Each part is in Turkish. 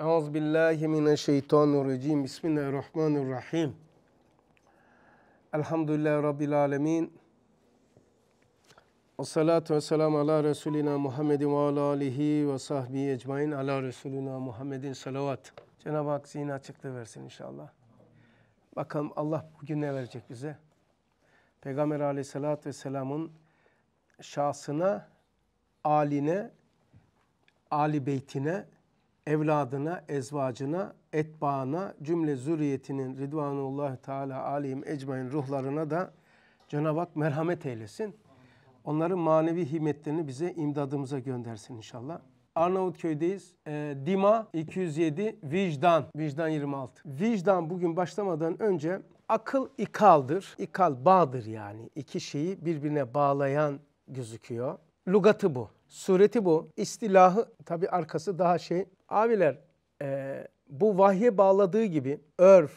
Euzu billahi mineşşeytanirracim. Bismillahirrahmanirrahim. Elhamdülillahi rabbil alamin. Ve salatu ve selam ala Resulina Muhammedin ve ala alihi ve sahbihi ecmain. Ala Resulina Muhammedin salavat. Cenab-ı Hak zihin açıklığı versin inşallah. Bakalım Allah bugün ne verecek bize? Peygamber aleyhissalatü vesselamın şahsına, aline, ali beytine, evladına, ezvacına, etbaana, cümle zürriyetinin ridvanullah teala aleyhim ecmain ruhlarına da Cenab-ı Hak merhamet eylesin. Onların manevi himmetlerini bize imdadımıza göndersin inşallah. Arnavutköy'deyiz. E, Dima 207 Vicdan. Vicdan 26. Vicdan bugün başlamadan önce akıl ikaldır. İkal bağdır yani. İki şeyi birbirine bağlayan gözüküyor. Lugatı bu sureti bu. İstilahı tabi arkası daha şey. Abiler e, bu vahye bağladığı gibi örf,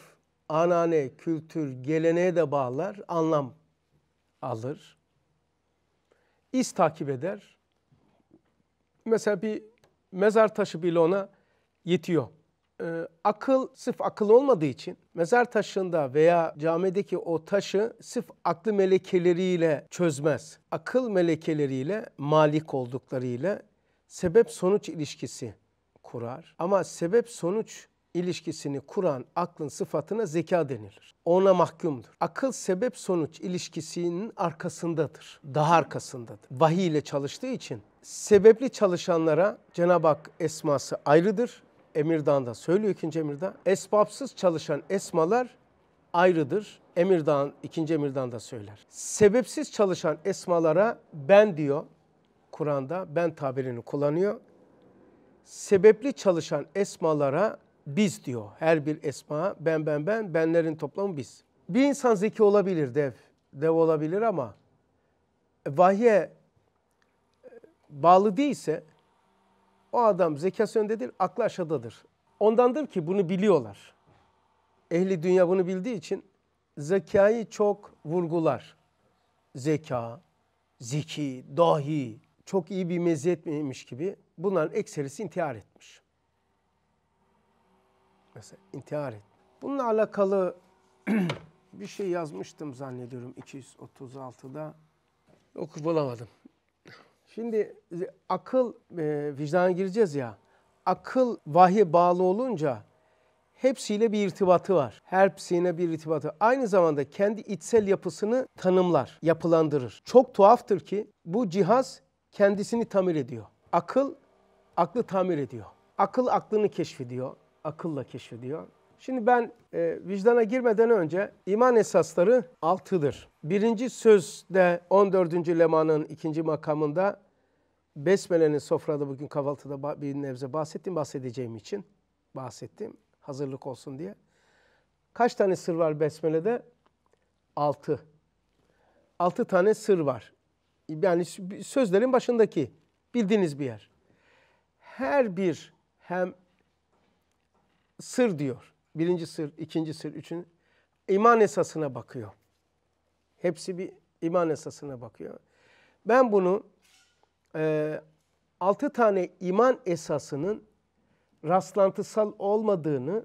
anane, kültür, geleneğe de bağlar, anlam alır. İz takip eder. Mesela bir mezar taşı bile ona yetiyor e, akıl sırf akıl olmadığı için mezar taşında veya camideki o taşı sırf aklı melekeleriyle çözmez. Akıl melekeleriyle malik olduklarıyla sebep sonuç ilişkisi kurar. Ama sebep sonuç ilişkisini kuran aklın sıfatına zeka denilir. Ona mahkumdur. Akıl sebep sonuç ilişkisinin arkasındadır. Daha arkasındadır. Vahiy ile çalıştığı için sebepli çalışanlara Cenab-ı Hak esması ayrıdır. Emirdağ'da söylüyor ikinci Emirdağ. Esbapsız çalışan esmalar ayrıdır. Emirdağ, ikinci Emirdağ'da söyler. Sebepsiz çalışan esmalara ben diyor Kur'an'da ben tabirini kullanıyor. Sebepli çalışan esmalara biz diyor. Her bir esma ben ben ben benlerin toplamı biz. Bir insan zeki olabilir dev. Dev olabilir ama vahye e, bağlı değilse o adam zekası öndedir, aklı aşağıdadır. Ondandır ki bunu biliyorlar. Ehli dünya bunu bildiği için zekayı çok vurgular. Zeka, zeki, dahi, çok iyi bir meziyet miymiş gibi bunların ekserisi intihar etmiş. Mesela intihar et. Bununla alakalı bir şey yazmıştım zannediyorum 236'da. Oku bulamadım. Şimdi e, akıl, e, vicdana gireceğiz ya. Akıl vahiy bağlı olunca hepsiyle bir irtibatı var. her Hepsine bir irtibatı. Aynı zamanda kendi içsel yapısını tanımlar, yapılandırır. Çok tuhaftır ki bu cihaz kendisini tamir ediyor. Akıl, aklı tamir ediyor. Akıl aklını keşfediyor, akılla keşfediyor. Şimdi ben e, vicdana girmeden önce iman esasları altıdır. Birinci sözde 14. lemanın ikinci makamında Besmele'nin sofrada bugün kahvaltıda bir nebze bahsettim, bahsedeceğim için bahsettim. Hazırlık olsun diye. Kaç tane sır var Besmele'de? Altı. Altı tane sır var. Yani sözlerin başındaki bildiğiniz bir yer. Her bir hem sır diyor. Birinci sır, ikinci sır, üçüncü. iman esasına bakıyor. Hepsi bir iman esasına bakıyor. Ben bunu ee, altı tane iman esasının rastlantısal olmadığını,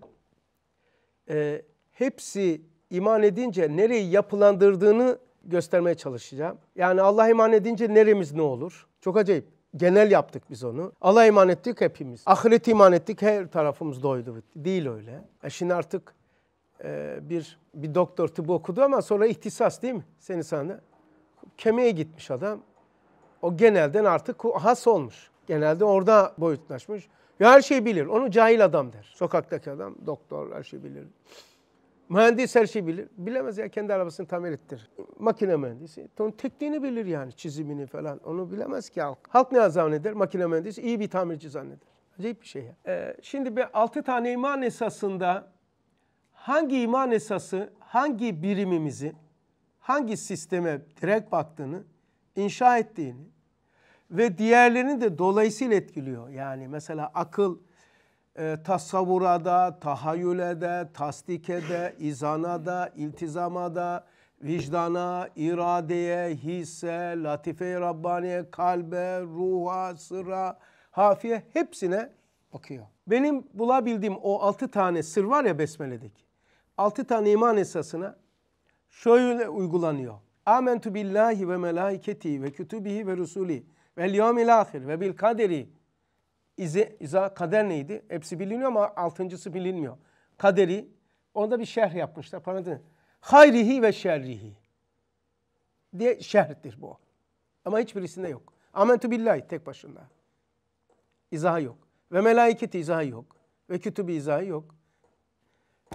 e, hepsi iman edince nereyi yapılandırdığını göstermeye çalışacağım. Yani Allah iman edince neremiz ne olur? Çok acayip. Genel yaptık biz onu. Allah iman ettik hepimiz. Ahiret iman ettik her tarafımız doydu. Değil öyle. E şimdi artık e, bir bir doktor tıbbı okudu ama sonra ihtisas değil mi? Seni sana kemiğe gitmiş adam o genelden artık has olmuş. Genelde orada boyutlaşmış. Ve her şeyi bilir. Onu cahil adam der. Sokaktaki adam, doktor her şeyi bilir. Mühendis her şeyi bilir. Bilemez ya kendi arabasını tamir ettir. Makine mühendisi. Onun tekniğini bilir yani çizimini falan. Onu bilemez ki halk. Halk ne zanneder? Makine mühendisi iyi bir tamirci zanneder. Acayip bir şey ya. Ee, şimdi bir altı tane iman esasında hangi iman esası hangi birimimizi hangi sisteme direkt baktığını inşa ettiğini ve diğerlerini de dolayısıyla etkiliyor. Yani mesela akıl e, tasavvura da, tahayyüle de, tasdike izana da, iltizama da, vicdana, iradeye, hisse, latife-i Rabbaniye, kalbe, ruha, sıra, hafiye hepsine bakıyor. Benim bulabildiğim o altı tane sır var ya Besmele'deki. Altı tane iman esasına şöyle uygulanıyor. Amentu billahi ve melaiketi ve kütübihi ve rusuli ve yevmil ahir ve bil kaderi. İze, iza kader neydi? Hepsi biliniyor ama altıncısı bilinmiyor. Kaderi. Onda bir şerh yapmışlar. Parantez. Hayrihi ve şerrihi. Diye şerhtir bu. Ama hiçbirisinde yok. Amentu billahi tek başına. İzahı yok. Ve melaiketi izahı yok. Ve kütübü izahı yok.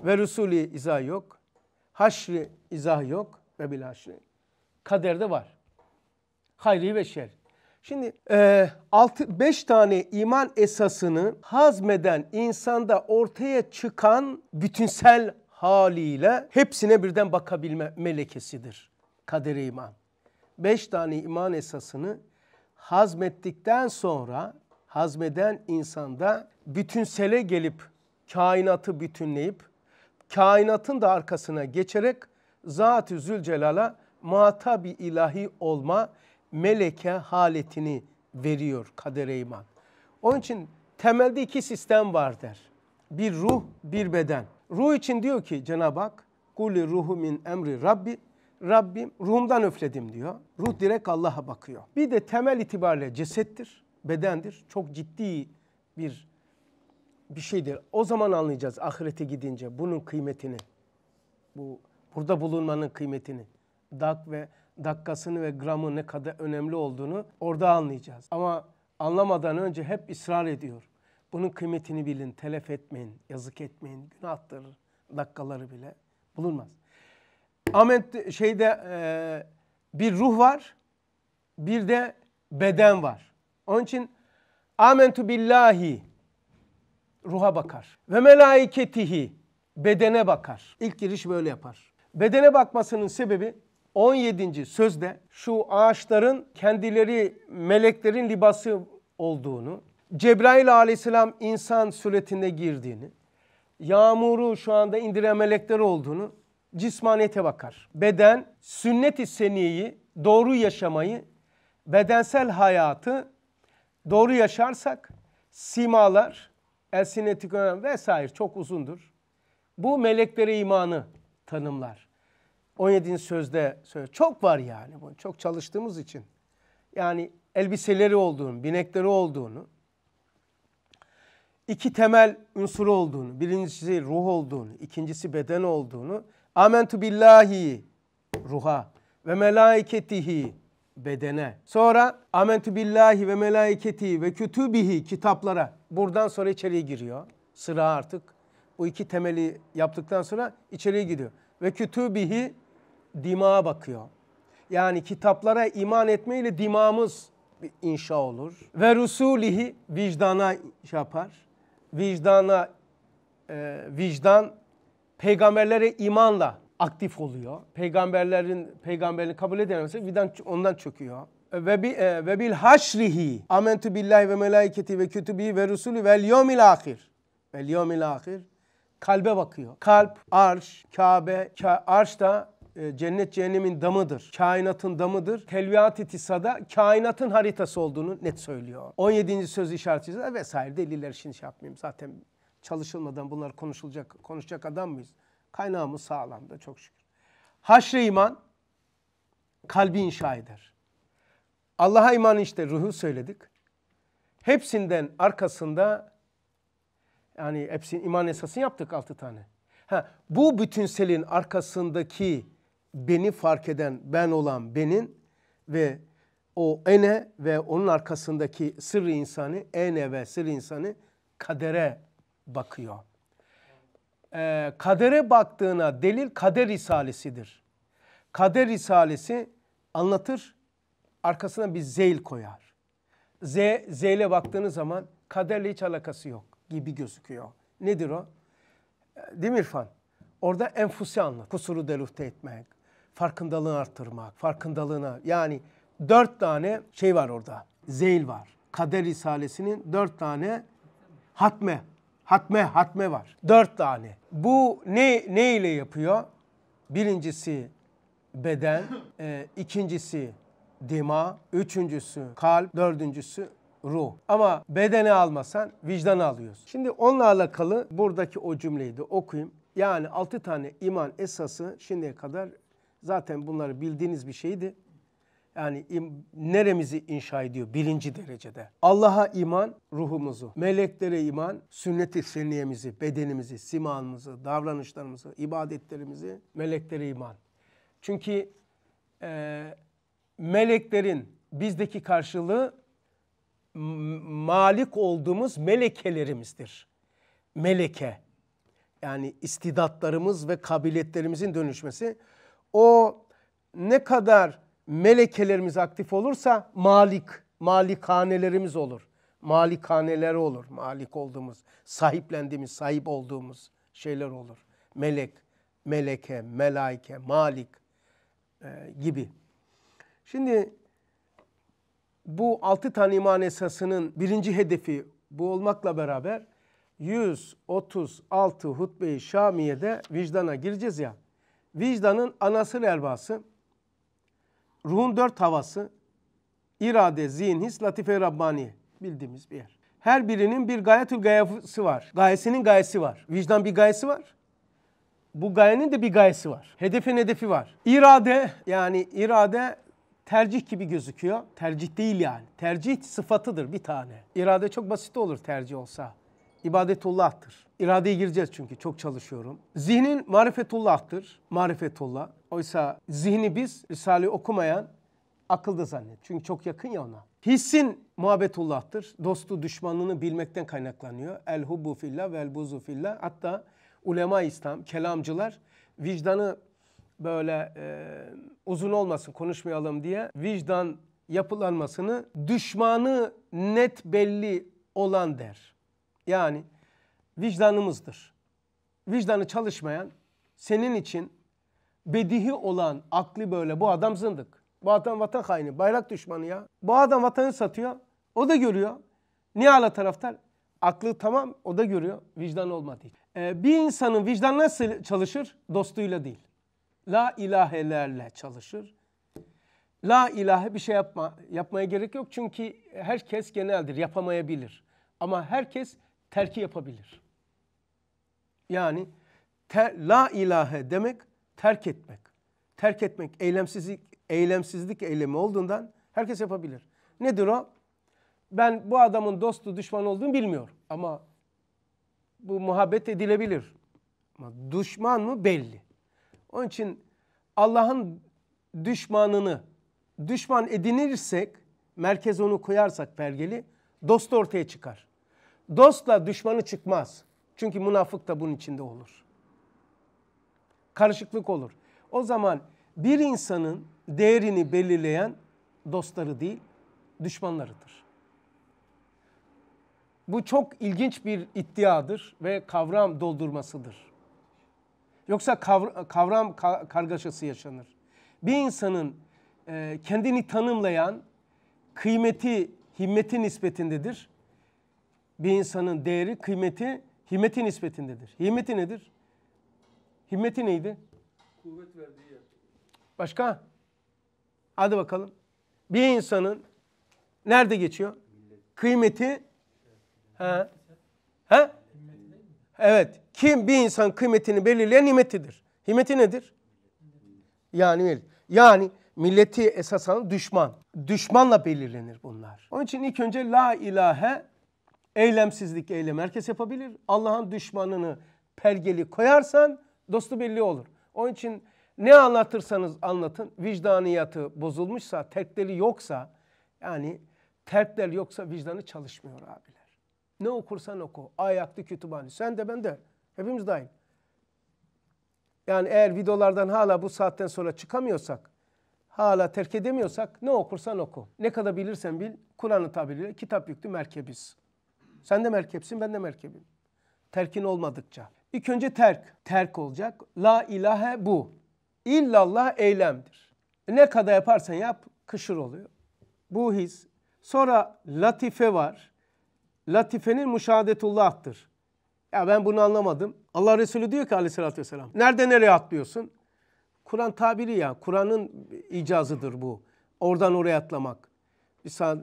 Ve Resulü izahı yok. Haşri izahı yok. Ve bil haşri kaderde var. Hayri ve şer. Şimdi 5 e, tane iman esasını hazmeden insanda ortaya çıkan bütünsel haliyle hepsine birden bakabilme melekesidir Kader iman. Beş tane iman esasını hazmettikten sonra hazmeden insanda bütünsele gelip kainatı bütünleyip kainatın da arkasına geçerek Zat-ı Zülcelal'a muhatabi ilahi olma meleke haletini veriyor kadere iman. Onun için temelde iki sistem var der. Bir ruh, bir beden. Ruh için diyor ki Cenab-ı Hak, Kulli ruhu min emri Rabbi, Rabbim ruhumdan öfledim diyor. Ruh direkt Allah'a bakıyor. Bir de temel itibariyle cesettir, bedendir. Çok ciddi bir bir şeydir. O zaman anlayacağız ahirete gidince bunun kıymetini. Bu burada bulunmanın kıymetini dak ve dakikasını ve gramı ne kadar önemli olduğunu orada anlayacağız. Ama anlamadan önce hep ısrar ediyor. Bunun kıymetini bilin, telef etmeyin, yazık etmeyin, günahtır dakikaları bile bulunmaz. Ahmet şeyde e, bir ruh var, bir de beden var. Onun için Amentu billahi ruha bakar. Ve melaiketihi bedene bakar. İlk giriş böyle yapar. Bedene bakmasının sebebi 17. sözde şu ağaçların kendileri meleklerin libası olduğunu, Cebrail aleyhisselam insan suretinde girdiğini, yağmuru şu anda indiren melekler olduğunu cismaniyete bakar. Beden sünnet-i seniyeyi, doğru yaşamayı, bedensel hayatı doğru yaşarsak simalar, elsinetik önem vesaire çok uzundur. Bu meleklere imanı tanımlar. 17. sözde söz. Çok var yani. Çok çalıştığımız için. Yani elbiseleri olduğunu, binekleri olduğunu, iki temel unsur olduğunu, birincisi ruh olduğunu, ikincisi beden olduğunu, Amentu billahi ruha ve melaiketihi bedene. Sonra Amentu billahi ve melaiketi ve kütübihi kitaplara. Buradan sonra içeriye giriyor. Sıra artık. Bu iki temeli yaptıktan sonra içeriye gidiyor Ve kütübihi dimağa bakıyor. Yani kitaplara iman etmeyle dimağımız inşa olur. Ve rusulihi vicdana şey yapar. Vicdana e, vicdan peygamberlere imanla aktif oluyor. Peygamberlerin peygamberini kabul edemezse vicdan ondan çöküyor. Ve bi, e, ve bil haşrihi amentu billahi ve melaiketi ve kütübi ve rusulü vel yevmil ahir. Vel yevmil ahir kalbe bakıyor. Kalp, arş, Kabe, ka arş da e, cennet cehennemin damıdır. Kainatın damıdır. Telviyat-ı Tisa'da kainatın haritası olduğunu net söylüyor. 17. söz işaretçisi vesaire deliller için şey yapmayayım. Zaten çalışılmadan bunlar konuşulacak konuşacak adam mıyız? Kaynağımız sağlam da çok şükür. Haşre iman kalbi inşa eder. Allah'a iman işte ruhu söyledik. Hepsinden arkasında yani hepsinin iman esasını yaptık altı tane. Ha, bu bütünselin arkasındaki beni fark eden ben olan benin ve o ene ve onun arkasındaki sırrı insanı ene ve sırrı insanı kadere bakıyor. Ee, kadere baktığına delil kader risalesidir. Kader risalesi anlatır arkasına bir zeyl koyar. Z, Z ile baktığınız zaman kaderle hiç alakası yok gibi gözüküyor. Nedir o? Ee, Demirfan Orada enfusi anlat. Kusuru delufte etmek, farkındalığını arttırmak, farkındalığına. Yani dört tane şey var orada. Zeyl var. Kader Risalesi'nin dört tane hatme, hatme, hatme var. Dört tane. Bu ne, ne ile yapıyor? Birincisi beden, e, ikincisi dima, üçüncüsü kalp, dördüncüsü ruh. Ama bedeni almasan vicdanı alıyorsun. Şimdi onunla alakalı buradaki o cümleyi de okuyayım. Yani altı tane iman esası şimdiye kadar Zaten bunları bildiğiniz bir şeydi. Yani neremizi inşa ediyor birinci derecede? Allah'a iman, ruhumuzu, meleklere iman, sünnet-i seniyemizi, bedenimizi, simamızı, davranışlarımızı, ibadetlerimizi, meleklere iman. Çünkü e, meleklerin bizdeki karşılığı malik olduğumuz melekelerimizdir. Meleke yani istidatlarımız ve kabiliyetlerimizin dönüşmesi o ne kadar melekelerimiz aktif olursa malik, malikanelerimiz olur. malikaneler olur. Malik olduğumuz, sahiplendiğimiz, sahip olduğumuz şeyler olur. Melek, meleke, melaike, malik e, gibi. Şimdi bu altı tane iman esasının birinci hedefi bu olmakla beraber 136 hutbe-i Şamiye'de vicdana gireceğiz ya vicdanın anası elbası, ruhun dört havası, irade, zihin, his, latife Rabbani bildiğimiz bir yer. Her birinin bir gayetül gayesi var. Gayesinin gayesi var. Vicdan bir gayesi var. Bu gayenin de bir gayesi var. Hedefin hedefi var. İrade yani irade tercih gibi gözüküyor. Tercih değil yani. Tercih sıfatıdır bir tane. İrade çok basit olur tercih olsa ibadetullah'tır. İradeye gireceğiz çünkü çok çalışıyorum. Zihnin marifetullah'tır. Marifetullah. Oysa zihni biz Risale okumayan akılda zannet. Çünkü çok yakın ya ona. Hissin muhabbetullah'tır. Dostu düşmanlığını bilmekten kaynaklanıyor. El hubbu fillah vel buzu fillah. Hatta ulema İslam, kelamcılar vicdanı böyle e, uzun olmasın konuşmayalım diye vicdan yapılanmasını düşmanı net belli olan der. Yani vicdanımızdır. Vicdanı çalışmayan senin için bedihi olan aklı böyle bu adam zındık. Bu adam vatan haini, bayrak düşmanı ya. Bu adam vatanı satıyor. O da görüyor. Niye hala taraftar? Aklı tamam o da görüyor. Vicdan olmadı. Ee, bir insanın vicdan nasıl çalışır? Dostuyla değil. La ilahelerle çalışır. La ilahe bir şey yapma, yapmaya gerek yok. Çünkü herkes geneldir, yapamayabilir. Ama herkes terki yapabilir. Yani ter, la ilahe demek terk etmek. Terk etmek eylemsizlik eylemsizlik eylemi olduğundan herkes yapabilir. Nedir o? Ben bu adamın dostu düşman olduğunu bilmiyorum ama bu muhabbet edilebilir. Ama düşman mı belli. Onun için Allah'ın düşmanını düşman edinirsek, merkez onu koyarsak pergeli, dost ortaya çıkar. Dostla düşmanı çıkmaz. Çünkü münafık da bunun içinde olur. Karışıklık olur. O zaman bir insanın değerini belirleyen dostları değil, düşmanlarıdır. Bu çok ilginç bir iddiadır ve kavram doldurmasıdır. Yoksa kavram, kavram kargaşası yaşanır. Bir insanın e, kendini tanımlayan kıymeti himmeti nispetindedir bir insanın değeri, kıymeti himmeti nispetindedir. Himmeti nedir? Himmeti neydi? Kuvvet verdiği yer. Başka? Hadi bakalım. Bir insanın nerede geçiyor? Kıymeti ha? Ha? Evet. Kim bir insan kıymetini belirleyen nimetidir. Himeti nedir? Yani yani milleti esas alan düşman. Düşmanla belirlenir bunlar. Onun için ilk önce la ilahe Eylemsizlik eylem herkes yapabilir. Allah'ın düşmanını pergeli koyarsan dostu belli olur. Onun için ne anlatırsanız anlatın vicdaniyatı bozulmuşsa, terkleri yoksa yani terkler yoksa vicdanı çalışmıyor abiler. Ne okursan oku. Ayaklı kütüphane. Sen de ben de. Hepimiz dahil. Yani eğer videolardan hala bu saatten sonra çıkamıyorsak, hala terk edemiyorsak ne okursan oku. Ne kadar bilirsen bil, Kur'an'ı tabiriyle kitap yüklü merkebiz. Sen de merkepsin ben de merkebim. Terkin olmadıkça. İlk önce terk. Terk olacak. La ilahe bu. İllallah eylemdir. E ne kadar yaparsan yap kışır oluyor. Bu his. Sonra latife var. Latifenin muşahadetullah'tır. Ya ben bunu anlamadım. Allah Resulü diyor ki aleyhissalatü vesselam. Nerede nereye atlıyorsun? Kur'an tabiri ya. Kur'an'ın icazıdır bu. Oradan oraya atlamak. Bir saat.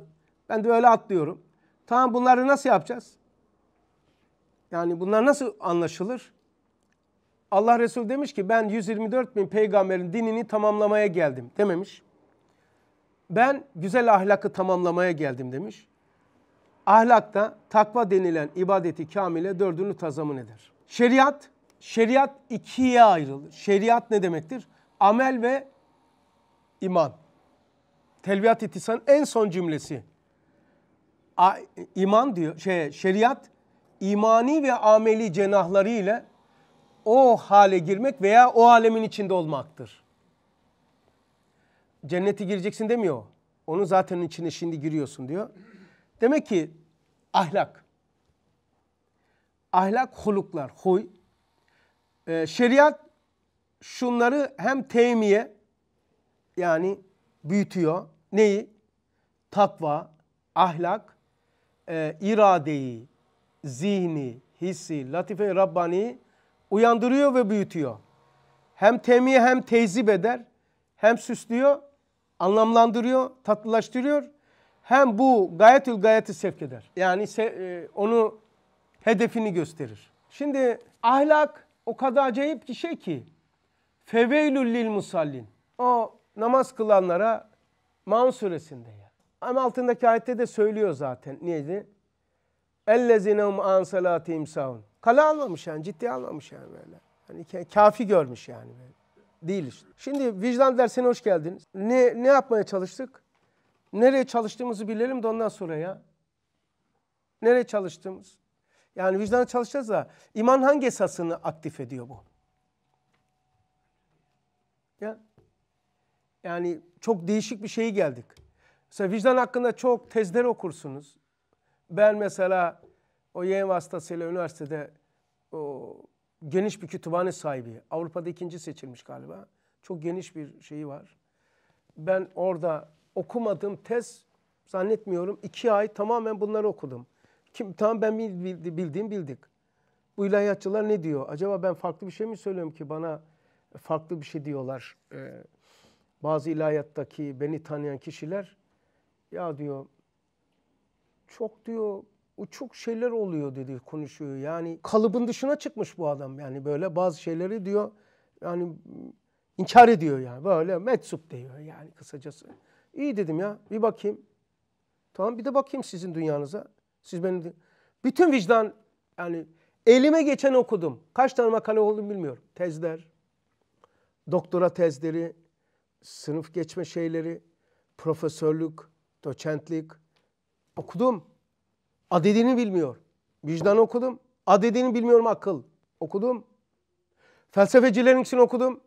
Ben de öyle atlıyorum. Tamam bunları nasıl yapacağız? Yani bunlar nasıl anlaşılır? Allah Resul demiş ki ben 124 bin peygamberin dinini tamamlamaya geldim dememiş. Ben güzel ahlakı tamamlamaya geldim demiş. Ahlakta takva denilen ibadeti kamile dördünü tazamın eder. Şeriat, şeriat ikiye ayrılır. Şeriat ne demektir? Amel ve iman. Telviyat İtisa'nın en son cümlesi iman diyor şey şeriat imani ve ameli cenahları ile o hale girmek veya o alemin içinde olmaktır. Cennete gireceksin demiyor. Onun zaten içine şimdi giriyorsun diyor. Demek ki ahlak. Ahlak huluklar, huy. Ee, şeriat şunları hem temiye yani büyütüyor. Neyi? Takva, ahlak e, iradeyi, zihni, hissi, latife Rabbani'yi uyandırıyor ve büyütüyor. Hem temiye hem tezip eder, hem süslüyor, anlamlandırıyor, tatlılaştırıyor. Hem bu gayetül gayeti sevk eder. Yani se, e, onu hedefini gösterir. Şimdi ahlak o kadar acayip bir şey ki feveylül lil musallin. O namaz kılanlara Maun suresinde ama altındaki ayette de söylüyor zaten. Neydi? Ellezinehum an salatihim saun. Kale almamış yani ciddi almamış yani böyle. Hani kafi görmüş yani böyle. Değil işte. Şimdi vicdan dersine hoş geldiniz. Ne, ne yapmaya çalıştık? Nereye çalıştığımızı bilelim de ondan sonra ya. Nereye çalıştığımız? Yani vicdana çalışacağız da iman hangi esasını aktif ediyor bu? Ya. Yani çok değişik bir şey geldik. Mesela vicdan hakkında çok tezler okursunuz. Ben mesela o yeğen vasıtasıyla üniversitede o, geniş bir kütüphane sahibi. Avrupa'da ikinci seçilmiş galiba. Çok geniş bir şeyi var. Ben orada okumadığım tez zannetmiyorum. iki ay tamamen bunları okudum. Kim, tamam ben bildiğim bildik. Bu ilahiyatçılar ne diyor? Acaba ben farklı bir şey mi söylüyorum ki bana farklı bir şey diyorlar. Ee, bazı ilahiyattaki beni tanıyan kişiler ya diyor çok diyor uçuk şeyler oluyor dedi konuşuyor. Yani kalıbın dışına çıkmış bu adam. Yani böyle bazı şeyleri diyor yani inkar ediyor yani böyle metsup diyor yani kısacası. İyi dedim ya bir bakayım. Tamam bir de bakayım sizin dünyanıza. Siz benim bütün vicdan yani elime geçen okudum. Kaç tane makale olduğunu bilmiyorum. Tezler, doktora tezleri, sınıf geçme şeyleri, profesörlük, doçentlik okudum. Adedini bilmiyor. Vicdan okudum. Adedini bilmiyorum akıl. Okudum. Felsefecilerin için okudum.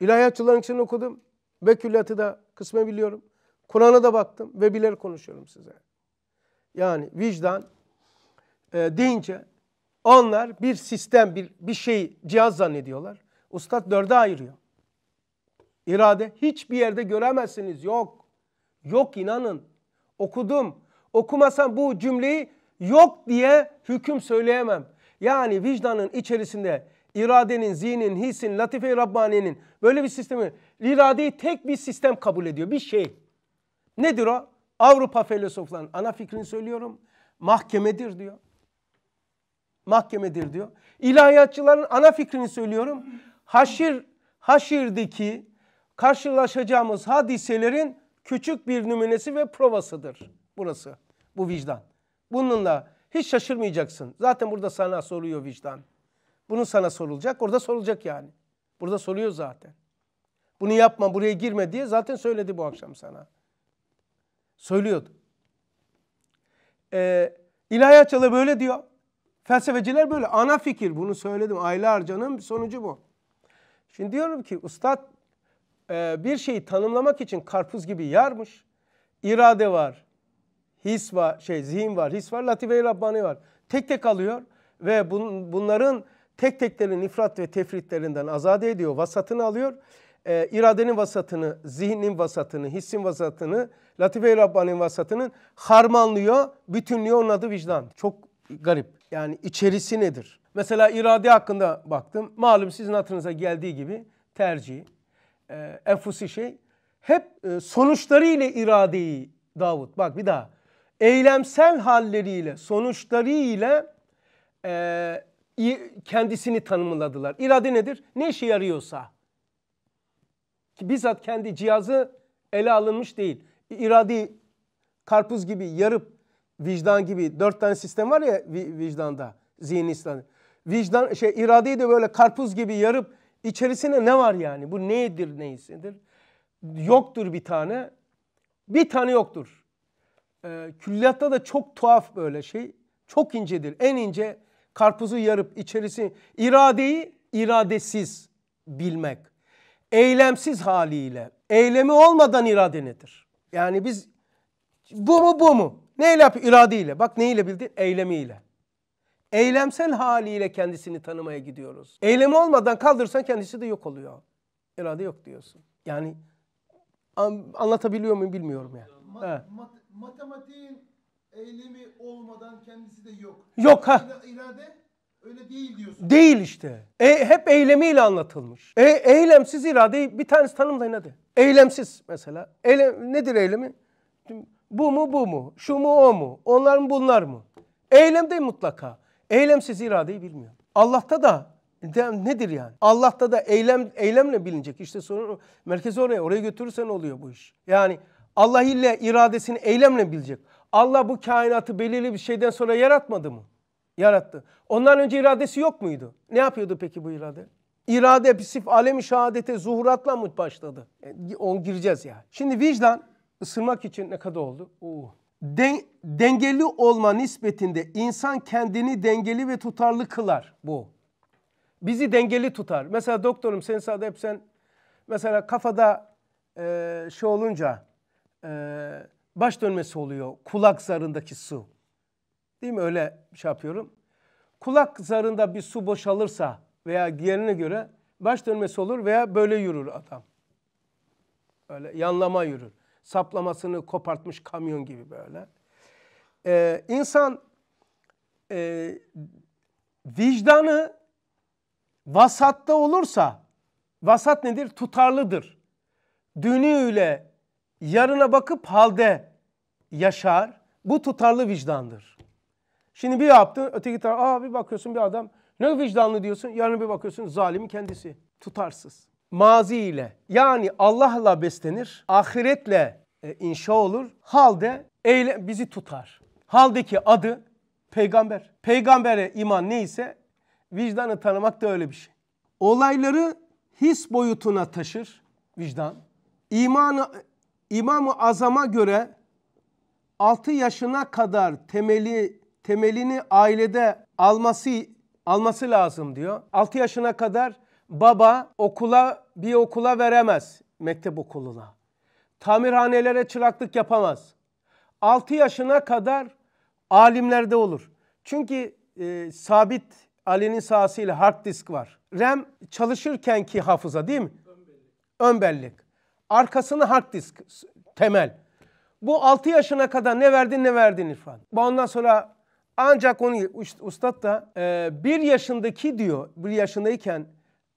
İlahiyatçıların için okudum. Ve küllatı da kısmı biliyorum. Kur'an'a da baktım ve bilerek konuşuyorum size. Yani vicdan e, deyince onlar bir sistem, bir, bir şey, cihaz zannediyorlar. Ustad dörde ayırıyor. İrade hiçbir yerde göremezsiniz. Yok. Yok inanın. Okudum. Okumasam bu cümleyi yok diye hüküm söyleyemem. Yani vicdanın içerisinde iradenin, zihnin, hissin, latife-i Rabbani'nin böyle bir sistemi, iradeyi tek bir sistem kabul ediyor. Bir şey. Nedir o? Avrupa filozoflarının ana fikrini söylüyorum. Mahkemedir diyor. Mahkemedir diyor. İlahiyatçıların ana fikrini söylüyorum. Haşir, haşirdeki karşılaşacağımız hadiselerin küçük bir numunesi ve provasıdır burası. Bu vicdan. Bununla hiç şaşırmayacaksın. Zaten burada sana soruyor vicdan. Bunu sana sorulacak. Orada sorulacak yani. Burada soruyor zaten. Bunu yapma buraya girme diye zaten söyledi bu akşam sana. Söylüyordu. Ee, İlahiyatçılar böyle diyor. Felsefeciler böyle. Ana fikir bunu söyledim aylarca canım sonucu bu. Şimdi diyorum ki ustad e, bir şeyi tanımlamak için karpuz gibi yarmış. İrade var, his var, şey zihin var, his var, latife-i Rabbani var. Tek tek alıyor ve bun, bunların tek teklerin ifrat ve tefritlerinden azade ediyor, vasatını alıyor. E, iradenin vasatını, zihnin vasatını, hissin vasatını, latife-i Rabbani'nin vasatını harmanlıyor, bütünlüyor. Onun adı vicdan. Çok garip. Yani içerisi nedir? Mesela irade hakkında baktım. Malum sizin hatırınıza geldiği gibi tercih, e, enfusi şey hep e, sonuçlarıyla iradeyi Davut bak bir daha eylemsel halleriyle sonuçlarıyla e, kendisini tanımladılar. İrade nedir? Ne işe yarıyorsa. Ki bizzat kendi cihazı ele alınmış değil. İradi karpuz gibi yarıp vicdan gibi dört tane sistem var ya vicdanda zihni İslam. Vicdan şey iradeyi de böyle karpuz gibi yarıp İçerisinde ne var yani? Bu nedir neyisidir? Yoktur bir tane. Bir tane yoktur. Ee, külliyatta da çok tuhaf böyle şey. Çok incedir. En ince karpuzu yarıp içerisi iradeyi iradesiz bilmek. Eylemsiz haliyle. Eylemi olmadan irade nedir? Yani biz bu mu bu mu? Neyle yap? İradeyle. Bak neyle bildin? Eylemiyle eylemsel haliyle kendisini tanımaya gidiyoruz. Eylemi olmadan kaldırsan kendisi de yok oluyor. İrade yok diyorsun. Yani anlatabiliyor muyum bilmiyorum yani. Ma- evet. mat- matematiğin eylemi olmadan kendisi de yok. Yok ha. İrade öyle değil diyorsun. Değil işte. E, hep eylemiyle anlatılmış. E, eylemsiz iradeyi bir tanesi tanımlayın hadi. Eylemsiz mesela. Eylem, nedir eylemi? Bu mu bu mu? Şu mu o mu? Onlar mı bunlar mı? Eylem değil mutlaka. Eylemsiz iradeyi bilmiyor. Allah'ta da nedir yani? Allah'ta da eylem eylemle bilinecek. İşte sorun merkezi oraya. Oraya götürürsen oluyor bu iş. Yani Allah ile iradesini eylemle bilecek. Allah bu kainatı belirli bir şeyden sonra yaratmadı mı? Yarattı. Ondan önce iradesi yok muydu? Ne yapıyordu peki bu irade? İrade pisif alemi şahadete zuhuratla mı başladı? E, on gireceğiz yani. Şimdi vicdan ısırmak için ne kadar oldu? Oo. Den, dengeli olma nispetinde insan kendini dengeli ve tutarlı kılar bu. Bizi dengeli tutar. Mesela doktorum sen sadece hep sen mesela kafada e, şey olunca e, baş dönmesi oluyor kulak zarındaki su. Değil mi öyle şey yapıyorum. Kulak zarında bir su boşalırsa veya diğerine göre baş dönmesi olur veya böyle yürür adam. Öyle yanlama yürür saplamasını kopartmış kamyon gibi böyle. Ee, insan e, vicdanı vasatta olursa, vasat nedir? Tutarlıdır. Dünüyle yarına bakıp halde yaşar. Bu tutarlı vicdandır. Şimdi bir yaptı, öteki taraf, aa bir bakıyorsun bir adam, ne vicdanlı diyorsun, Yarına bir bakıyorsun zalimin kendisi, tutarsız mazi ile yani Allah'la beslenir, ahiretle e, inşa olur. Halde eyle, bizi tutar. Haldeki adı peygamber. Peygambere iman neyse vicdanı tanımak da öyle bir şey. Olayları his boyutuna taşır vicdan. İmanı İmam-ı Azam'a göre 6 yaşına kadar temeli temelini ailede alması alması lazım diyor. 6 yaşına kadar baba okula bir okula veremez mektep okuluna. Tamirhanelere çıraklık yapamaz. 6 yaşına kadar alimlerde olur. Çünkü e, sabit Ali'nin sahasıyla hard disk var. RAM çalışırken ki hafıza değil mi? Ön bellek. Arkasını hard disk temel. Bu 6 yaşına kadar ne verdin ne verdin İrfan. Ondan sonra ancak onu üstad da e, bir yaşındaki diyor bir yaşındayken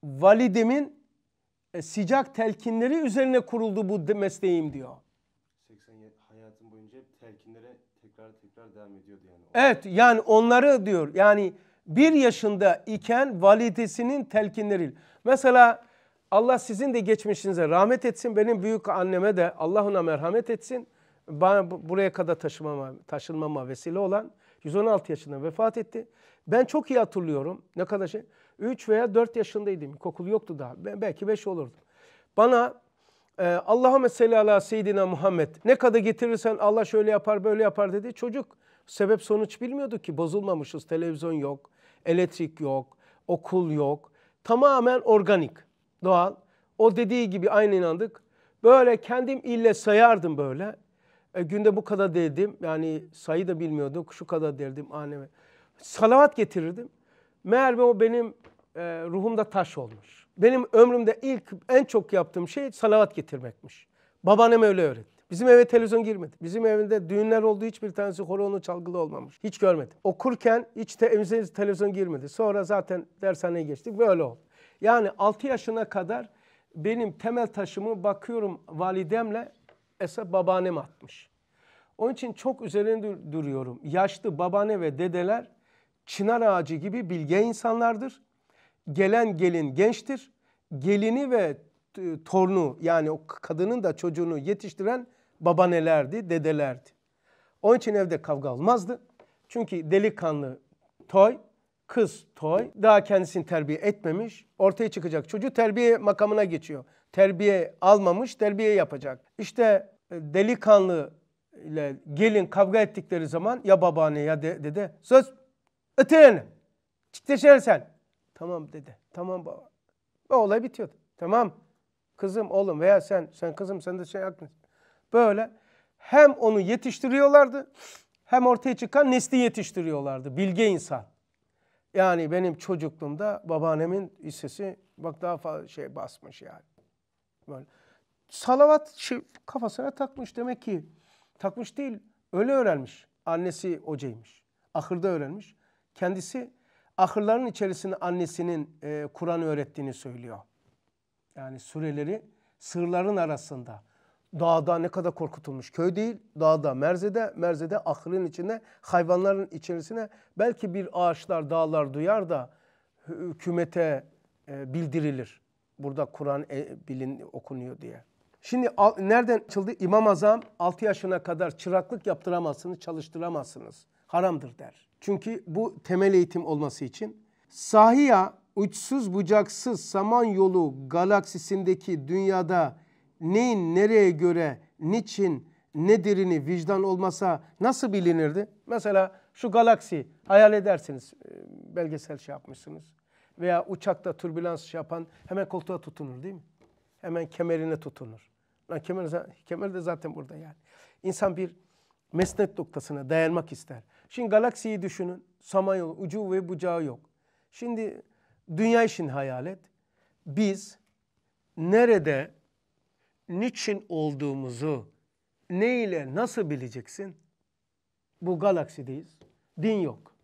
validemin e, sıcak telkinleri üzerine kuruldu bu mesleğim diyor. 87 hayatım boyunca telkinlere tekrar tekrar devam ediyordu yani. Evet yani onları diyor yani bir yaşında iken validesinin telkinleri. Mesela Allah sizin de geçmişinize rahmet etsin. Benim büyük anneme de Allah ona merhamet etsin. Bana buraya kadar taşımama, taşınmama vesile olan 116 yaşında vefat etti. Ben çok iyi hatırlıyorum. Ne kadar şey. 3 veya 4 yaşındaydım. İlkokul yoktu daha. belki 5 olurdum. Bana e, Allahümme salli ala seyyidina Muhammed ne kadar getirirsen Allah şöyle yapar böyle yapar dedi. Çocuk sebep sonuç bilmiyordu ki bozulmamışız. Televizyon yok, elektrik yok, okul yok. Tamamen organik, doğal. O dediği gibi aynı inandık. Böyle kendim ille sayardım böyle. E, günde bu kadar dedim. Yani sayı da bilmiyorduk. Şu kadar derdim anneme. Salavat getirirdim. Meğer o benim e, ruhumda taş olmuş. Benim ömrümde ilk en çok yaptığım şey salavat getirmekmiş. Babaannem öyle öğretti. Bizim eve televizyon girmedi. Bizim evinde düğünler oldu hiçbir tanesi horonu çalgılı olmamış. Hiç görmedim. Okurken hiç te televizyon girmedi. Sonra zaten dershaneye geçtik böyle. oldu. Yani 6 yaşına kadar benim temel taşımı bakıyorum validemle esa babaannem atmış. Onun için çok üzerinde duruyorum. Yaşlı babaanne ve dedeler çınar ağacı gibi bilge insanlardır gelen gelin gençtir. Gelini ve e, torunu yani o kadının da çocuğunu yetiştiren babanelerdi, dedelerdi. Onun için evde kavga olmazdı. Çünkü delikanlı toy, kız toy daha kendisini terbiye etmemiş. Ortaya çıkacak çocuğu terbiye makamına geçiyor. Terbiye almamış, terbiye yapacak. İşte e, delikanlı ile gelin kavga ettikleri zaman ya babaanne ya de, dede söz ötün. Çık sen. Tamam dedi. Tamam baba. Ve olay bitiyordu. Tamam. Kızım oğlum veya sen, sen kızım sen de şey yapma. Böyle hem onu yetiştiriyorlardı hem ortaya çıkan nesli yetiştiriyorlardı. Bilge insan. Yani benim çocukluğumda babaannemin hissesi bak daha fazla şey basmış yani. Böyle. Salavat şey, kafasına takmış demek ki. Takmış değil öyle öğrenmiş. Annesi hocaymış. Ahırda öğrenmiş. Kendisi ahırların içerisinde annesinin e, Kur'an öğrettiğini söylüyor. Yani sureleri sırların arasında. Dağda ne kadar korkutulmuş. Köy değil, dağda, merzede, merzede ahırın içinde, hayvanların içerisine belki bir ağaçlar, dağlar duyar da hükümete e, bildirilir. Burada Kur'an e, bilin okunuyor diye. Şimdi al, nereden çıldı? İmam Azam 6 yaşına kadar çıraklık yaptıramazsınız, çalıştıramazsınız. Haramdır der. Çünkü bu temel eğitim olması için. Sahiya uçsuz bucaksız saman yolu galaksisindeki dünyada neyin nereye göre, niçin, ne derini vicdan olmasa nasıl bilinirdi? Mesela şu galaksi hayal edersiniz e, belgesel şey yapmışsınız. Veya uçakta türbülans şey yapan hemen koltuğa tutunur değil mi? Hemen kemerine tutunur. Lan kemer, kemer de zaten burada yani. İnsan bir mesnet noktasına dayanmak ister. Şimdi galaksiyi düşünün. Samanyolu ucu ve bucağı yok. Şimdi dünya için hayal et. Biz nerede, niçin olduğumuzu ne ile nasıl bileceksin? Bu galaksideyiz. Din yok.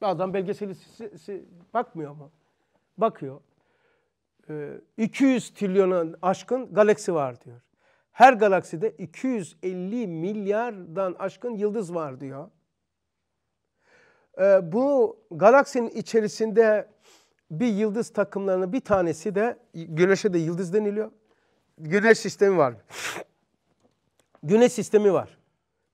Adam belgeseli bakmıyor mu? Bakıyor. 200 ee, trilyona aşkın galaksi var diyor. Her galakside 250 milyardan aşkın yıldız var diyor. Ee, bu galaksinin içerisinde bir yıldız takımlarının bir tanesi de Güneş'e de yıldız deniliyor. Güneş sistemi var. Güneş sistemi var.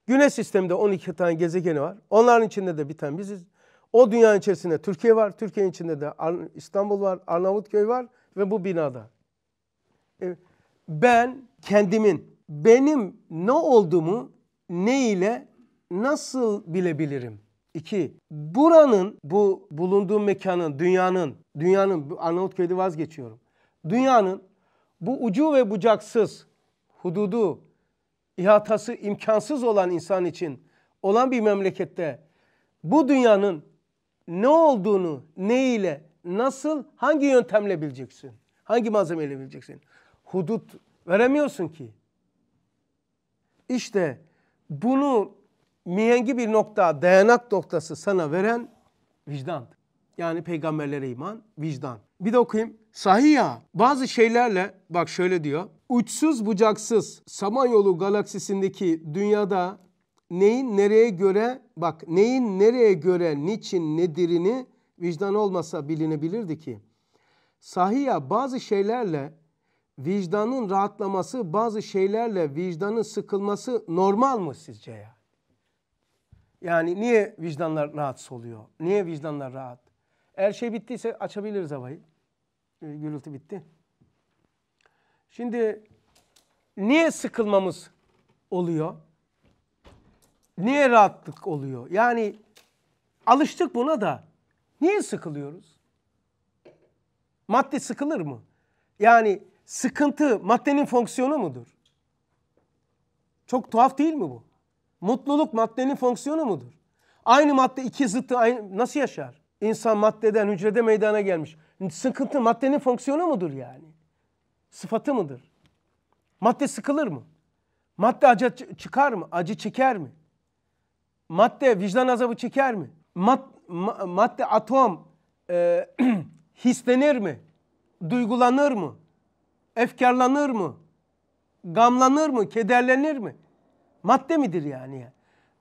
Güneş sisteminde 12 tane gezegeni var. Onların içinde de bir tane biziz. O dünyanın içerisinde Türkiye var. Türkiye'nin içinde de İstanbul var, Arnavutköy var ve bu binada. Ee, ben kendimin benim ne olduğumu ne ile nasıl bilebilirim? İki Buranın bu bulunduğum mekanın, dünyanın, dünyanın Arnavutköy'de vazgeçiyorum. Dünyanın bu ucu ve bucaksız hududu, ihatası imkansız olan insan için olan bir memlekette bu dünyanın ne olduğunu, ne ile, nasıl, hangi yöntemle bileceksin? Hangi malzemeyle bileceksin? Hudut Veremiyorsun ki. İşte bunu mihengi bir nokta, dayanak noktası sana veren vicdan. Yani peygamberlere iman, vicdan. Bir de okuyayım. Sahi ya bazı şeylerle bak şöyle diyor. Uçsuz bucaksız Samanyolu galaksisindeki dünyada neyin nereye göre bak neyin nereye göre niçin nedirini vicdan olmasa bilinebilirdi ki. Sahi ya bazı şeylerle vicdanın rahatlaması bazı şeylerle vicdanın sıkılması normal mı sizce ya? Yani niye vicdanlar rahatsız oluyor? Niye vicdanlar rahat? Her şey bittiyse açabiliriz havayı. Ee, gürültü bitti. Şimdi niye sıkılmamız oluyor? Niye rahatlık oluyor? Yani alıştık buna da niye sıkılıyoruz? Madde sıkılır mı? Yani sıkıntı maddenin fonksiyonu mudur? Çok tuhaf değil mi bu? Mutluluk maddenin fonksiyonu mudur? Aynı madde iki zıttı aynı, nasıl yaşar? İnsan maddeden hücrede meydana gelmiş. Sıkıntı maddenin fonksiyonu mudur yani? Sıfatı mıdır? Madde sıkılır mı? Madde acı çıkar mı? Acı çeker mi? Madde vicdan azabı çeker mi? Mad, ma, madde atom e, hislenir mi? Duygulanır mı? Efkarlanır mı? Gamlanır mı? Kederlenir mi? Madde midir yani?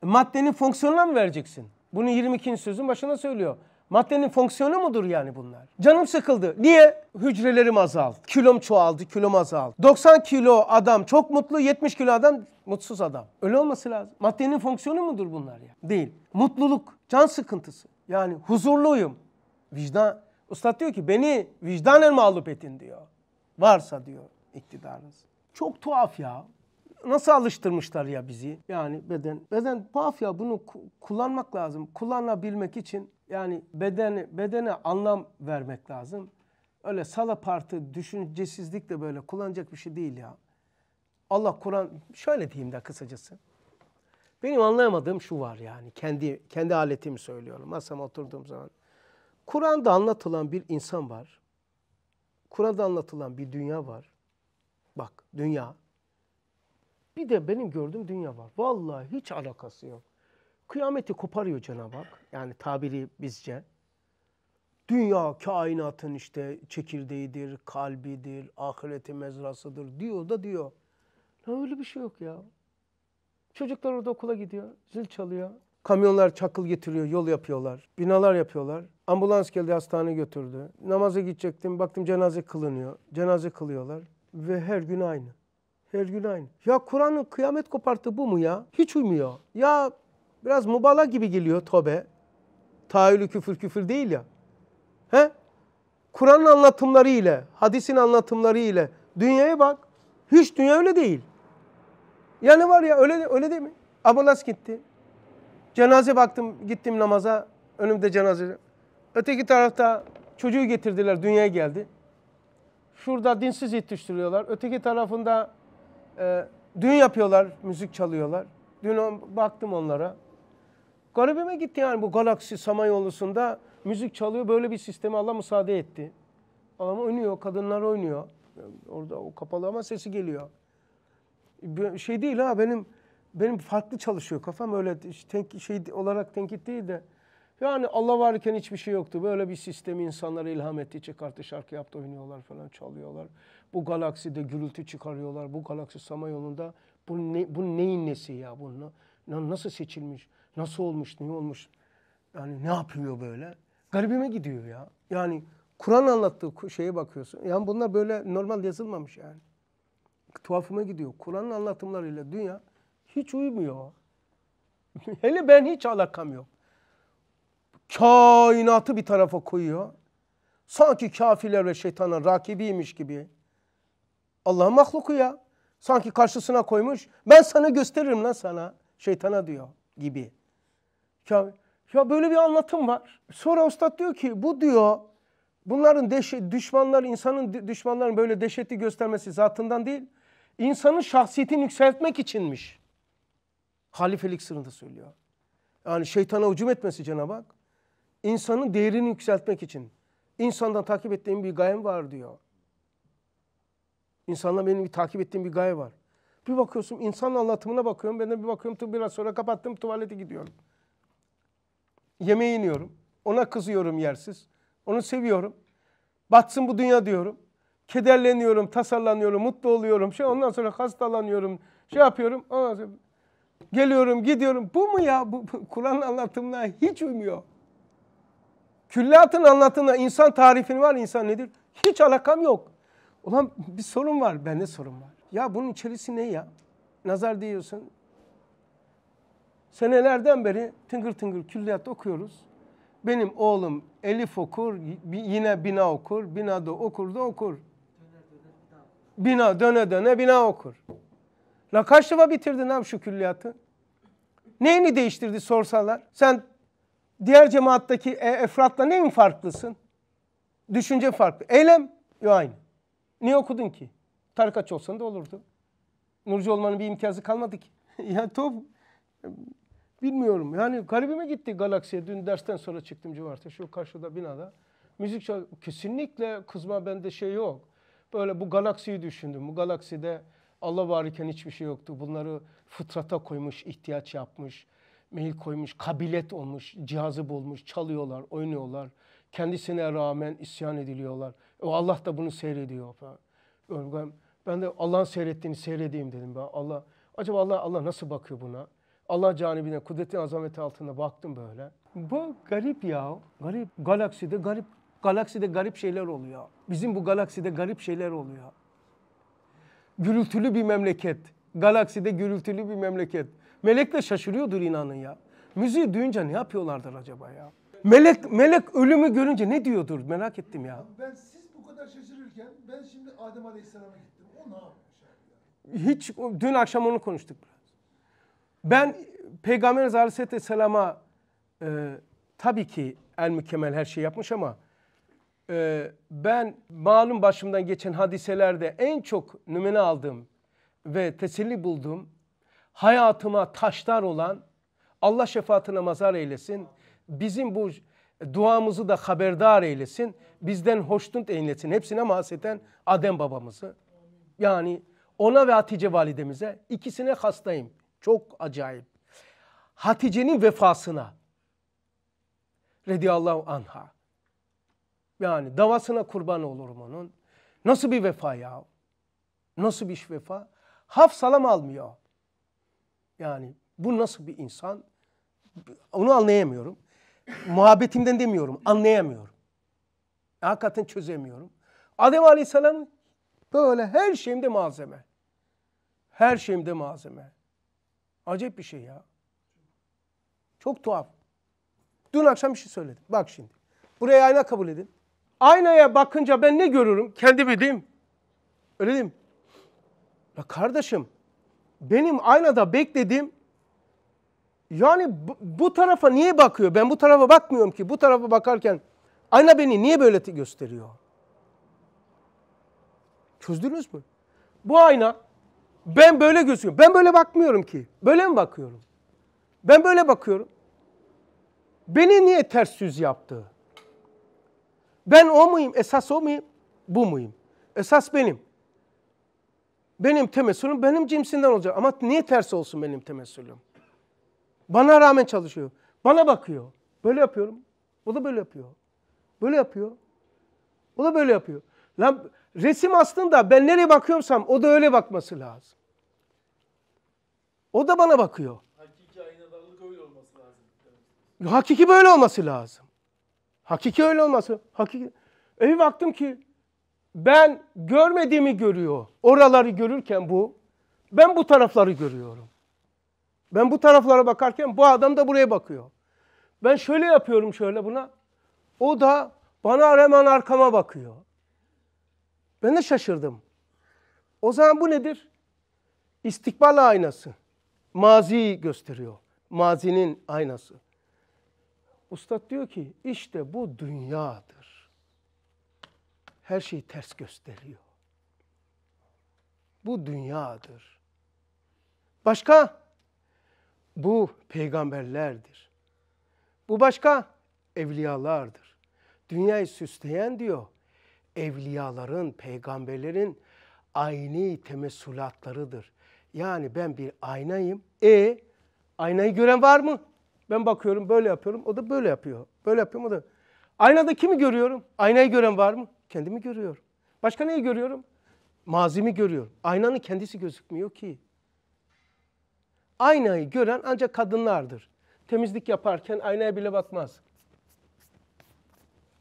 Maddenin fonksiyonuna mı vereceksin? Bunu 22. sözün başına söylüyor. Maddenin fonksiyonu mudur yani bunlar? Canım sıkıldı. Niye? Hücrelerim azaldı. Kilom çoğaldı, kilom azaldı. 90 kilo adam çok mutlu, 70 kilo adam mutsuz adam. Öyle olması lazım. Maddenin fonksiyonu mudur bunlar ya? Değil. Mutluluk, can sıkıntısı. Yani huzurluyum. Vicdan, Ustad diyor ki beni vicdanen mağlup etin diyor varsa diyor iktidarınız. Çok tuhaf ya. Nasıl alıştırmışlar ya bizi? Yani beden. Beden tuhaf ya bunu kullanmak lazım. Kullanabilmek için yani bedeni, bedene anlam vermek lazım. Öyle sala düşüncesizlik de böyle kullanacak bir şey değil ya. Allah Kur'an şöyle diyeyim de kısacası. Benim anlayamadığım şu var yani kendi kendi aletimi söylüyorum masama oturduğum zaman. Kur'an'da anlatılan bir insan var. Kur'an'da anlatılan bir dünya var. Bak dünya. Bir de benim gördüğüm dünya var. Vallahi hiç alakası yok. Kıyameti koparıyor Cenab-ı Hak. Yani tabiri bizce. Dünya kainatın işte çekirdeğidir, kalbidir, ahireti mezrasıdır diyor da diyor. Ya öyle bir şey yok ya. Çocuklar orada okula gidiyor, zil çalıyor. Kamyonlar çakıl getiriyor, yol yapıyorlar. Binalar yapıyorlar. Ambulans geldi hastane götürdü. Namaza gidecektim. Baktım cenaze kılınıyor. Cenaze kılıyorlar. Ve her gün aynı. Her gün aynı. Ya Kur'an'ın kıyamet koparttığı bu mu ya? Hiç uymuyor. Ya biraz mubala gibi geliyor tobe. Tahayyülü küfür küfür değil ya. He? Kur'an'ın anlatımları ile, hadisin anlatımları ile dünyaya bak. Hiç dünya öyle değil. Yani var ya öyle öyle değil mi? Ambulans gitti. Cenaze baktım gittim namaza. Önümde cenaze. Öteki tarafta çocuğu getirdiler dünyaya geldi. Şurada dinsiz yetiştiriyorlar. Öteki tarafında e, düğün yapıyorlar, müzik çalıyorlar. Dün baktım onlara. Garibime gitti yani bu galaksi Samanyolu'sunda müzik çalıyor. Böyle bir sistemi Allah müsaade etti. ama oynuyor, kadınlar oynuyor. Orada o kapalı ama sesi geliyor. Şey değil ha benim benim farklı çalışıyor kafam öyle tenk, şey olarak tenkit değil de yani Allah varken hiçbir şey yoktu. Böyle bir sistemi insanlara ilham etti çıkarttı. Şarkı yaptı oynuyorlar falan çalıyorlar. Bu galakside gürültü çıkarıyorlar. Bu galaksi Samanyolu'nda bu, ne, bu neyin nesi ya? bunu nasıl seçilmiş? Nasıl olmuş? Niye olmuş? Yani ne yapıyor böyle? Garibime gidiyor ya. Yani Kur'an anlattığı şeye bakıyorsun. Yani bunlar böyle normal yazılmamış yani. Tuhafıma gidiyor. Kur'an'ın anlatımlarıyla dünya hiç uymuyor. Hele ben hiç alakam yok. Kainatı bir tarafa koyuyor. Sanki kafirler ve şeytanın rakibiymiş gibi. Allah'ın mahluku ya. Sanki karşısına koymuş. Ben sana gösteririm lan sana. Şeytana diyor gibi. Ya, ya böyle bir anlatım var. Sonra ustad diyor ki bu diyor bunların deşe, düşmanlar insanın düşmanların böyle deşeti göstermesi zatından değil. insanın şahsiyetini yükseltmek içinmiş halifelik sırrını söylüyor. Yani şeytana hücum etmesi Cenab-ı Hak insanın değerini yükseltmek için insandan takip ettiğim bir gayem var diyor. İnsanla benim bir takip ettiğim bir gaye var. Bir bakıyorsun insan anlatımına bakıyorum. Ben de bir bakıyorum biraz sonra kapattım tuvalete gidiyorum. Yemeğe iniyorum. Ona kızıyorum yersiz. Onu seviyorum. Batsın bu dünya diyorum. Kederleniyorum, tasarlanıyorum, mutlu oluyorum. Şey ondan sonra hastalanıyorum. Şey yapıyorum. Ondan sonra Geliyorum gidiyorum. Bu mu ya? Bu, bu Kur'an anlatımına hiç uymuyor. Külliatın anlatımına insan tarifini var insan nedir? Hiç alakam yok. Ulan bir sorun var. Bende sorun var. Ya bunun içerisi ne ya? Nazar diyorsun. Senelerden beri tıngır tıngır külliyat okuyoruz. Benim oğlum Elif okur, yine Bina okur, Bina da okur da okur. Bina döne döne Bina okur. La kaç defa bitirdin abi şu külliyatı? Neyini değiştirdi sorsalar? Sen diğer cemaattaki e, efratla neyin farklısın? Düşünce farklı. Eylem yok aynı. Niye okudun ki? Tarikatçı olsan da olurdu. Nurcu olmanın bir imtiyazı kalmadı ki. ya top bilmiyorum. Yani garibime gitti galaksiye. Dün dersten sonra çıktım civarta. Şu karşıda binada. Müzik çal kesinlikle kızma bende şey yok. Böyle bu galaksiyi düşündüm. Bu galakside Allah varken hiçbir şey yoktu. Bunları fıtrata koymuş, ihtiyaç yapmış, mail koymuş, kabilet olmuş, cihazı bulmuş, çalıyorlar, oynuyorlar. Kendisine rağmen isyan ediliyorlar. O e, Allah da bunu seyrediyor falan. Ben de Allah'ın seyrettiğini seyredeyim dedim. Ben. Allah, acaba Allah, Allah nasıl bakıyor buna? Allah canibine, kudretin azameti altında baktım böyle. Bu garip ya. Garip. Galakside garip galakside garip şeyler oluyor. Bizim bu galakside garip şeyler oluyor gürültülü bir memleket. Galakside gürültülü bir memleket. Melek de şaşırıyordur inanın ya. Müziği duyunca ne yapıyorlardır acaba ya? Melek melek ölümü görünce ne diyordur merak ettim ya. Ben siz bu kadar şaşırırken ben şimdi Adem Aleyhisselam'a gittim. O ne yapmış? Hiç dün akşam onu konuştuk biraz. Ben Peygamber Aleyhisselam'a e, tabii ki el mükemmel her şeyi yapmış ama e, ben malum başımdan geçen hadiselerde en çok numune aldığım ve teselli bulduğum hayatıma taşlar olan Allah şefaatine mazar eylesin. Bizim bu duamızı da haberdar eylesin. Bizden hoşnut eylesin. Hepsine mahseten Adem babamızı. Yani ona ve Hatice validemize ikisine hastayım. Çok acayip. Hatice'nin vefasına. Radiyallahu anha. Yani davasına kurban olurum onun. Nasıl bir vefa ya? Nasıl bir vefa? Haf salam almıyor. Yani bu nasıl bir insan? Onu anlayamıyorum. Muhabbetimden demiyorum, anlayamıyorum. Hakikaten çözemiyorum. Adem Aleyhisselam böyle her şeyimde malzeme. Her şeyimde malzeme. Acayip bir şey ya. Çok tuhaf. Dün akşam bir şey söyledim. Bak şimdi. Buraya ayna kabul edin. Aynaya bakınca ben ne görürüm? Kendimi değil mi? Öyle değil mi? Ya kardeşim benim aynada beklediğim yani bu, tarafa niye bakıyor? Ben bu tarafa bakmıyorum ki. Bu tarafa bakarken ayna beni niye böyle gösteriyor? Çözdünüz mü? Bu ayna ben böyle gözüküyorum. Ben böyle bakmıyorum ki. Böyle mi bakıyorum? Ben böyle bakıyorum. Beni niye ters yüz yaptı? Ben o muyum? Esas o muyum? Bu muyum? Esas benim. Benim temessülüm benim cimsinden olacak. Ama niye ters olsun benim temessülüm? Bana rağmen çalışıyor. Bana bakıyor. Böyle yapıyorum. O da böyle yapıyor. Böyle yapıyor. O da böyle yapıyor. Lan resim aslında ben nereye bakıyorsam o da öyle bakması lazım. O da bana bakıyor. Hakiki aynadarlık öyle olması lazım. Hakiki böyle olması lazım. Hakiki öyle olması. Hakiki. E bir baktım ki ben görmediğimi görüyor. Oraları görürken bu, ben bu tarafları görüyorum. Ben bu taraflara bakarken bu adam da buraya bakıyor. Ben şöyle yapıyorum şöyle buna. O da bana hemen arkama bakıyor. Ben de şaşırdım. O zaman bu nedir? İstikbal aynası. Mazi gösteriyor. Mazinin aynası. Ustad diyor ki işte bu dünyadır. Her şeyi ters gösteriyor. Bu dünyadır. Başka? Bu peygamberlerdir. Bu başka? Evliyalardır. Dünyayı süsleyen diyor, evliyaların, peygamberlerin ayni temesulatlarıdır. Yani ben bir aynayım. E aynayı gören var mı? Ben bakıyorum böyle yapıyorum. O da böyle yapıyor. Böyle yapıyorum o da. Aynada kimi görüyorum? Aynayı gören var mı? Kendimi görüyorum. Başka neyi görüyorum? Mazimi görüyorum. Aynanın kendisi gözükmüyor ki. Aynayı gören ancak kadınlardır. Temizlik yaparken aynaya bile bakmaz.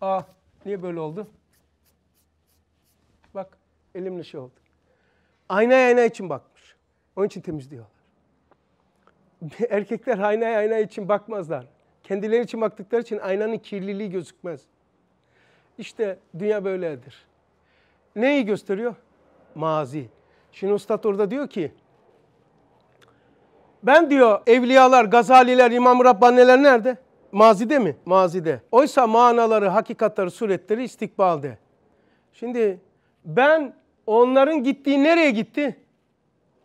Ah, niye böyle oldu? Bak elimle şey oldu. Aynaya ayna için bakmış. Onun için temizliyor. erkekler aynaya ayna için bakmazlar. Kendileri için baktıkları için aynanın kirliliği gözükmez. İşte dünya böyledir. Neyi gösteriyor? Mazi. Şimdi Ustad orada diyor ki, ben diyor evliyalar, gazaliler, imam Rabbaniler nerede? Mazide mi? Mazide. Oysa manaları, hakikatları, suretleri istikbalde. Şimdi ben onların gittiği nereye gitti?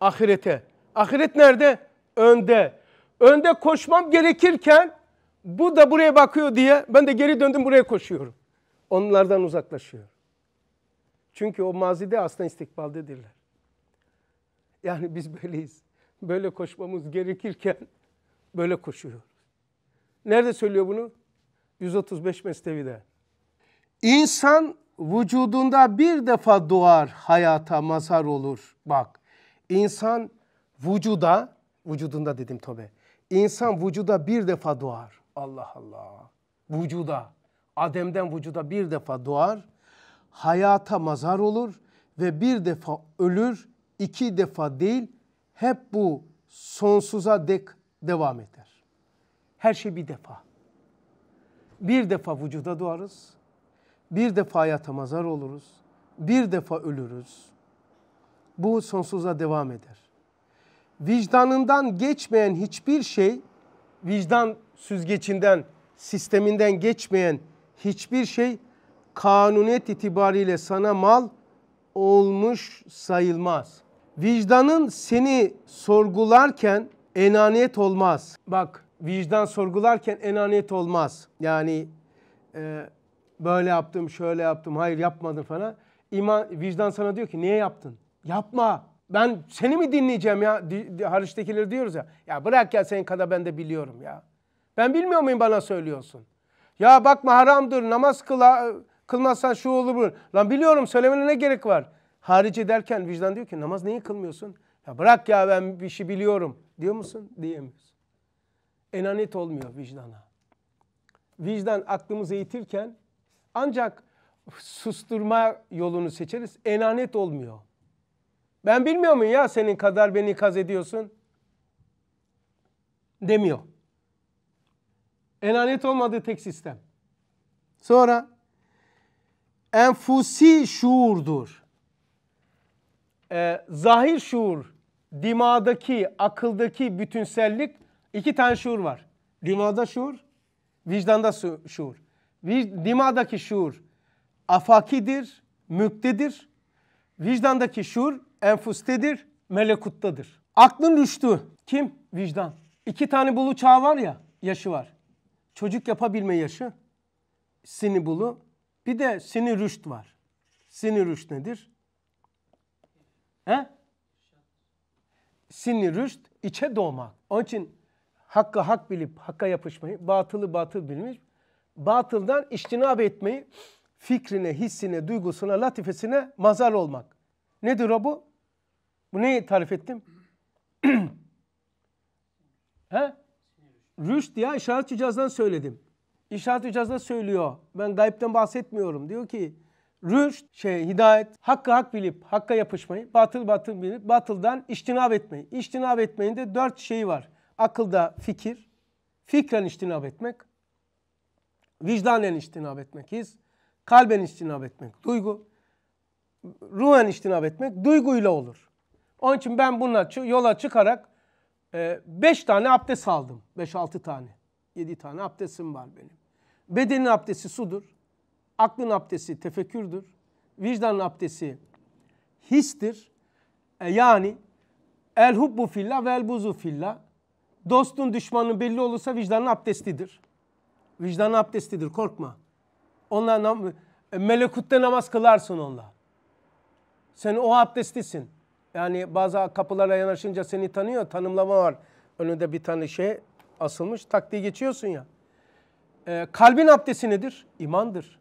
Ahirete. Ahiret nerede? önde. Önde koşmam gerekirken bu da buraya bakıyor diye ben de geri döndüm buraya koşuyorum. Onlardan uzaklaşıyor. Çünkü o mazide aslında istikbaldedirler. Yani biz böyleyiz. Böyle koşmamız gerekirken böyle koşuyor. Nerede söylüyor bunu? 135 Mesnevi'de. İnsan vücudunda bir defa doğar, hayata mazhar olur. Bak, insan vücuda Vücudunda dedim tobe. İnsan vücuda bir defa doğar. Allah Allah. Vücuda. Adem'den vücuda bir defa doğar. Hayata mazar olur ve bir defa ölür. iki defa değil. Hep bu sonsuza dek devam eder. Her şey bir defa. Bir defa vücuda doğarız. Bir defa hayata mazar oluruz. Bir defa ölürüz. Bu sonsuza devam eder vicdanından geçmeyen hiçbir şey, vicdan süzgecinden, sisteminden geçmeyen hiçbir şey kanuniyet itibariyle sana mal olmuş sayılmaz. Vicdanın seni sorgularken enaniyet olmaz. Bak vicdan sorgularken enaniyet olmaz. Yani e, böyle yaptım, şöyle yaptım, hayır yapmadım falan. İman, vicdan sana diyor ki niye yaptın? Yapma ben seni mi dinleyeceğim ya? Di, di, hariçtekileri diyoruz ya. Ya bırak ya senin kadar ben de biliyorum ya. Ben bilmiyor muyum bana söylüyorsun? Ya bakma haramdır namaz kıla, kılmazsan şu olur bu. Lan biliyorum söylemene ne gerek var? Harici derken vicdan diyor ki namaz niye kılmıyorsun? Ya bırak ya ben bir şey biliyorum. Diyor musun? Diyemiyorsun. Enanet olmuyor vicdana. Vicdan aklımızı eğitirken ancak susturma yolunu seçeriz. Enanet olmuyor. Ben bilmiyor muyum ya senin kadar beni ikaz ediyorsun? Demiyor. Enaniyet olmadığı tek sistem. Sonra enfusi şuurdur. Ee, zahir şuur, dimadaki, akıldaki bütünsellik iki tane şuur var. Dimada şuur, vicdanda şuur. Dimadaki şuur afakidir, mülktedir. Vicdandaki şuur enfustedir, melekuttadır. Aklın rüştü kim? Vicdan. İki tane bulu çağ var ya, yaşı var. Çocuk yapabilme yaşı, sini bulu. Bir de sini rüşt var. Sini rüşt nedir? He? Sini rüşt, içe doğmak. Onun için hakkı hak bilip hakka yapışmayı, batılı batıl bilmiş, batıldan iştinab etmeyi, fikrine, hissine, duygusuna, latifesine mazar olmak. Nedir o bu? Bu neyi tarif ettim? He? Rüşt ya işaret cihazdan söyledim. İşaret cihazda söylüyor. Ben gayipten bahsetmiyorum. Diyor ki rüşt, şey, hidayet, hakkı hak bilip, hakka yapışmayı, batıl batıl bilip, batıldan iştinab etmeyi. İştinab etmeyin de dört şeyi var. Akılda fikir, fikren iştinab etmek, vicdanen iştinab etmek, his, kalben iştinab etmek, duygu, ruhen iştinab etmek, duyguyla olur. Onun için ben bununla yola çıkarak 5 e, tane abdest aldım. 5-6 tane. 7 tane abdestim var benim. Bedenin abdesti sudur. Aklın abdesti tefekkürdür. Vicdanın abdesti histir. E, yani el hubbu filla ve el buzu filla. Dostun düşmanın belli olursa vicdanın abdestidir. Vicdanın abdestidir korkma. Onlar nam e, melekutte namaz kılarsın onunla. Sen o abdestisin. Yani bazı kapılara yanaşınca seni tanıyor. Tanımlama var. Önünde bir tane şey asılmış. Tak diye geçiyorsun ya. Ee, kalbin abdesti nedir? İmandır.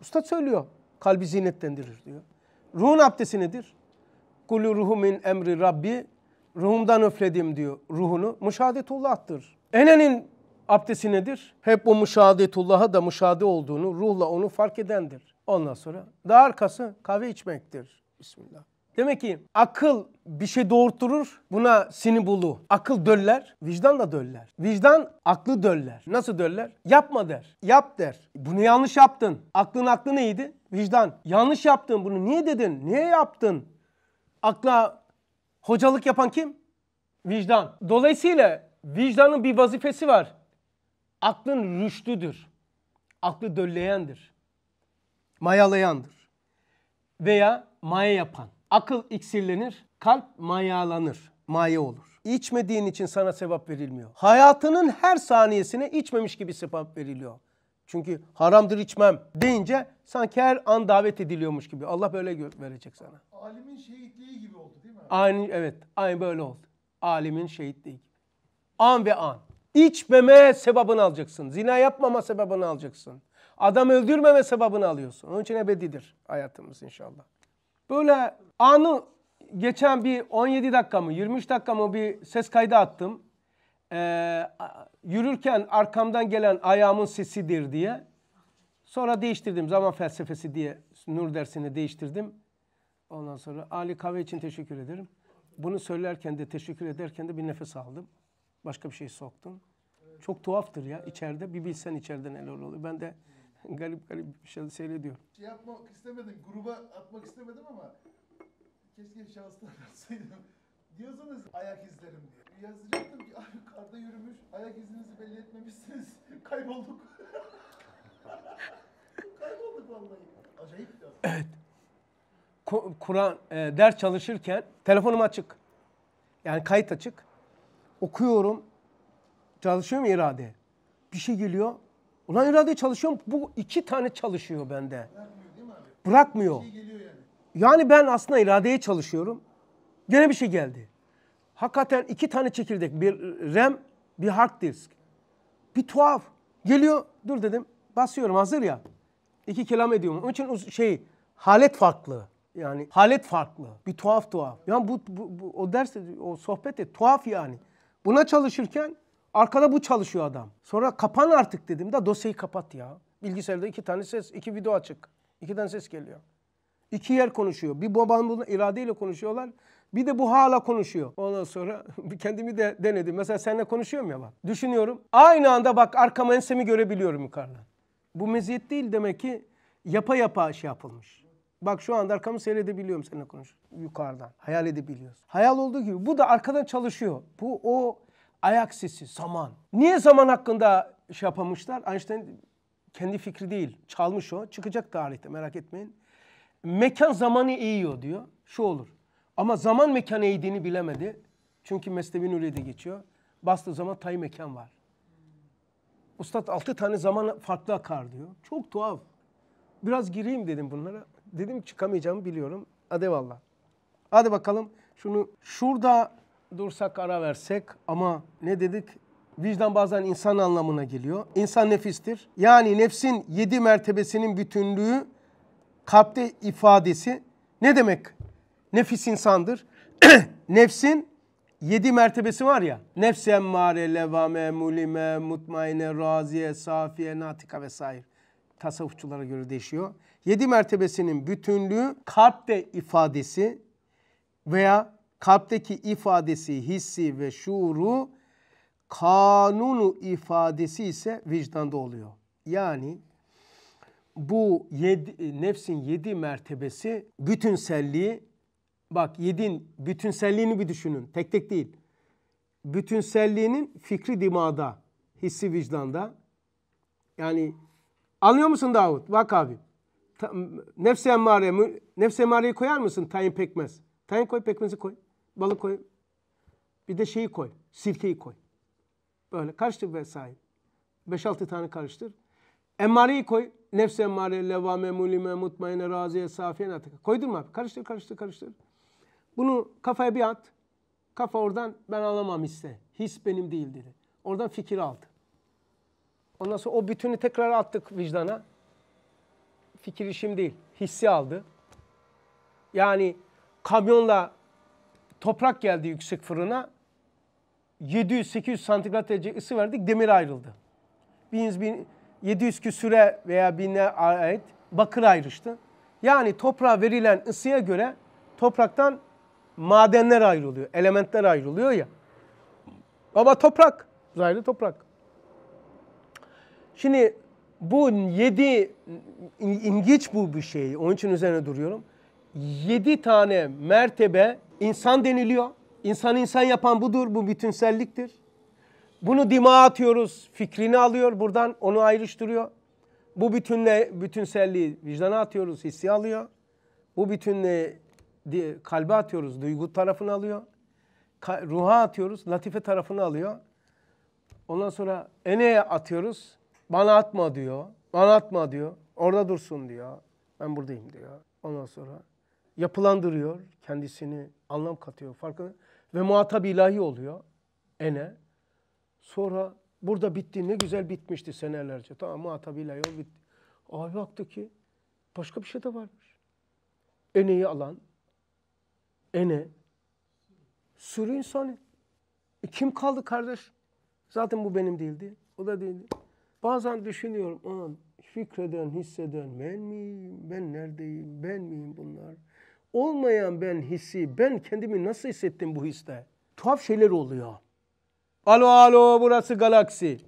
Usta söylüyor. Kalbi zinetlendirir diyor. Ruhun abdesti nedir? Kulü ruhu min emri Rabbi. Ruhumdan öfledim diyor ruhunu. Müşahadetullah'tır. Enenin abdesti nedir? Hep o müşahadetullah'a da müşahade olduğunu, ruhla onu fark edendir. Ondan sonra daha arkası kahve içmektir. Bismillah. Demek ki akıl bir şey doğurturur. Buna sinibulu. Akıl döller. Vicdan da döller. Vicdan aklı döller. Nasıl döller? Yapma der. Yap der. Bunu yanlış yaptın. Aklın aklı neydi? Vicdan. Yanlış yaptın bunu. Niye dedin? Niye yaptın? Akla hocalık yapan kim? Vicdan. Dolayısıyla vicdanın bir vazifesi var. Aklın rüştüdür. Aklı dölleyendir. Mayalayandır. Veya maya yapan. Akıl iksirlenir, kalp mayalanır, maya olur. İçmediğin için sana sevap verilmiyor. Hayatının her saniyesine içmemiş gibi sevap veriliyor. Çünkü haramdır içmem deyince sanki her an davet ediliyormuş gibi. Allah böyle verecek sana. Alimin şehitliği gibi oldu değil mi? Aynı evet, aynı böyle oldu. Alimin şehitliği gibi. An ve an. İçmeme sebabını alacaksın. Zina yapmama sebabını alacaksın. Adam öldürmeme sebabını alıyorsun. Onun için ebedidir hayatımız inşallah. Böyle anı geçen bir 17 dakika mı 23 dakika mı bir ses kaydı attım. Ee, yürürken arkamdan gelen ayağımın sesidir diye. Sonra değiştirdim zaman felsefesi diye nur dersini değiştirdim. Ondan sonra Ali kahve için teşekkür ederim. Bunu söylerken de teşekkür ederken de bir nefes aldım. Başka bir şey soktum. Çok tuhaftır ya içeride. Bir bilsen içeride neler oluyor. Ben de garip garip bir şey seyrediyorum. Şey yapmak istemedim. Gruba atmak istemedim ama keşke şanslar olsaydım. Yazınız ayak izlerim diye. Yazacaktım ki abi karda yürümüş, ayak izinizi belli etmemişsiniz. Kaybolduk. Kaybolduk vallahi. Acayip bir Evet. Kur'an e, ders çalışırken telefonum açık. Yani kayıt açık. Okuyorum. Çalışıyorum irade. Bir şey geliyor. Ulan irade çalışıyorum. Bu iki tane çalışıyor bende. Bırakmıyor değil mi abi? Bırakmıyor. Bir şey geliyor. Yani ben aslında iradeye çalışıyorum. Gene bir şey geldi. Hakikaten iki tane çekirdek. Bir RAM, bir hard disk. Bir tuhaf. Geliyor. Dur dedim. Basıyorum hazır ya. İki kelam ediyorum. Onun için şey halet farklı. Yani halet farklı. Bir tuhaf tuhaf. Yani bu, bu, bu o ders o sohbet de tuhaf yani. Buna çalışırken arkada bu çalışıyor adam. Sonra kapan artık dedim de dosyayı kapat ya. Bilgisayarda iki tane ses, iki video açık. İki tane ses geliyor. İki yer konuşuyor. Bir baban bunu iradeyle konuşuyorlar. Bir de bu hala konuşuyor. Ondan sonra kendimi de denedim. Mesela seninle konuşuyorum ya bak. Düşünüyorum. Aynı anda bak arkama ensemi görebiliyorum yukarıdan. Bu meziyet değil demek ki yapa yapa şey yapılmış. Bak şu anda arkamı seyredebiliyorum seninle konuş yukarıdan. Hayal edebiliyorsun. Hayal olduğu gibi bu da arkadan çalışıyor. Bu o ayak sesi, zaman. Niye zaman hakkında şey yapamışlar? Einstein kendi fikri değil. Çalmış o. Çıkacak tarihte merak etmeyin mekan zamanı eğiyor diyor. Şu olur. Ama zaman mekan eğdiğini bilemedi. Çünkü Mesnevi Nuriye'de geçiyor. Bastığı zaman tay mekan var. Ustad altı tane zaman farklı akar diyor. Çok tuhaf. Biraz gireyim dedim bunlara. Dedim çıkamayacağımı biliyorum. Hadi valla. Hadi bakalım şunu şurada dursak ara versek ama ne dedik? Vicdan bazen insan anlamına geliyor. İnsan nefistir. Yani nefsin yedi mertebesinin bütünlüğü kalpte ifadesi ne demek? Nefis insandır. Nefsin yedi mertebesi var ya. Nefs emmare, levame, mulime, mutmaine, raziye, safiye, natika vesaire. Tasavvufçulara göre değişiyor. Yedi mertebesinin bütünlüğü kalpte ifadesi veya kalpteki ifadesi, hissi ve şuuru kanunu ifadesi ise vicdanda oluyor. Yani bu yedi, e, nefsin yedi mertebesi bütünselliği bak yedin bütünselliğini bir düşünün tek tek değil. Bütünselliğinin fikri dimada, hissi vicdanda. Yani anlıyor musun Davut? Bak abi. Ta, nefs emmare, nefs emmareyi koyar mısın? Tayin pekmez. Tayin koy, pekmezi koy. balı koy. Bir de şeyi koy. Sirkeyi koy. Böyle karıştır vesaire. 5-6 tane karıştır. Emmareyi koy nefse emmare, levame mulime, mutmaine, raziye, safiye, atıka. Koydurma abi. Karıştır, karıştır, karıştır. Bunu kafaya bir at. Kafa oradan ben alamam hisse. His benim değil dedi. Oradan fikir aldı. Ondan sonra o bütünü tekrar attık vicdana. Fikir işim değil. Hissi aldı. Yani kamyonla toprak geldi yüksek fırına. 700-800 santigrat derece ısı verdik demir ayrıldı. 1000, 1000, 700 küsüre veya bine ait bakır ayrıştı. Yani toprağa verilen ısıya göre topraktan madenler ayrılıyor, elementler ayrılıyor ya. Baba toprak, uzaylı toprak. Şimdi bu yedi, ilginç bu bir şey, onun için üzerine duruyorum. Yedi tane mertebe insan deniliyor. İnsan insan yapan budur, bu bütünselliktir. Bunu dima atıyoruz, fikrini alıyor buradan, onu ayrıştırıyor. Bu bütünle bütünselliği vicdana atıyoruz, hissi alıyor. Bu bütünle kalbe atıyoruz, duygu tarafını alıyor. Ka ruha atıyoruz, latife tarafını alıyor. Ondan sonra eneye atıyoruz. Bana atma diyor. Bana atma diyor. Orada dursun diyor. Ben buradayım diyor. Ondan sonra yapılandırıyor kendisini. Anlam katıyor. Farkı ve muhatap ilahi oluyor. Ene. Sonra burada bitti. Ne güzel bitmişti senelerce. Tamam muhatabıyla yol bitti. Abi baktı ki başka bir şey de varmış. Eneyi alan, ene, sürü insanı. E kim kaldı kardeş? Zaten bu benim değildi. O da değildi. Bazen düşünüyorum, aman fikreden, hisseden ben miyim, ben neredeyim, ben miyim bunlar? Olmayan ben hissi, ben kendimi nasıl hissettim bu histe? Tuhaf şeyler oluyor. Alo alo burası galaksi.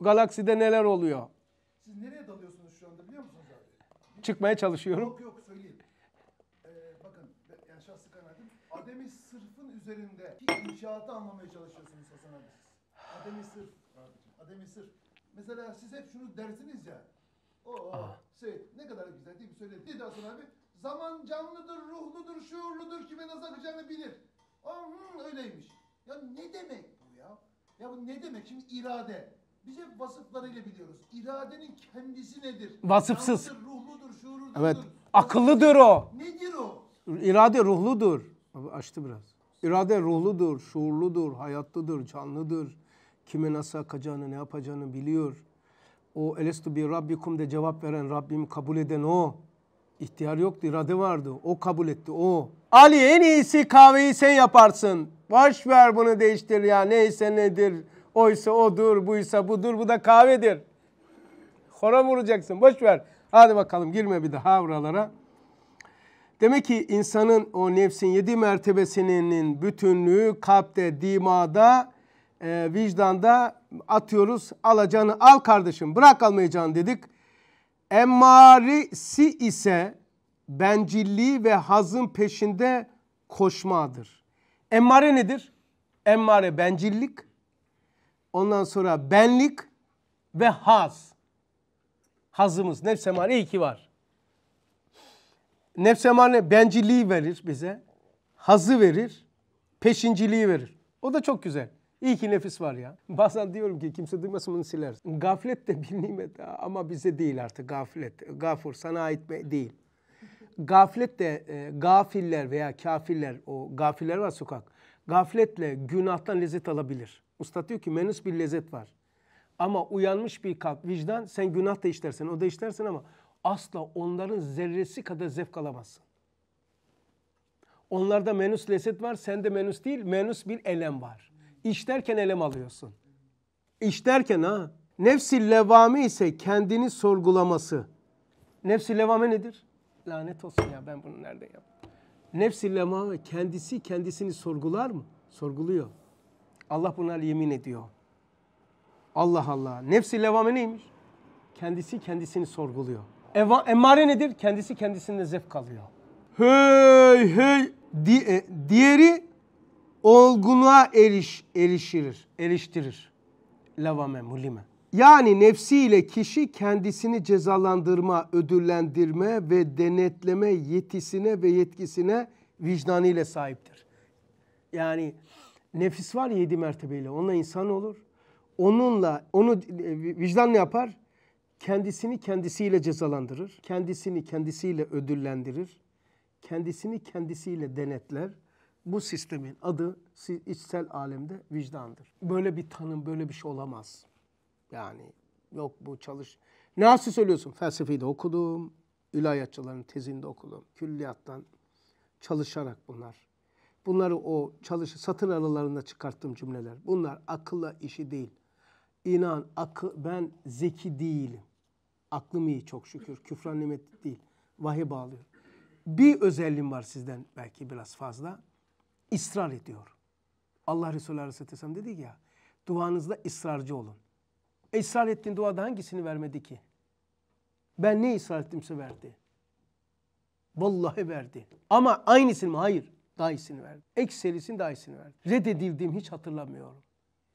Galakside neler oluyor? Siz nereye dalıyorsunuz şu anda biliyor musunuz abi? Çıkmaya çalışıyorum. Yok yok söyleyeyim. Ee, bakın yani şahsi kanaatim. Ademi sırfın üzerinde. inşaatı anlamaya çalışıyorsunuz Hasan abi. Ademi sırf. Ademi sırf. Mesela siz hep şunu dersiniz ya. Oo, şey ne kadar güzel değil mi söyledi. Dedi Hasan abi. Zaman canlıdır, ruhludur, şuurludur, kime nasıl bilir. Aa, hı, öyleymiş. Ya ne demek bu? Ya bu ne demek şimdi irade? Biz hep vasıflarıyla biliyoruz. İradenin kendisi nedir? Vasıfsız. Yalnızdır, ruhludur, şuurludur. Evet. Akıllıdır o. Nedir o? İrade ruhludur. açtı biraz. İrade ruhludur, şuurludur, hayatlıdır, canlıdır. Kime nasıl akacağını, ne yapacağını biliyor. O elestu bir rabbikum de cevap veren Rabbim kabul eden o. İhtiyar yoktu, irade vardı. O kabul etti, o. Ali en iyisi kahveyi sen yaparsın. Baş ver bunu değiştir ya neyse nedir. Oysa odur, buysa budur, bu da kahvedir. Hora vuracaksın, boş ver. Hadi bakalım girme bir daha buralara. Demek ki insanın o nefsin yedi mertebesinin bütünlüğü kalpte, dimada, e, vicdanda atıyoruz. Alacağını al kardeşim, bırak almayacağını dedik. Emmarisi ise bencilliği ve hazın peşinde koşmadır. Emmare nedir? Emmare bencillik. Ondan sonra benlik ve haz. Hazımız. Nefs emmare iki var. Nefs emmare bencilliği verir bize. Hazı verir. Peşinciliği verir. O da çok güzel. İyi ki nefis var ya. Bazen diyorum ki kimse duymasın bunu siler. Gaflet de bir nimet ama bize değil artık gaflet. Gafur sana ait değil gafletle e, gafiller veya kafirler o gafiller var sokak. Gafletle günahtan lezzet alabilir. Usta diyor ki menüs bir lezzet var. Ama uyanmış bir kalp, vicdan sen günah da işlersen o da işlersin ama asla onların zerresi kadar zevk alamazsın. Onlarda menüs lezzet var, sende menüs değil, menüs bir elem var. İşlerken elem alıyorsun. İşlerken ha. Nefsi levame ise kendini sorgulaması. Nefsi levame nedir? lanet olsun ya ben bunu nerede yaptım? Nefsi lema kendisi kendisini sorgular mı? Sorguluyor. Allah buna yemin ediyor. Allah Allah. Nefsi levame neymiş? Kendisi kendisini sorguluyor. Eva, emmare nedir? Kendisi kendisinde zevk alıyor. Hey hey. Di, e, diğeri olgunluğa eriş, erişirir, eriştirir. Levame, mulime. Yani nefsiyle kişi kendisini cezalandırma, ödüllendirme ve denetleme yetisine ve yetkisine vicdanıyla sahiptir. Yani nefis var ya yedi mertebeyle onunla insan olur. Onunla onu e, vicdan ne yapar? Kendisini kendisiyle cezalandırır. Kendisini kendisiyle ödüllendirir. Kendisini kendisiyle denetler. Bu sistemin adı içsel alemde vicdandır. Böyle bir tanım, böyle bir şey olamaz. Yani yok bu çalış... Nasıl söylüyorsun? Felsefeyi de okudum. İlahiyatçıların tezini de okudum. Külliyattan çalışarak bunlar. Bunları o çalışı satır aralarında çıkarttığım cümleler. Bunlar akılla işi değil. İnan akı, ben zeki değilim. Aklım iyi çok şükür. Küfran nimet değil. Vahiy bağlıyor. Bir özelliğim var sizden belki biraz fazla. İsrar ediyor. Allah Resulü Aleyhisselam dedi ya duanızda ısrarcı olun. E ısrar ettiğin duada hangisini vermedi ki? Ben ne ısrar ettimse verdi. Vallahi verdi. Ama aynısını mı? Hayır. Daha iyisini verdi. Ekserisini daha iyisini verdi. Reddedildiğim hiç hatırlamıyorum.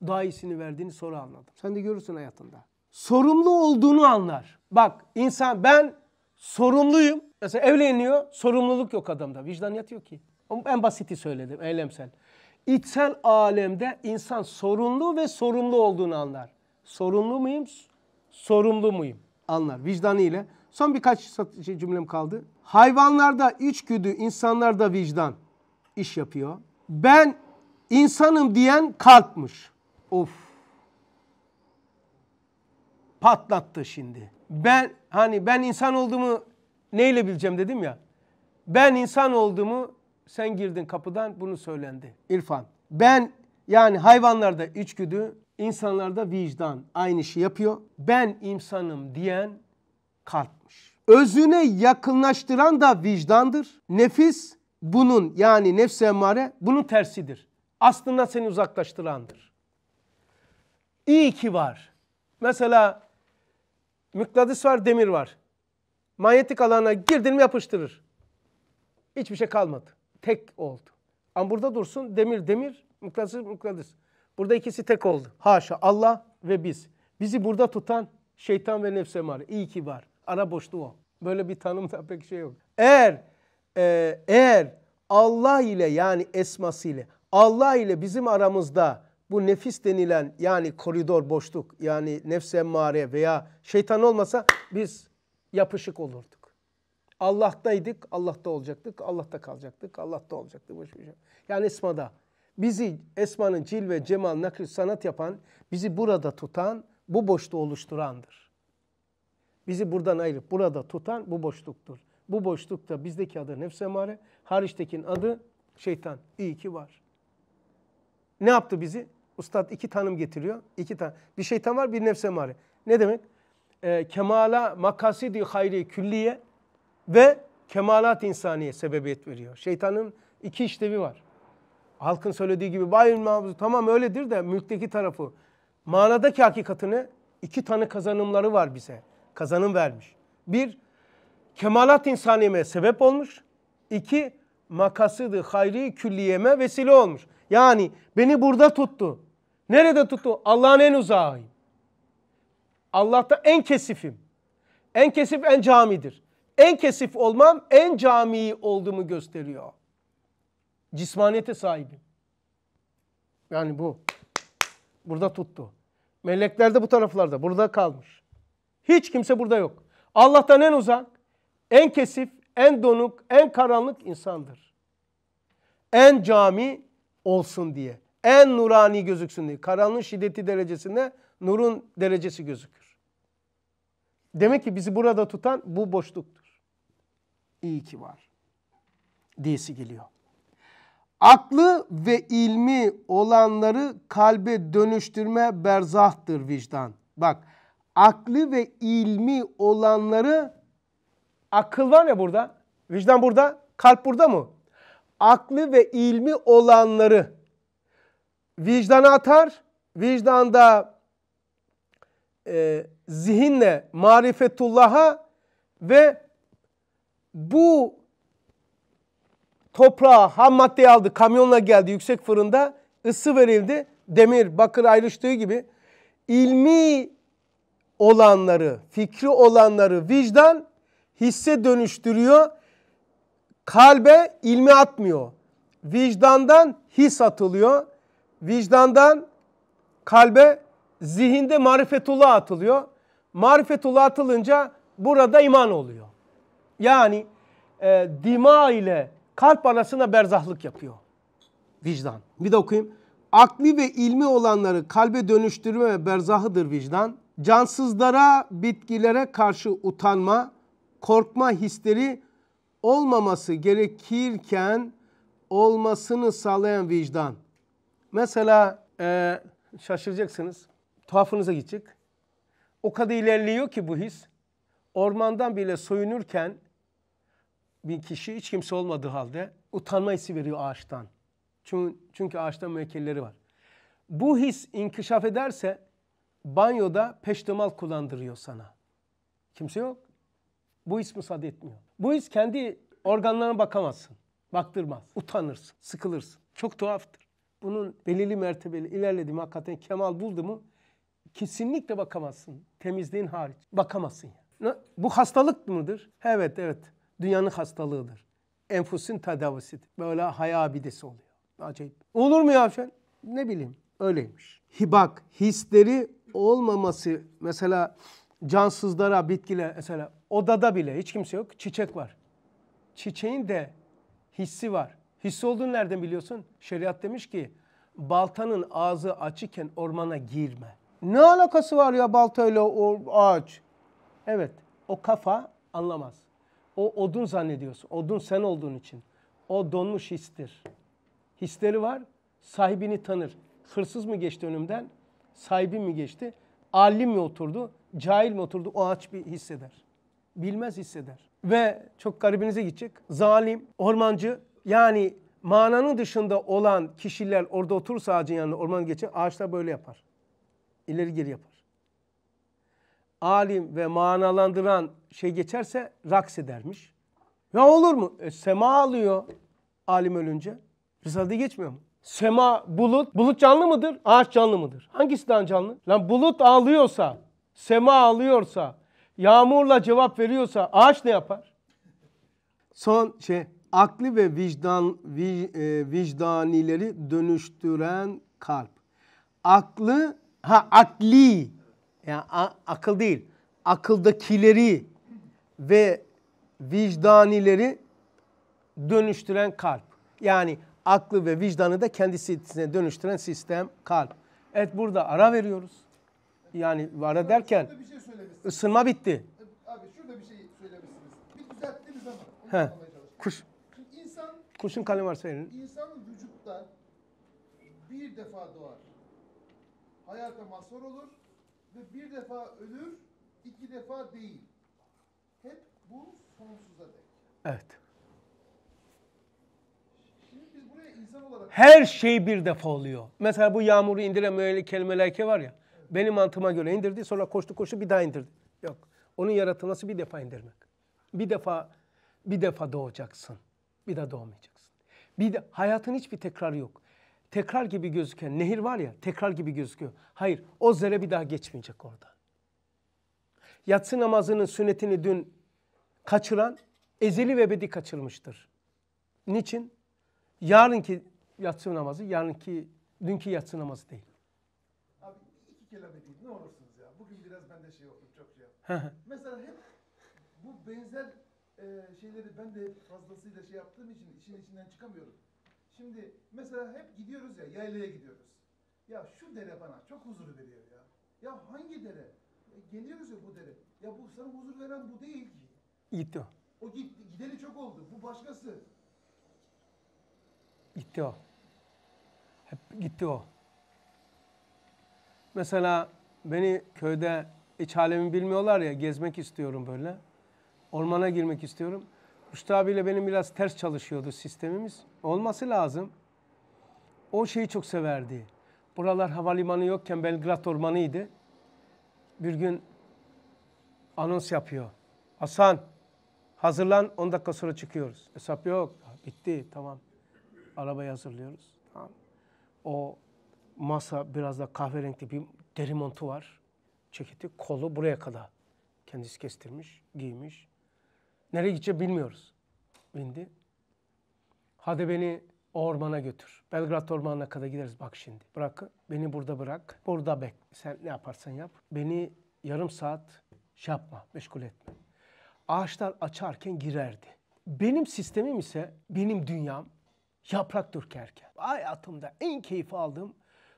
Daha iyisini verdiğini sonra anladım. Sen de görürsün hayatında. Sorumlu olduğunu anlar. Bak insan ben sorumluyum. Mesela evleniyor. Sorumluluk yok adamda. vicdan yatıyor ki. En basiti söyledim. Eylemsel. İçsel alemde insan sorumlu ve sorumlu olduğunu anlar sorumlu muyum, sorumlu muyum anlar vicdanı ile. Son birkaç şey cümlem kaldı. Hayvanlarda içgüdü, insanlarda vicdan iş yapıyor. Ben insanım diyen kalkmış. Of. Patlattı şimdi. Ben hani ben insan olduğumu neyle bileceğim dedim ya. Ben insan olduğumu sen girdin kapıdan bunu söylendi. İrfan. Ben yani hayvanlarda içgüdü, İnsanlarda vicdan aynı işi yapıyor. Ben insanım diyen kalpmiş. Özüne yakınlaştıran da vicdandır. Nefis bunun yani nefse emmare bunun tersidir. Aslında seni uzaklaştırandır. İyi ki var. Mesela mıknatıs var, demir var. Manyetik alana girdin mi yapıştırır. Hiçbir şey kalmadı. Tek oldu. Ama burada dursun demir demir, mıknatıs mıknatıs. Burada ikisi tek oldu. Haşa Allah ve biz. Bizi burada tutan şeytan ve nefse var. İyi ki var. Ara boşluğu o. Böyle bir tanım da pek şey yok. Eğer e, eğer Allah ile yani esması ile Allah ile bizim aramızda bu nefis denilen yani koridor boşluk yani nefse emmare veya şeytan olmasa biz yapışık olurduk. Allah'taydık, Allah'ta olacaktık, Allah'ta kalacaktık, Allah'ta olacaktık. Boş bir şey. Yani ismada bizi Esma'nın cil ve cemal nakil sanat yapan, bizi burada tutan, bu boşluğu oluşturandır. Bizi buradan ayırıp burada tutan bu boşluktur. Bu boşlukta bizdeki adı nefs emare, hariçtekinin adı şeytan. İyi ki var. Ne yaptı bizi? Ustad iki tanım getiriyor. İki tan bir şeytan var, bir nefs emare. Ne demek? E, kemala makasidi hayri külliye ve kemalat insaniye sebebiyet veriyor. Şeytanın iki işlevi var halkın söylediği gibi Bayern mavzu tamam öyledir de mülkteki tarafı. Manadaki hakikatini iki tane kazanımları var bize. Kazanım vermiş. Bir, kemalat insaniyeme sebep olmuş. İki, makasıdı hayri külliyeme vesile olmuş. Yani beni burada tuttu. Nerede tuttu? Allah'ın en uzağıyım. Allah'ta en kesifim. En kesif en camidir. En kesif olmam en camii olduğumu gösteriyor cismaniyete sahibim. Yani bu. Burada tuttu. Melekler de bu taraflarda. Burada kalmış. Hiç kimse burada yok. Allah'tan en uzak, en kesif, en donuk, en karanlık insandır. En cami olsun diye. En nurani gözüksün diye. Karanlığın şiddeti derecesinde nurun derecesi gözükür. Demek ki bizi burada tutan bu boşluktur. İyi ki var. Diyesi geliyor. Aklı ve ilmi olanları kalbe dönüştürme berzahtır vicdan. Bak aklı ve ilmi olanları akıl var ya burada. Vicdan burada, kalp burada mı? Aklı ve ilmi olanları vicdana atar. Vicdanda e, zihinle marifetullah'a ve bu toprağı, ham maddeyi aldı, kamyonla geldi yüksek fırında, ısı verildi. Demir, bakır ayrıştığı gibi ilmi olanları, fikri olanları vicdan hisse dönüştürüyor. Kalbe ilmi atmıyor. Vicdandan his atılıyor. Vicdandan kalbe zihinde marifetullah atılıyor. Marifetullah atılınca burada iman oluyor. Yani e, dima ile Kalp arasına berzahlık yapıyor vicdan. Bir de okuyayım. Akli ve ilmi olanları kalbe dönüştürme berzahıdır vicdan. Cansızlara, bitkilere karşı utanma, korkma hisleri olmaması gerekirken olmasını sağlayan vicdan. Mesela e, şaşıracaksınız, tuhafınıza gidecek. O kadar ilerliyor ki bu his. Ormandan bile soyunurken bin kişi hiç kimse olmadığı halde utanma hissi veriyor ağaçtan. Çünkü, çünkü ağaçtan müekkelleri var. Bu his inkişaf ederse banyoda peştemal kullandırıyor sana. Kimse yok. Bu his müsaade etmiyor. Bu his kendi organlarına bakamazsın. Baktırmaz. Utanırsın. Sıkılırsın. Çok tuhaftır. Bunun belirli mertebeli ilerledi hakikaten kemal buldu mu kesinlikle bakamazsın. Temizliğin hariç. Bakamazsın yani. Bu hastalık mıdır? Evet, evet dünyanın hastalığıdır. Enfusun tedavisidir. Böyle hayabidesi oluyor. Acayip. Olur mu ya sen? Şey? Ne bileyim. Öyleymiş. Hibak, hisleri olmaması mesela cansızlara, bitkilere mesela odada bile hiç kimse yok. Çiçek var. Çiçeğin de hissi var. Hissi olduğunu nereden biliyorsun? Şeriat demiş ki baltanın ağzı açıkken ormana girme. Ne alakası var ya baltayla o ağaç? Evet o kafa anlamaz o odun zannediyorsun. Odun sen olduğun için. O donmuş histir. Hisleri var. Sahibini tanır. Hırsız mı geçti önümden? Sahibi mi geçti? Alim mi oturdu? Cahil mi oturdu? O ağaç bir hisseder. Bilmez hisseder. Ve çok garibinize gidecek. Zalim, ormancı yani mananın dışında olan kişiler orada oturursa ağacın yanına orman geçer. Ağaçlar böyle yapar. İleri geri yapar alim ve manalandıran şey geçerse raks edermiş. Ya olur mu? E, sema alıyor alim ölünce. Risale'de geçmiyor mu? Sema, bulut. Bulut canlı mıdır? Ağaç canlı mıdır? Hangisi daha canlı? Lan bulut ağlıyorsa, sema ağlıyorsa, yağmurla cevap veriyorsa ağaç ne yapar? Son şey, akli ve vicdan vic, e, vicdanileri dönüştüren kalp. Aklı, ha akli yani akıl değil, akıldakileri ve vicdanileri dönüştüren kalp. Yani aklı ve vicdanı da kendisine dönüştüren sistem kalp. Evet burada ara veriyoruz. Yani ara derken şurada şey ısınma bitti. Abi şurada bir şey söylemişsiniz. Bir düzelttiniz ama. He. Kuş. Şimdi insan, Kuşun kalem varsa elin. İnsan vücutta bir defa doğar. Hayata mahsur olur ve bir defa ölür, iki defa değil. Hep bu sonsuza dek. Evet. Şimdi biz buraya insan olarak... Her şey bir defa oluyor. Mesela bu yağmuru indiren müellike meleke var ya. Evet. Benim mantığıma göre indirdi sonra koştu koştu bir daha indirdi. Yok. Onun yaratılması bir defa indirmek. Bir defa bir defa doğacaksın. Bir daha doğmayacaksın. Bir de hayatın hiçbir tekrarı yok tekrar gibi gözüken nehir var ya tekrar gibi gözüküyor. Hayır o zere bir daha geçmeyecek oradan. Yatsı namazının sünnetini dün kaçıran ezeli ve bedi kaçırmıştır. Niçin? Yarınki yatsı namazı, yarınki dünkü yatsı namazı değil. Abi iki kelam değil ne olursunuz ya. Bugün biraz ben de şey oldum çok şey yaptım. Mesela hep bu benzer e, şeyleri ben de fazlasıyla şey yaptığım için işin içinden çıkamıyorum. Şimdi mesela hep gidiyoruz ya, yaylaya gidiyoruz. Ya şu dere bana çok huzur veriyor ya. Ya hangi dere? Ya e, geliyoruz ya bu dere. Ya bu sana huzur veren bu değil ki. Gitti o. O gitti, gideli çok oldu. Bu başkası. Gitti o. Hep gitti o. Mesela beni köyde iç alemi bilmiyorlar ya, gezmek istiyorum böyle. Ormana girmek istiyorum. Müştü abiyle benim biraz ters çalışıyordu sistemimiz. Olması lazım. O şeyi çok severdi. Buralar havalimanı yokken Belgrad Ormanı'ydı. Bir gün anons yapıyor. Hasan hazırlan 10 dakika sonra çıkıyoruz. Hesap yok. Bitti tamam. Arabayı hazırlıyoruz. Tamam. O masa biraz da kahverengi bir deri montu var. Ceketi kolu buraya kadar. Kendisi kestirmiş, giymiş. Nereye gidecek bilmiyoruz. Bindi. Hadi beni ormana götür. Belgrad Ormanı'na kadar gideriz bak şimdi. Bırak beni burada bırak. Burada bek. Sen ne yaparsan yap. Beni yarım saat şey yapma, meşgul etme. Ağaçlar açarken girerdi. Benim sistemim ise benim dünyam yaprak dökerken. Hayatımda en keyif aldığım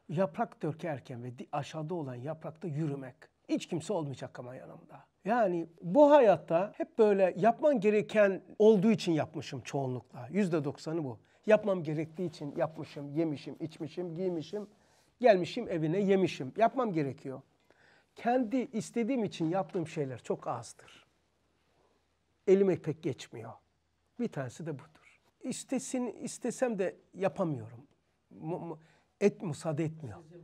yaprak dökerken ve aşağıda olan yaprakta yürümek. Hiç kimse olmayacak ama yanımda. Yani bu hayatta hep böyle yapman gereken olduğu için yapmışım çoğunlukla. Yüzde doksanı bu. Yapmam gerektiği için yapmışım, yemişim, içmişim, giymişim, gelmişim evine yemişim. Yapmam gerekiyor. Kendi istediğim için yaptığım şeyler çok azdır. Elime pek geçmiyor. Bir tanesi de budur. İstesin, istesem de yapamıyorum. Et müsaade etmiyor. Şey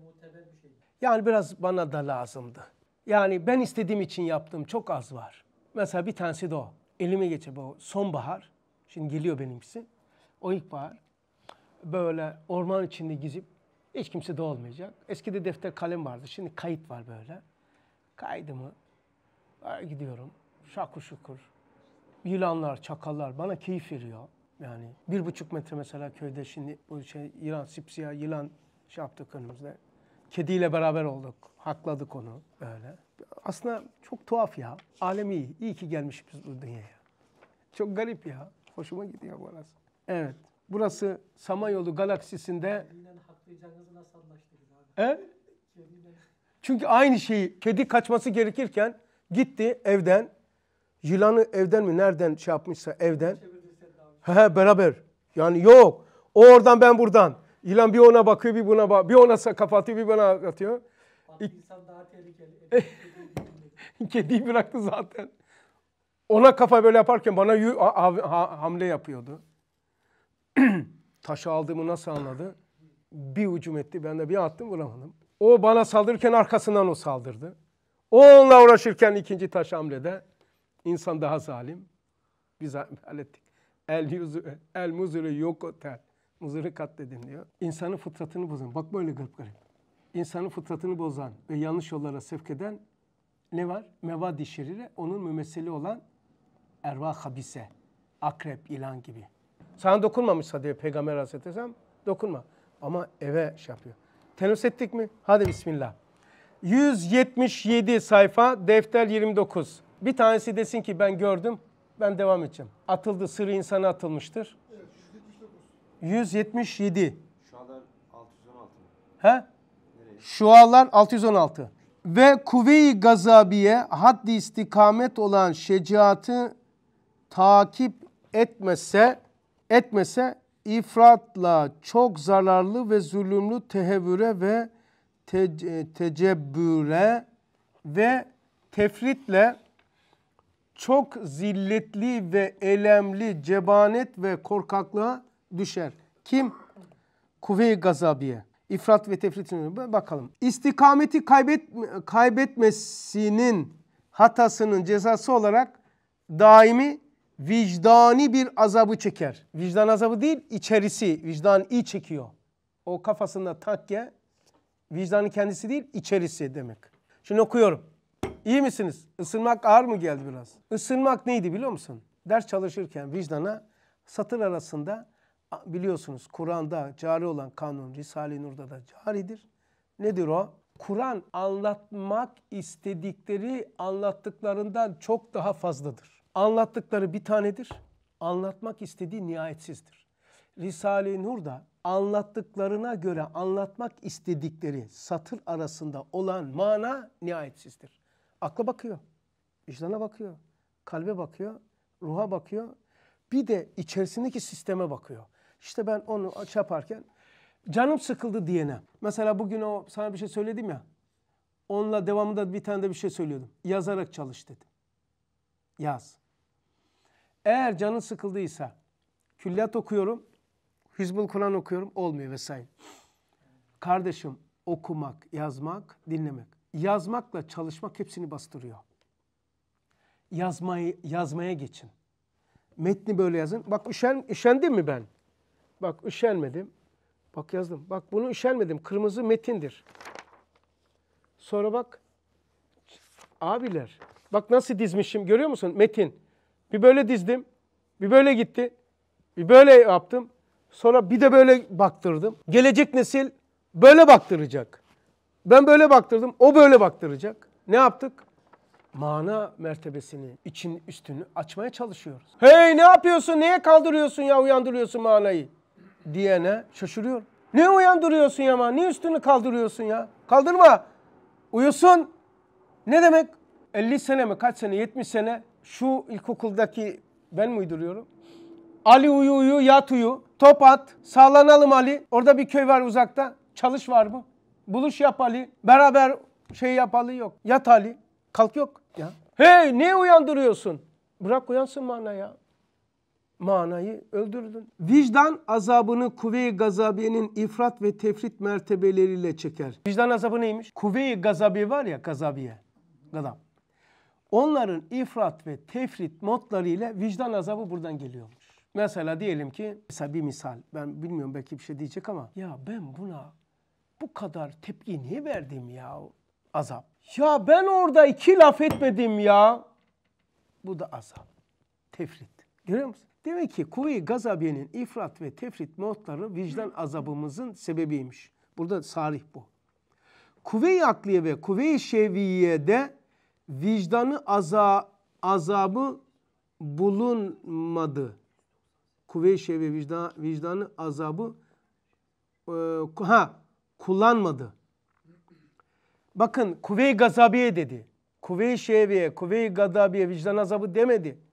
yani biraz bana da lazımdı. Yani ben istediğim için yaptığım çok az var. Mesela bir tanesi de o. Elime geçe bu. sonbahar. Şimdi geliyor benimkisi. O ilkbahar. Böyle orman içinde gizip hiç kimse de olmayacak. Eskide defter kalem vardı. Şimdi kayıt var böyle. Kaydımı gidiyorum. Şakur şukur. Yılanlar, çakallar bana keyif veriyor. Yani bir buçuk metre mesela köyde şimdi bu şey yılan, sipsiyah yılan şey yaptık önümüzde. Kediyle beraber olduk. Hakladık onu öyle. Aslında çok tuhaf ya. Alemi iyi. İyi ki gelmişiz bu dünyaya. Çok garip ya. Hoşuma gidiyor burası. Evet. Burası Samanyolu galaksisinde... E? Çünkü aynı şeyi kedi kaçması gerekirken gitti evden yılanı evden mi nereden şey yapmışsa evden. He, beraber. Yani yok. O oradan ben buradan. İlan bir ona bakıyor bir buna bak. Bir ona kapatıyor bir bana atıyor. İnsan daha tehlikeli. bıraktı zaten. Ona kafa böyle yaparken bana yu, ha, ha, hamle yapıyordu. Taşı aldığımı nasıl anladı? Bir ucum etti. Ben de bir attım vuramadım. O bana saldırırken arkasından o saldırdı. O onunla uğraşırken ikinci taş hamlede insan daha zalim. Biz hallettik. El yüzü, el muzuru yok otel muzırı katledin diyor. İnsanın fıtratını bozan, bak böyle garip garip. İnsanın fıtratını bozan ve yanlış yollara sevk eden ne var? Mevadi şerire, onun mümesseli olan erva habise, akrep, ilan gibi. Sana dokunmamışsa diyor Peygamber Aleyhisselam, dokunma. Ama eve şey yapıyor. Tenüs ettik mi? Hadi bismillah. 177 sayfa, defter 29. Bir tanesi desin ki ben gördüm, ben devam edeceğim. Atıldı, sırrı insana atılmıştır. 177. Şualar 616 mı? He? Şualar 616. Ve kuvve-i gazabiye haddi istikamet olan şecaatı takip etmese etmese ifratla çok zararlı ve zulümlü tehevvüre ve te e, tecebbüre ve tefritle çok zilletli ve elemli cebanet ve korkaklığa düşer. Kim? Kuvve-i gazabiye. İfrat ve tefrit bakalım. İstikameti kaybet, kaybetmesinin hatasının cezası olarak daimi vicdani bir azabı çeker. Vicdan azabı değil içerisi vicdan iyi çekiyor. O kafasında takke vicdanın kendisi değil içerisi demek. Şimdi okuyorum. İyi misiniz? Isınmak ağır mı geldi biraz? Isınmak neydi biliyor musun? Ders çalışırken vicdana satır arasında biliyorsunuz Kur'an'da cari olan kanun Risale-i Nur'da da caridir. Nedir o? Kur'an anlatmak istedikleri anlattıklarından çok daha fazladır. Anlattıkları bir tanedir. Anlatmak istediği nihayetsizdir. Risale-i Nur'da anlattıklarına göre anlatmak istedikleri satır arasında olan mana nihayetsizdir. Akla bakıyor, vicdana bakıyor, kalbe bakıyor, ruha bakıyor. Bir de içerisindeki sisteme bakıyor. İşte ben onu yaparken canım sıkıldı diyene. Mesela bugün o sana bir şey söyledim ya. Onunla devamında bir tane de bir şey söylüyordum. Yazarak çalış dedim. Yaz. Eğer canın sıkıldıysa külliyat okuyorum, Hizbul Kur'an okuyorum olmuyor vesaire. Kardeşim okumak, yazmak, dinlemek. Yazmakla çalışmak hepsini bastırıyor. Yazmayı, yazmaya geçin. Metni böyle yazın. Bak üşen, üşendim mi ben? Bak üşenmedim. Bak yazdım. Bak bunu üşenmedim. Kırmızı metindir. Sonra bak. Abiler. Bak nasıl dizmişim görüyor musun? Metin. Bir böyle dizdim. Bir böyle gitti. Bir böyle yaptım. Sonra bir de böyle baktırdım. Gelecek nesil böyle baktıracak. Ben böyle baktırdım. O böyle baktıracak. Ne yaptık? Mana mertebesini, için üstünü açmaya çalışıyoruz. Hey ne yapıyorsun? Neye kaldırıyorsun ya uyandırıyorsun manayı? diyene şaşırıyorum. Ne duruyorsun ya? Niye üstünü kaldırıyorsun ya? Kaldırma. Uyusun. Ne demek? 50 sene mi kaç sene 70 sene şu ilkokuldaki ben mi uyduruyorum? Ali uyu uyu yat uyu top at sağlanalım Ali. Orada bir köy var uzakta çalış var mı? Buluş yap Ali beraber şey yap Ali yok yat Ali kalk yok ya. Hey niye uyandırıyorsun? Bırak uyansın bana ya manayı öldürdün. Vicdan azabını kuvve-i gazabiyenin ifrat ve tefrit mertebeleriyle çeker. Vicdan azabı neymiş? Kuvve-i gazabiye var ya gazabiye. Gadab. Onların ifrat ve tefrit modlarıyla vicdan azabı buradan geliyormuş. Mesela diyelim ki mesela bir misal ben bilmiyorum belki bir şey diyecek ama ya ben buna bu kadar tepki niye verdim ya azap. Ya ben orada iki laf etmedim ya. Bu da azap. Tefrit. Görüyor musun? Demek ki kuvve gazabiyenin ifrat ve tefrit notları vicdan azabımızın sebebiymiş. Burada sarih bu. Kuvve-i akliye ve kuvve-i de vicdanı aza, azabı bulunmadı. Kuvve-i şeviye vicdan, vicdanı azabı e, ha, kullanmadı. Bakın kuvve-i gazabiye dedi. Kuvve-i şeviye, kuvve-i gazabiye vicdan azabı demedi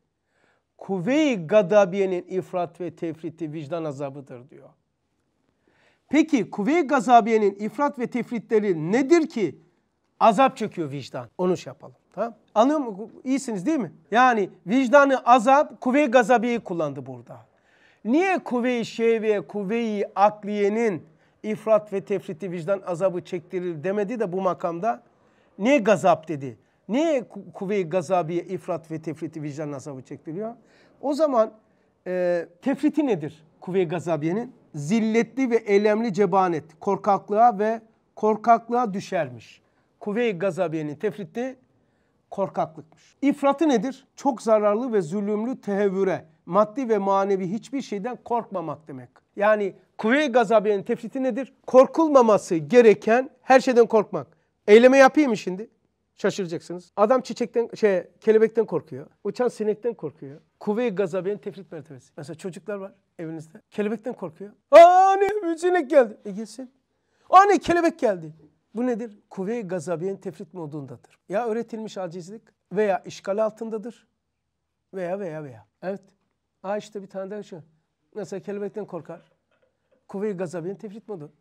kuvve-i gadabiyenin ifrat ve tefriti vicdan azabıdır diyor. Peki kuvve-i gazabiyenin ifrat ve tefritleri nedir ki azap çekiyor vicdan? Onu şey yapalım. Tamam. Anlıyor musunuz? İyisiniz değil mi? Yani vicdanı azap kuvve-i gazabiyeyi kullandı burada. Niye kuvve-i şehve, kuvve-i akliyenin ifrat ve tefriti vicdan azabı çektirir demedi de bu makamda? Niye gazap dedi? Niye kuvve-i gazabiye ifrat ve tefriti vicdan azabı çektiriyor? O zaman e, tefriti nedir kuvve-i gazabiyenin? Zilletli ve elemli cebanet, korkaklığa ve korkaklığa düşermiş. Kuvve-i gazabiyenin tefriti korkaklıkmış. İfratı nedir? Çok zararlı ve zulümlü tehevvüre, maddi ve manevi hiçbir şeyden korkmamak demek. Yani kuvve-i gazabiyenin tefriti nedir? Korkulmaması gereken her şeyden korkmak. Eyleme yapayım mı şimdi? Şaşıracaksınız. Adam çiçekten, şey, kelebekten korkuyor. Uçan sinekten korkuyor. Kuvve-i gazabiyenin tefrit mertebesi. Mesela çocuklar var evinizde. Kelebekten korkuyor. Aa ne bir sinek geldi. E gitsin. Aa ne kelebek geldi. Bu nedir? Kuvve-i gazabiyenin tefrit modundadır. Ya öğretilmiş acizlik veya işgal altındadır. Veya veya veya. Evet. Aa işte bir tane daha şu. Mesela kelebekten korkar. Kuvve-i gazabiyenin tefrit modu.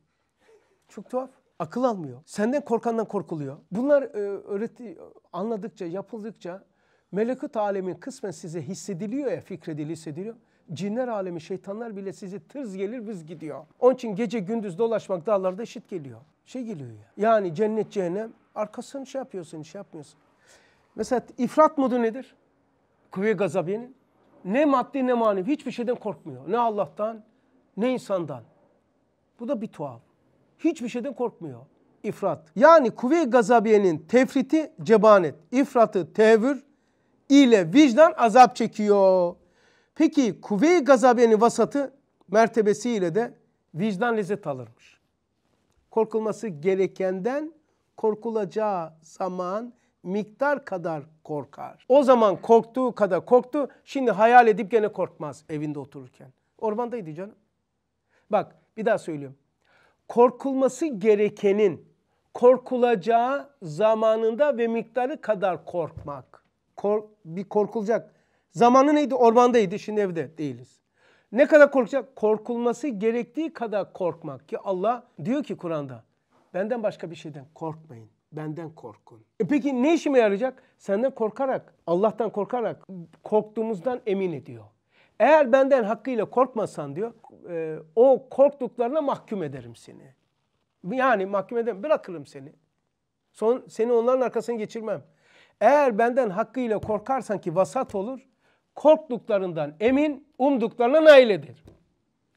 Çok tuhaf akıl almıyor. Senden korkandan korkuluyor. Bunlar e, öğreti, anladıkça, yapıldıkça melekut alemin kısmen size hissediliyor ya, fikrediliyor, hissediliyor. Cinler alemi, şeytanlar bile sizi tırz gelir, biz gidiyor. Onun için gece gündüz dolaşmak dağlarda eşit geliyor. Şey geliyor ya. Yani cennet, cehennem arkasını şey yapıyorsun, şey yapmıyorsun. Mesela ifrat modu nedir? Kuvve gazabiyenin. Ne maddi ne manevi hiçbir şeyden korkmuyor. Ne Allah'tan ne insandan. Bu da bir tuhaf hiçbir şeyden korkmuyor. İfrat. Yani kuvve gazabiyenin tefriti cebanet, ifratı tevür ile vicdan azap çekiyor. Peki kuvve gazabiyenin vasatı mertebesi ile de vicdan lezzet alırmış. Korkulması gerekenden korkulacağı zaman miktar kadar korkar. O zaman korktuğu kadar korktu. Şimdi hayal edip gene korkmaz evinde otururken. Ormandaydı canım. Bak bir daha söylüyorum korkulması gerekenin korkulacağı zamanında ve miktarı kadar korkmak. Kork, bir korkulacak. Zamanı neydi? Ormandaydı. Şimdi evde değiliz. Ne kadar korkacak? Korkulması gerektiği kadar korkmak. Ki Allah diyor ki Kur'an'da benden başka bir şeyden korkmayın. Benden korkun. E peki ne işime yarayacak? Senden korkarak, Allah'tan korkarak korktuğumuzdan emin ediyor. Eğer benden hakkıyla korkmasan diyor e, o korktuklarına mahkum ederim seni. Yani mahkum ederim bırakırım seni. Son, seni onların arkasına geçirmem. Eğer benden hakkıyla korkarsan ki vasat olur korktuklarından emin umduklarına nail eder.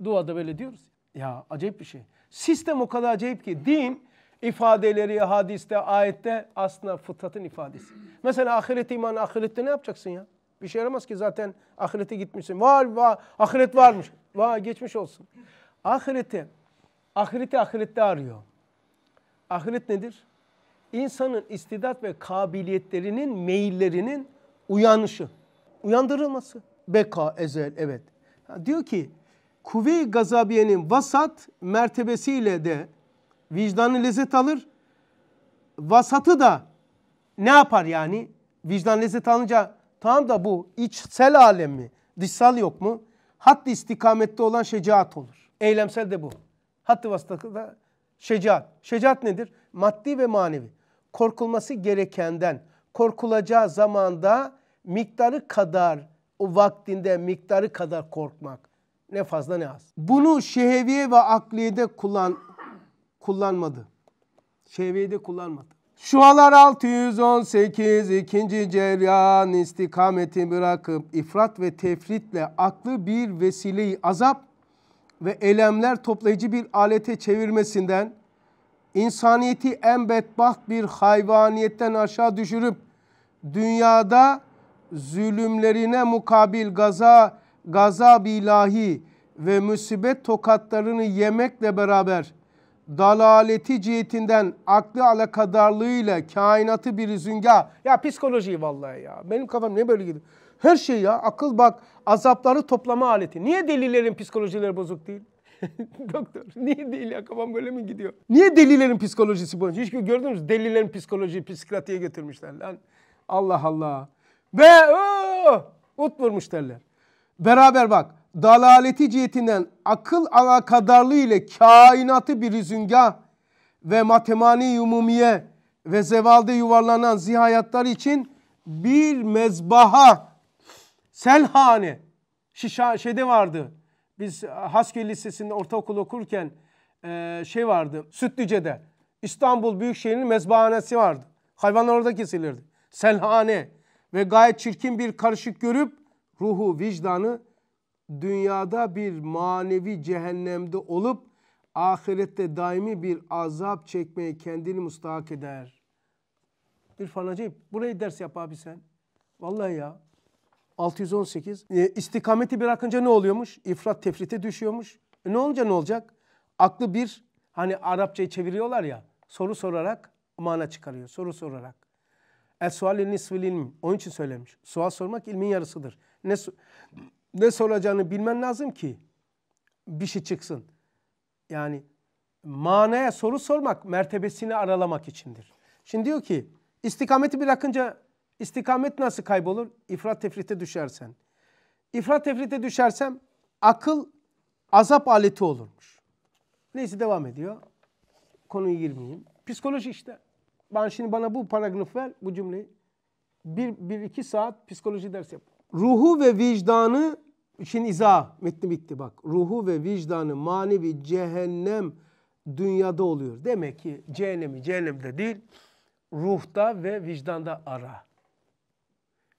Duada böyle diyoruz. Ya acayip bir şey. Sistem o kadar acayip ki din ifadeleri hadiste, ayette aslında fıtratın ifadesi. Mesela ahirete iman, ahirette ne yapacaksın ya? Bir şey yaramaz ki zaten ahirete gitmişsin. Var var ahiret varmış. Vay geçmiş olsun. Ahireti, ahireti ahirette arıyor. Ahiret nedir? İnsanın istidat ve kabiliyetlerinin, meyillerinin uyanışı, uyandırılması. Beka, ezel, evet. Diyor ki, kuvve gazabiyenin vasat mertebesiyle de vicdanı lezzet alır. Vasatı da ne yapar yani? Vicdan lezzet alınca Tam da bu içsel alemi dışsal yok mu? Hattı istikamette olan şecaat olur. Eylemsel de bu. Hattı vasıtada şecaat. Şecaat nedir? Maddi ve manevi. Korkulması gerekenden korkulacağı zamanda miktarı kadar o vaktinde miktarı kadar korkmak. Ne fazla ne az. Bunu şeheviye ve akliyede kullan, kullanmadı. Şeheviyede kullanmadı. Şualar 618 ikinci ceryan istikameti bırakıp ifrat ve tefritle aklı bir vesileyi azap ve elemler toplayıcı bir alete çevirmesinden insaniyeti en bedbaht bir hayvaniyetten aşağı düşürüp dünyada zulümlerine mukabil gaza, gazab ilahi ve musibet tokatlarını yemekle beraber dalaleti cihetinden aklı alakadarlığıyla kainatı bir zünga. Ya psikoloji vallahi ya. Benim kafam ne böyle gidiyor? Her şey ya akıl bak azapları toplama aleti. Niye delilerin psikolojileri bozuk değil? Doktor niye değil ya kafam böyle mi gidiyor? Niye delilerin psikolojisi bozuk? Hiç gördünüz mü? Delilerin psikolojiyi psikiyatriye götürmüşler lan. Allah Allah. Ve o, ut vurmuş derler. Beraber bak dalaleti cihetinden akıl ana kadarlığı ile kainatı bir rüzüngah ve matemani umumiye ve zevalde yuvarlanan zihayatlar için bir mezbaha, selhane, şişa, şeyde vardı. Biz Haskell Lisesi'nde ortaokul okurken e, şey vardı, Sütlüce'de. İstanbul Büyükşehir'in mezbahanesi vardı. Hayvanlar orada kesilirdi. Selhane ve gayet çirkin bir karışık görüp ruhu, vicdanı dünyada bir manevi cehennemde olup ahirette daimi bir azap çekmeye kendini müstahak eder. İrfan Acayip burayı ders yap abi sen. Vallahi ya. 618. E, istikameti bırakınca ne oluyormuş? İfrat tefrite düşüyormuş. E, ne olunca ne olacak? Aklı bir hani Arapçayı çeviriyorlar ya. Soru sorarak mana çıkarıyor. Soru sorarak. El sual nisfil ilm. Onun için söylemiş. Sual sormak ilmin yarısıdır. Ne, ne soracağını bilmen lazım ki bir şey çıksın. Yani manaya soru sormak mertebesini aralamak içindir. Şimdi diyor ki istikameti bırakınca istikamet nasıl kaybolur? İfrat tefrite düşersen. İfrat tefrite düşersem akıl azap aleti olurmuş. Neyse devam ediyor. Konuyu girmeyeyim. Psikoloji işte. Ben şimdi bana bu paragraf ver, bu cümleyi. Bir, bir iki saat psikoloji dersi yap. Ruhu ve vicdanı İşin izah metni bitti bak. Ruhu ve vicdanı manevi cehennem dünyada oluyor. Demek ki cehennemi cehennemde değil ruhta ve vicdanda ara.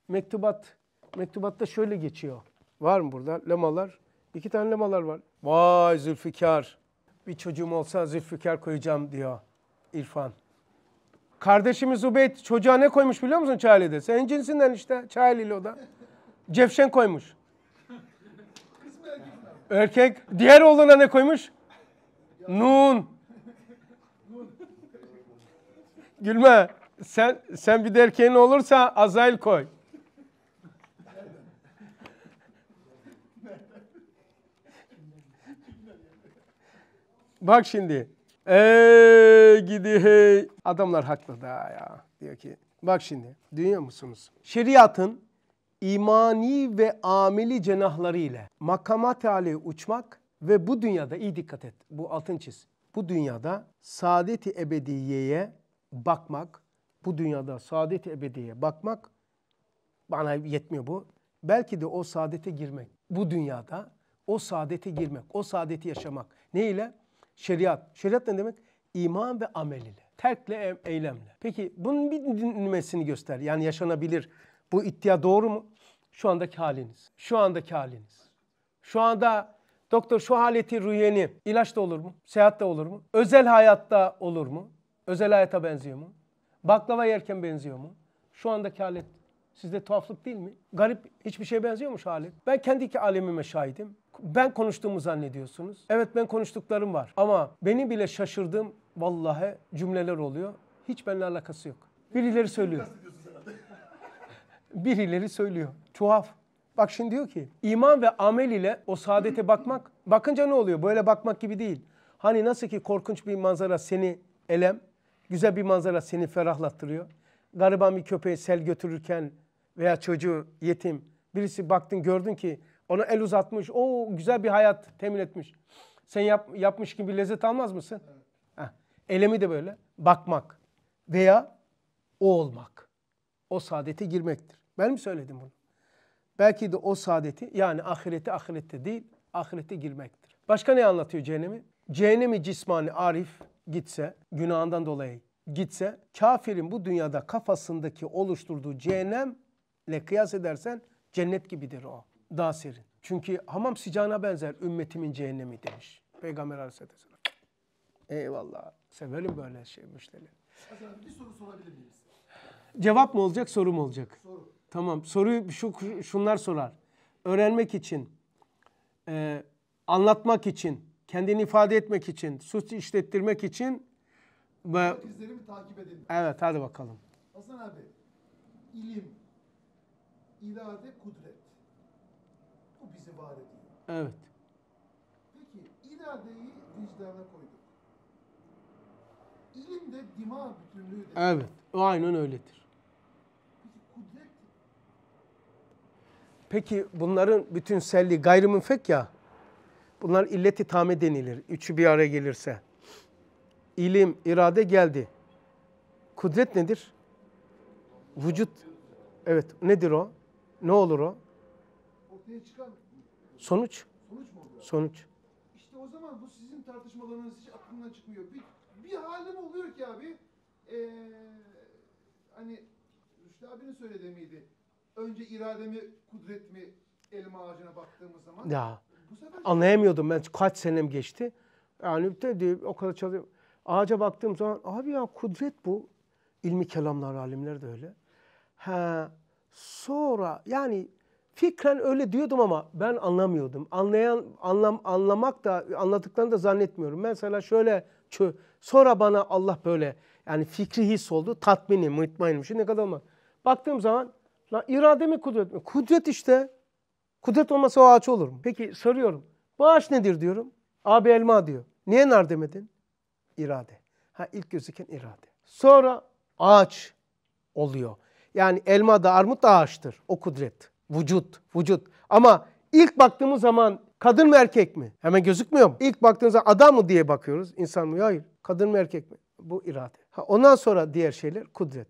Mektubat mektubatta şöyle geçiyor. Var mı burada lemalar? İki tane lemalar var. Vay Zülfikar. Bir çocuğum olsa Zülfikar koyacağım diyor İrfan. Kardeşimiz Ubeyt çocuğa ne koymuş biliyor musun Çağli'de? Senin cinsinden işte Çağli'li o da. Cevşen koymuş. Erkek. Diğer oğluna ne koymuş? Nun. Gülme. Sen sen bir de erkeğin olursa Azail koy. Bak şimdi. Ey gidi hey. Adamlar haklı da ya. Diyor ki bak şimdi Dünya musunuz? Şeriatın imani ve ameli cenahları ile makama teali uçmak ve bu dünyada iyi dikkat et bu altın çiz. Bu dünyada saadeti ebediyeye bakmak, bu dünyada saadeti ebediyeye bakmak bana yetmiyor bu. Belki de o saadete girmek. Bu dünyada o saadete girmek, o saadeti yaşamak. Ne ile? Şeriat. Şeriat ne demek? İman ve amel ile. Terkle, eylemle. Peki bunun bir dinlemesini göster. Yani yaşanabilir bu iddia doğru mu? Şu andaki haliniz. Şu andaki haliniz. Şu anda doktor şu haleti rüyeni da olur mu? Seyahat Seyahatte olur mu? Özel hayatta olur mu? Özel hayata benziyor mu? Baklava yerken benziyor mu? Şu andaki halet sizde tuhaflık değil mi? Garip hiçbir şeye benziyor mu şu halet? Ben kendi iki alemime şahidim. Ben konuştuğumu zannediyorsunuz. Evet ben konuştuklarım var. Ama beni bile şaşırdığım vallahi cümleler oluyor. Hiç benimle alakası yok. Birileri söylüyor birileri söylüyor. Tuhaf. Bak şimdi diyor ki iman ve amel ile o saadete bakmak. Bakınca ne oluyor? Böyle bakmak gibi değil. Hani nasıl ki korkunç bir manzara seni elem, güzel bir manzara seni ferahlattırıyor. Gariban bir köpeği sel götürürken veya çocuğu yetim birisi baktın gördün ki ona el uzatmış. O güzel bir hayat temin etmiş. Sen yap, yapmış gibi lezzet almaz mısın? Evet. Heh. Elemi de böyle bakmak veya o olmak. O saadete girmektir. Ben mi söyledim bunu? Belki de o saadeti yani ahireti ahirette değil, ahirete girmektir. Başka ne anlatıyor cehennemi? Cehennemi cismani arif gitse, günahından dolayı gitse, kafirin bu dünyada kafasındaki oluşturduğu cehennemle kıyas edersen cennet gibidir o. Daha serin. Çünkü hamam sıcağına benzer ümmetimin cehennemi demiş. Peygamber aleyhisselatü Eyvallah. Severim böyle şey müşterileri. Bir soru sorabilir miyiz? Cevap mı olacak, soru mu olacak? Soru. Tamam soruyu şu, şunlar sorar. Öğrenmek için, e, anlatmak için, kendini ifade etmek için, suç işlettirmek için. Ve... İzlerimi takip edelim. Evet hadi bakalım. Hasan abi, ilim, irade, kudret. Bu bizi var ediyor. Evet. Peki iradeyi vicdana koyduk. İlim de dima bütünlüğü de. Evet. O aynen öyledir. Peki bunların bütün selli gayrimünfek ya. Bunlar illeti tame denilir. Üçü bir araya gelirse. İlim, irade geldi. Kudret nedir? Vücut. Evet. Nedir o? Ne olur o? Ortaya çıkan. Sonuç. Sonuç mu oluyor? Sonuç. İşte o zaman bu sizin tartışmalarınız hiç aklımdan çıkmıyor. Bir, bir halim oluyor ki abi. Ee, hani Rüştü abinin söylediği miydi? önce irademi, kudretimi elma ağacına baktığımız zaman ya. bu sefer anlayamıyordum ben kaç senem geçti. Yani dedi o kadar çalışıyorum. Ağaca baktığım zaman abi ya kudret bu. İlmi kelamlar, alimler de öyle. Ha, sonra yani fikren öyle diyordum ama ben anlamıyordum. Anlayan anlam anlamak da anladıklarını da zannetmiyorum. Mesela şöyle çö sonra bana Allah böyle yani fikri his oldu. Tatmini, mutmainim. Şimdi ne kadar mı? Baktığım zaman La irade mi kudret mi? Kudret işte. Kudret olmasa o ağaç olur mu? Peki soruyorum. Bu ağaç nedir diyorum. Abi elma diyor. Niye nar demedin? İrade. Ha ilk gözüken irade. Sonra ağaç oluyor. Yani elma da armut da ağaçtır. O kudret. Vücut. Vücut. Ama ilk baktığımız zaman kadın mı erkek mi? Hemen gözükmüyor mu? İlk baktığımız zaman adam mı diye bakıyoruz. İnsan mı? Hayır. Kadın mı erkek mi? Bu irade. Ha, ondan sonra diğer şeyler kudret.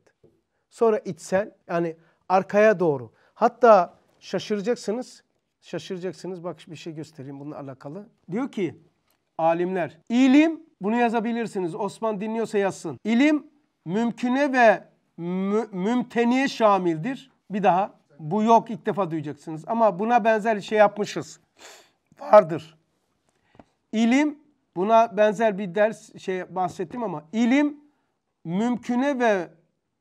Sonra içsel yani arkaya doğru. Hatta şaşıracaksınız. Şaşıracaksınız. Bak bir şey göstereyim bununla alakalı. Diyor ki alimler ilim bunu yazabilirsiniz. Osman dinliyorsa yazsın. İlim mümküne ve mü, mümteniye şamildir. Bir daha bu yok ilk defa duyacaksınız ama buna benzer şey yapmışız. Vardır. İlim buna benzer bir ders şey bahsettim ama ilim mümküne ve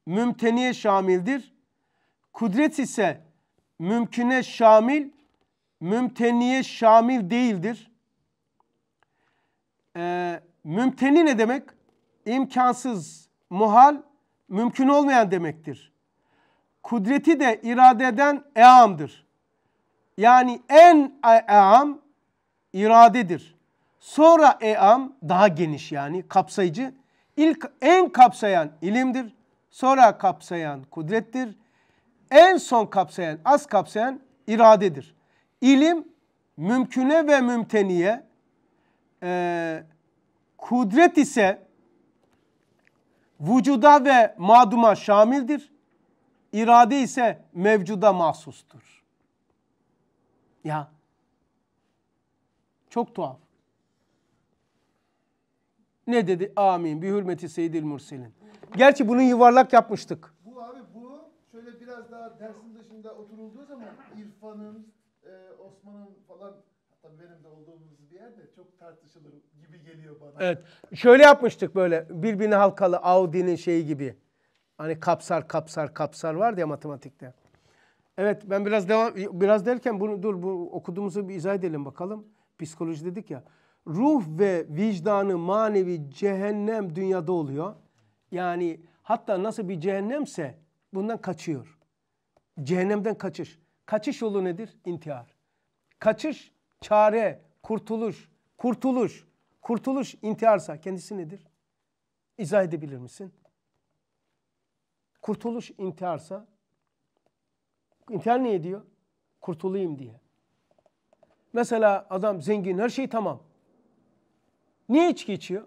mümteniye şamildir. Kudret ise mümküne şamil, mümteniye şamil değildir. Ee, mümteni ne demek? İmkansız, muhal, mümkün olmayan demektir. Kudreti de iradeden eamdır. Yani en e-, eam iradedir. Sonra eam daha geniş yani kapsayıcı. İlk en kapsayan ilimdir. Sonra kapsayan kudrettir en son kapsayan, az kapsayan iradedir. İlim mümküne ve mümteniye, e, kudret ise vücuda ve maduma şamildir. İrade ise mevcuda mahsustur. Ya çok tuhaf. Ne dedi? Amin. Bir hürmeti Seyyidil Mursilin. Gerçi bunu yuvarlak yapmıştık biraz daha dersin dışında oturulduğu zaman İrfan'ın e, Osman'ın falan tabii benim de olduğumuz bir yerde çok tartışılır gibi geliyor bana. Evet. Şöyle yapmıştık böyle birbirine halkalı Audi'nin şeyi gibi. Hani kapsar kapsar kapsar var ya matematikte. Evet ben biraz devam biraz derken bunu dur bu okuduğumuzu bir izah edelim bakalım. Psikoloji dedik ya. Ruh ve vicdanı manevi cehennem dünyada oluyor. Yani hatta nasıl bir cehennemse bundan kaçıyor. Cehennemden kaçış. Kaçış yolu nedir? İntihar. Kaçış, çare, kurtuluş, kurtuluş, kurtuluş intiharsa kendisi nedir? İzah edebilir misin? Kurtuluş intiharsa intihar niye diyor? Kurtulayım diye. Mesela adam zengin her şey tamam. Niye içki içiyor?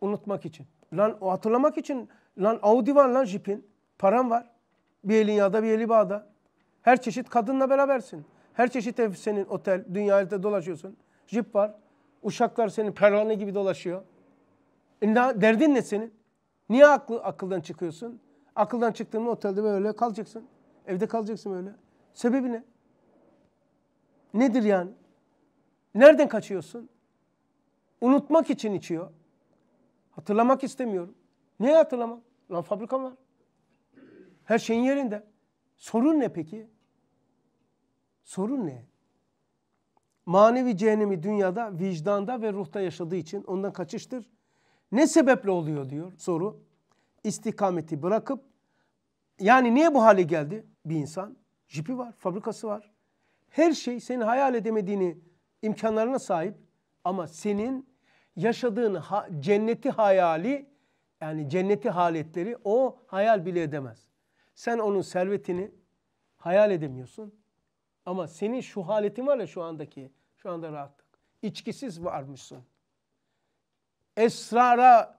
Unutmak için. Lan hatırlamak için. Lan Audi var lan jipin. Param var. Bir elin yağda bir eli bağda. Her çeşit kadınla berabersin. Her çeşit ev senin otel. Dünyada dolaşıyorsun. Jip var. Uşaklar senin pervane gibi dolaşıyor. E, derdin ne senin? Niye aklı, akıldan çıkıyorsun? Akıldan çıktığında otelde böyle kalacaksın. Evde kalacaksın böyle. Sebebi ne? Nedir yani? Nereden kaçıyorsun? Unutmak için içiyor. Hatırlamak istemiyorum. Niye hatırlamam? Lan fabrikam var. Her şeyin yerinde. Sorun ne peki? Sorun ne? Manevi cehennemi dünyada, vicdanda ve ruhta yaşadığı için ondan kaçıştır. Ne sebeple oluyor diyor soru. İstikameti bırakıp yani niye bu hale geldi bir insan? Jipi var, fabrikası var. Her şey senin hayal edemediğini imkanlarına sahip ama senin yaşadığın ha, cenneti hayali yani cenneti haletleri o hayal bile edemez. Sen onun servetini hayal edemiyorsun. Ama senin şu haletin var ya şu andaki, şu anda rahatlık. İçkisiz varmışsın. Esrara,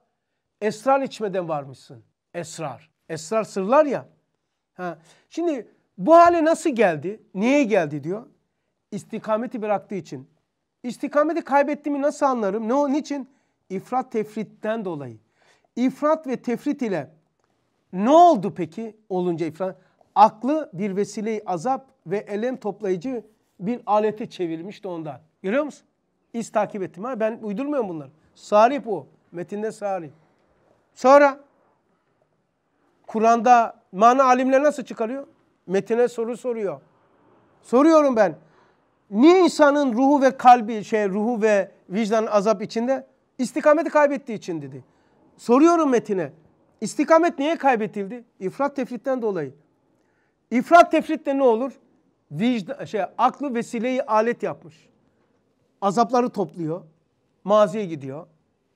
esrar içmeden varmışsın. Esrar. Esrar sırlar ya. Ha. Şimdi bu hale nasıl geldi? Niye geldi diyor. İstikameti bıraktığı için. İstikameti kaybettiğimi nasıl anlarım? Ne onun için? İfrat tefritten dolayı. İfrat ve tefrit ile ne oldu peki olunca ifrat? Aklı bir vesileyi azap ve elem toplayıcı bir alete çevirmişti ondan. Görüyor musun? İz takip ettim ha. Ben uydurmuyorum bunları. Sarih o Metinde sarih. Sonra Kur'an'da mana alimler nasıl çıkarıyor? Metine soru soruyor. Soruyorum ben. Niye insanın ruhu ve kalbi şey ruhu ve vicdan azap içinde? İstikameti kaybettiği için dedi. Soruyorum metine. İstikamet niye kaybetildi? İfrat tefritten dolayı. İfrat tefritte ne olur? Vicda, şey, aklı vesileyi alet yapmış. Azapları topluyor. Maziye gidiyor.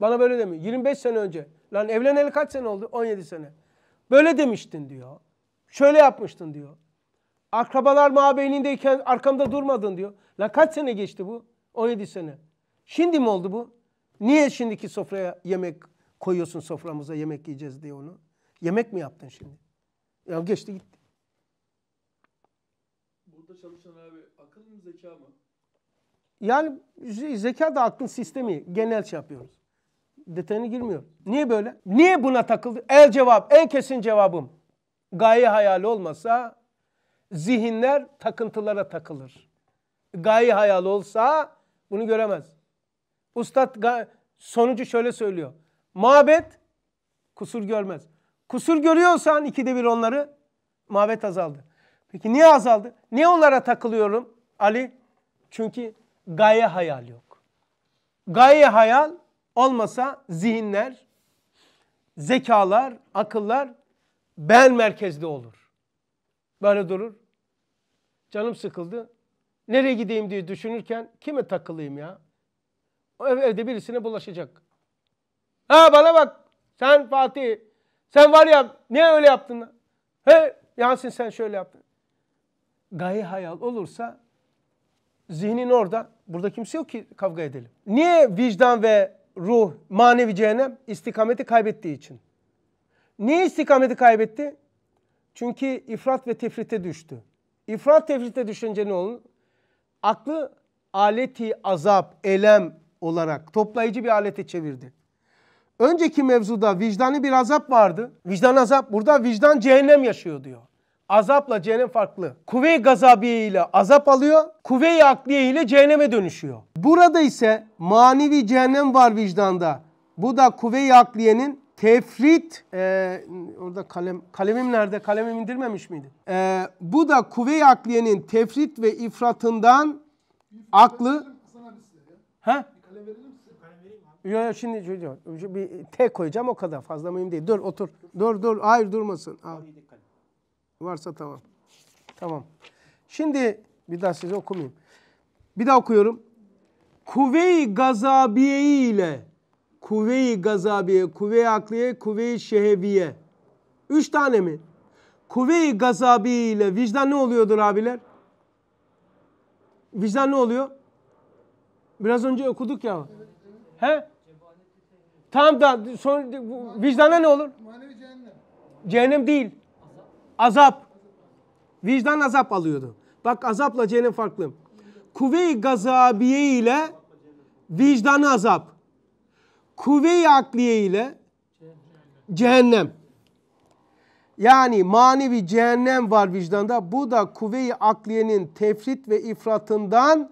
Bana böyle demiyor. 25 sene önce. Lan evleneli kaç sene oldu? 17 sene. Böyle demiştin diyor. Şöyle yapmıştın diyor. Akrabalar mabeynindeyken arkamda durmadın diyor. Lan kaç sene geçti bu? 17 sene. Şimdi mi oldu bu? Niye şimdiki sofraya yemek Koyuyorsun soframıza yemek yiyeceğiz diye onu. Yemek mi yaptın şimdi? Ya geçti gitti. Burada çalışan abi akıl mı zeka mı? Yani şey, zeka da aklın sistemi. Genel şey yapıyoruz. Detayına girmiyor. Niye böyle? Niye buna takıldı? El cevap, en kesin cevabım. Gaye hayali olmasa zihinler takıntılara takılır. Gaye hayal olsa bunu göremez. Ustad sonucu şöyle söylüyor. Muhabbet kusur görmez. Kusur görüyorsan ikide bir onları muhabbet azaldı. Peki niye azaldı? Niye onlara takılıyorum Ali? Çünkü gaye hayal yok. Gaye hayal olmasa zihinler, zekalar, akıllar ben merkezli olur. Böyle durur. Canım sıkıldı. Nereye gideyim diye düşünürken kime takılayım ya? O ev, evde birisine bulaşacak. Ha bana bak sen Fatih sen var ya niye öyle yaptın lan? He Yasin sen şöyle yaptın. Gaye hayal olursa zihnin orada burada kimse yok ki kavga edelim. Niye vicdan ve ruh manevi cehennem istikameti kaybettiği için? Niye istikameti kaybetti? Çünkü ifrat ve tefrite düştü. İfrat tefrite düşünce ne olur? Aklı aleti azap, elem olarak toplayıcı bir alete çevirdi. Önceki mevzuda vicdani bir azap vardı. Vicdan azap. Burada vicdan cehennem yaşıyor diyor. Azapla cehennem farklı. Kuvve-i gazabiye ile azap alıyor. Kuvve-i akliye ile cehenneme dönüşüyor. Burada ise manevi cehennem var vicdanda. Bu da kuvve-i akliyenin tefrit e, orada kalem kalemim nerede? Kalemim indirmemiş miydi? E, bu da kuvve-i akliyenin tefrit ve ifratından aklı ha? Yok yok şimdi çocuğum. Bir T koyacağım o kadar. Fazla mühim değil. Dur otur. Dur dur. Hayır durmasın. Al. Varsa tamam. Tamam. Şimdi bir daha size okumayayım. Bir daha okuyorum. Kuvve-i Gazabiye ile Kuvve-i Gazabiye, Kuvve-i Akliye, Kuvve-i Şeheviye. Üç tane mi? Kuvve-i Gazabiye ile vicdan ne oluyordur abiler? Vicdan ne oluyor? Biraz önce okuduk ya. He? Tamam da son, vicdana ne olur? Manevi cehennem. Cehennem değil. Azap. Vicdan azap alıyordu. Bak azapla cehennem farklı. Kuvve-i gazabiye ile vicdan azap. Kuvve-i akliye ile cehennem. Yani manevi cehennem var vicdanda. Bu da kuvve-i akliyenin tefrit ve ifratından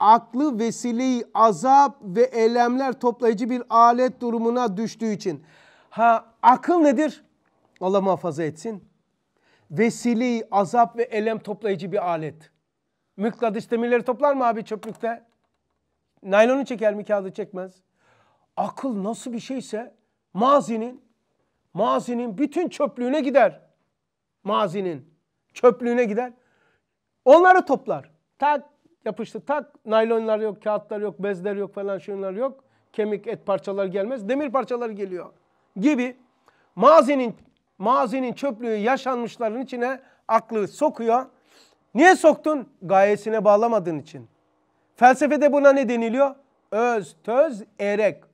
aklı vesileyi azap ve elemler toplayıcı bir alet durumuna düştüğü için. Ha akıl nedir? Allah muhafaza etsin. Vesileyi azap ve elem toplayıcı bir alet. Mıknatıs demirleri toplar mı abi çöplükte? Naylonu çeker mi kağıdı çekmez. Akıl nasıl bir şeyse mazinin, mazinin bütün çöplüğüne gider. Mazinin çöplüğüne gider. Onları toplar. Tak yapıştı tak naylonlar yok, kağıtlar yok, bezler yok falan şunlar yok. Kemik et parçaları gelmez. Demir parçaları geliyor gibi mazinin mazinin çöplüğü yaşanmışların içine aklı sokuyor. Niye soktun? Gayesine bağlamadığın için. Felsefede buna ne deniliyor? Öz, töz, erek.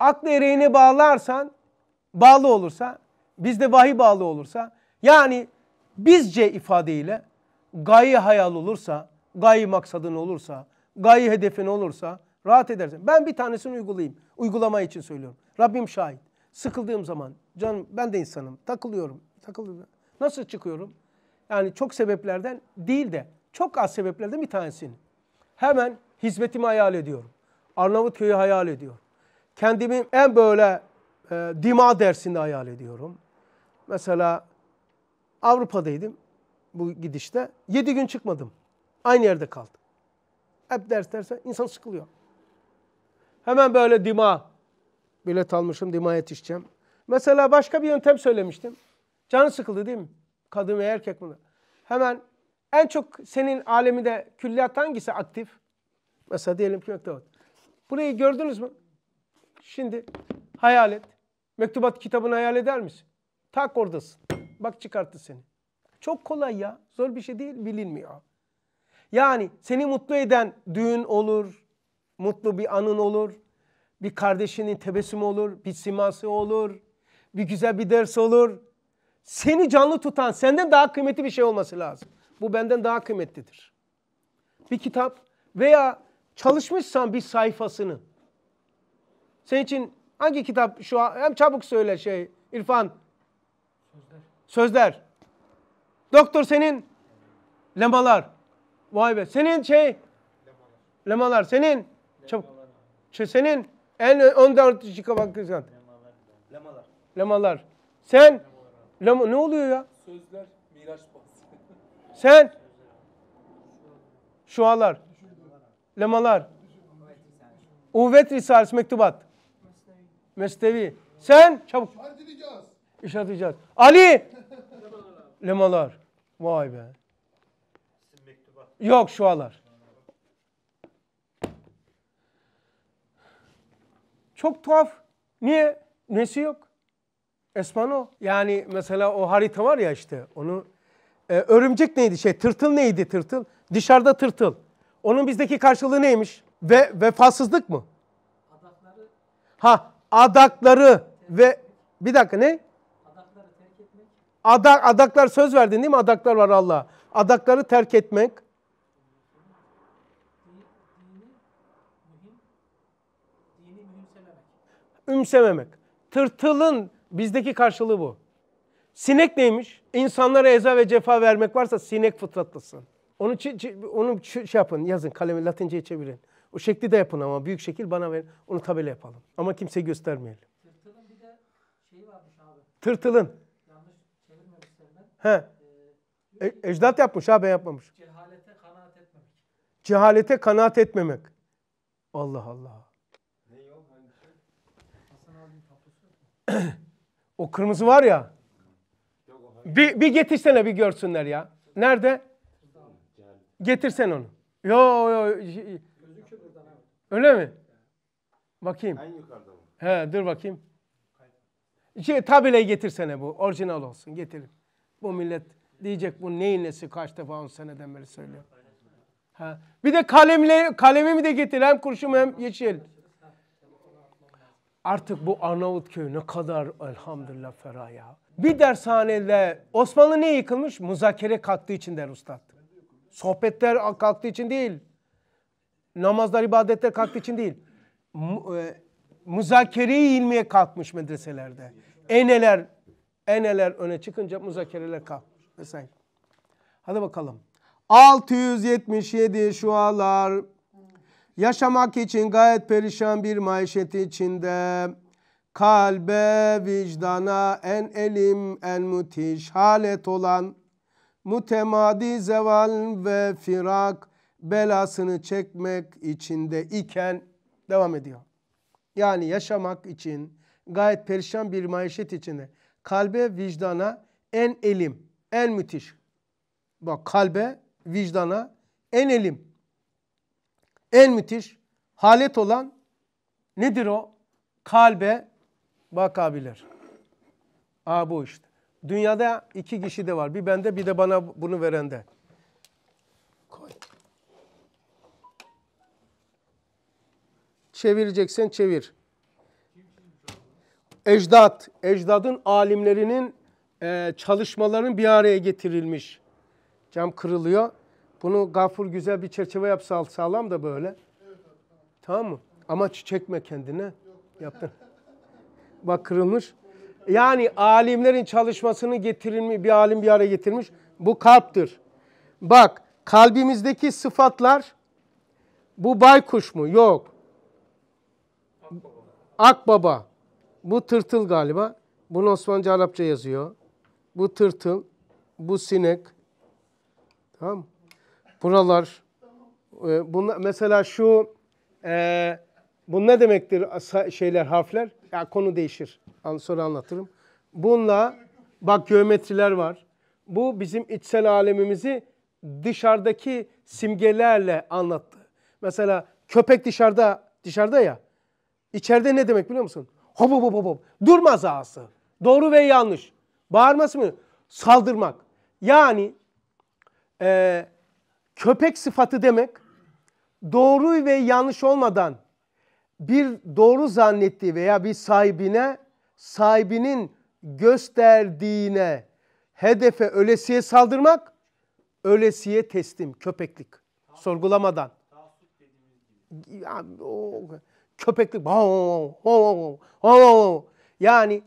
Aklı ereğine bağlarsan, bağlı olursa, bizde vahiy bağlı olursa, yani bizce ifadeyle gaye hayal olursa, gayi maksadın olursa, gayi hedefin olursa rahat edersin. Ben bir tanesini uygulayayım. Uygulama için söylüyorum. Rabbim şahit. Sıkıldığım zaman, canım ben de insanım, takılıyorum. takılıyorum. Nasıl çıkıyorum? Yani çok sebeplerden değil de çok az sebeplerden bir tanesini. Hemen hizmetimi hayal ediyorum. Arnavutköy'ü hayal ediyorum. Kendimi en böyle e, dima dersinde hayal ediyorum. Mesela Avrupa'daydım bu gidişte. Yedi gün çıkmadım. Aynı yerde kaldı. Hep ders derse insan sıkılıyor. Hemen böyle dima. Bilet almışım dima yetişeceğim. Mesela başka bir yöntem söylemiştim. Canı sıkıldı değil mi? Kadın ve erkek bunlar. Hemen en çok senin aleminde külliyat hangisi aktif? Mesela diyelim ki mektubat. Burayı gördünüz mü? Şimdi hayal et. Mektubat kitabını hayal eder misin? Tak oradasın. Bak çıkarttı seni. Çok kolay ya. Zor bir şey değil bilinmiyor. Yani seni mutlu eden düğün olur, mutlu bir anın olur, bir kardeşinin tebessümü olur, bir siması olur, bir güzel bir ders olur. Seni canlı tutan senden daha kıymetli bir şey olması lazım. Bu benden daha kıymetlidir. Bir kitap veya çalışmışsan bir sayfasını. Senin için hangi kitap şu an? Hem çabuk söyle şey İrfan. Sözler. Sözler. Doktor senin lemalar. Vay be. Senin şey lemalar. lemalar. Senin lemalar. çabuk. Şey, senin en önde artışı kabak kızan. Lemalar. Lemalar. Sen lema ne oluyor ya? Sözler miraç bahsi. Sen şualar. Lemalar. Uvet Risalesi mektubat. Mestevi. Sen çabuk. İşaret edeceğiz. Ali. Lemalar. Vay be. Yok şu alar. Çok tuhaf. Niye? Nesi yok? Esmano. Yani mesela o harita var ya işte onu e, örümcek neydi şey tırtıl neydi tırtıl? Dışarıda tırtıl. Onun bizdeki karşılığı neymiş? Ve vefasızlık mı? Adakları. Ha adakları ve bir dakika ne? Adakları terk etmek. Adak, adaklar söz verdin değil mi? Adaklar var Allah'a. Adakları terk etmek. ümsememek. Tırtılın bizdeki karşılığı bu. Sinek neymiş? İnsanlara eza ve cefa vermek varsa sinek fıtratlısın. Onu, onu şey yapın yazın kalemi Latinceye çevirin. O şekli de yapın ama büyük şekil bana verin. Onu tabela yapalım. Ama kimseye göstermeyelim. Tırtılın He. Ee, e, ecdat yapmış ha ben yapmamış. Cehalete kanaat etmemek. Cehalete kanaat etmemek. Allah Allah. o kırmızı var ya. Bir, bir getirsene bir görsünler ya. Nerede? Getirsen onu. Yo yo. Şey, şey. Öyle mi? Bakayım. He dur bakayım. Şey, tabelayı getirsene bu. Orijinal olsun. Getirin. Bu millet diyecek bu neyin nesi kaç defa 10 seneden beri söylüyor. Ha. Bir de kalemle, kalemimi de getir. Hem kurşum hem yeşil. Artık bu Arnavutköy ne kadar elhamdülillah ferah ya. Bir dershanede Osmanlı niye yıkılmış? Muzakere kalktığı için der ustad. Sohbetler kalktığı için değil. Namazlar, ibadetler kalktığı için değil. Mu, e, muzakereyi ilmiye kalkmış medreselerde. Eneler, eneler öne çıkınca muzakereler kalkmış. Mesela. Hadi bakalım. 677 şualar Yaşamak için gayet perişan bir maişet içinde. Kalbe, vicdana en elim, en müthiş halet olan mutemadi zeval ve firak belasını çekmek içinde iken devam ediyor. Yani yaşamak için gayet perişan bir maişet içinde. Kalbe, vicdana en elim, en müthiş. Bak kalbe, vicdana en elim en müthiş halet olan nedir o? Kalbe bakabilir. Aa bu işte. Dünyada iki kişi de var. Bir bende bir de bana bunu verende. Koy. Çevireceksen çevir. Ecdat, ecdadın alimlerinin e, çalışmaların bir araya getirilmiş. Cam kırılıyor. Bunu gafur güzel bir çerçeve yapsa sağlam da böyle. Evet, tamam. tamam mı? Ama çekme kendine. Yaptın. Bak kırılmış. Yani alimlerin çalışmasını getirilmiş, bir alim bir araya getirmiş. Bu kalptir. Bak kalbimizdeki sıfatlar bu baykuş mu? Yok. Akbaba. Akbaba. Bu tırtıl galiba. Bunu Osmanlıca Arapça yazıyor. Bu tırtıl. Bu sinek. Tamam mı? Buralar e, bunla, mesela şu e, bu ne demektir şeyler harfler? Ya yani konu değişir. Sonra anlatırım. Bununla bak geometriler var. Bu bizim içsel alemimizi dışarıdaki simgelerle anlattı. Mesela köpek dışarıda dışarıda ya. İçeride ne demek biliyor musun? Hop hop hop hop. Durmaz ağası. Doğru ve yanlış. Bağırması mı? Saldırmak. Yani e, köpek sıfatı demek doğru ve yanlış olmadan bir doğru zannettiği veya bir sahibine sahibinin gösterdiğine hedefe ölesiye saldırmak, ölesiye teslim, köpeklik. Sorgulamadan. köpeklik. Yani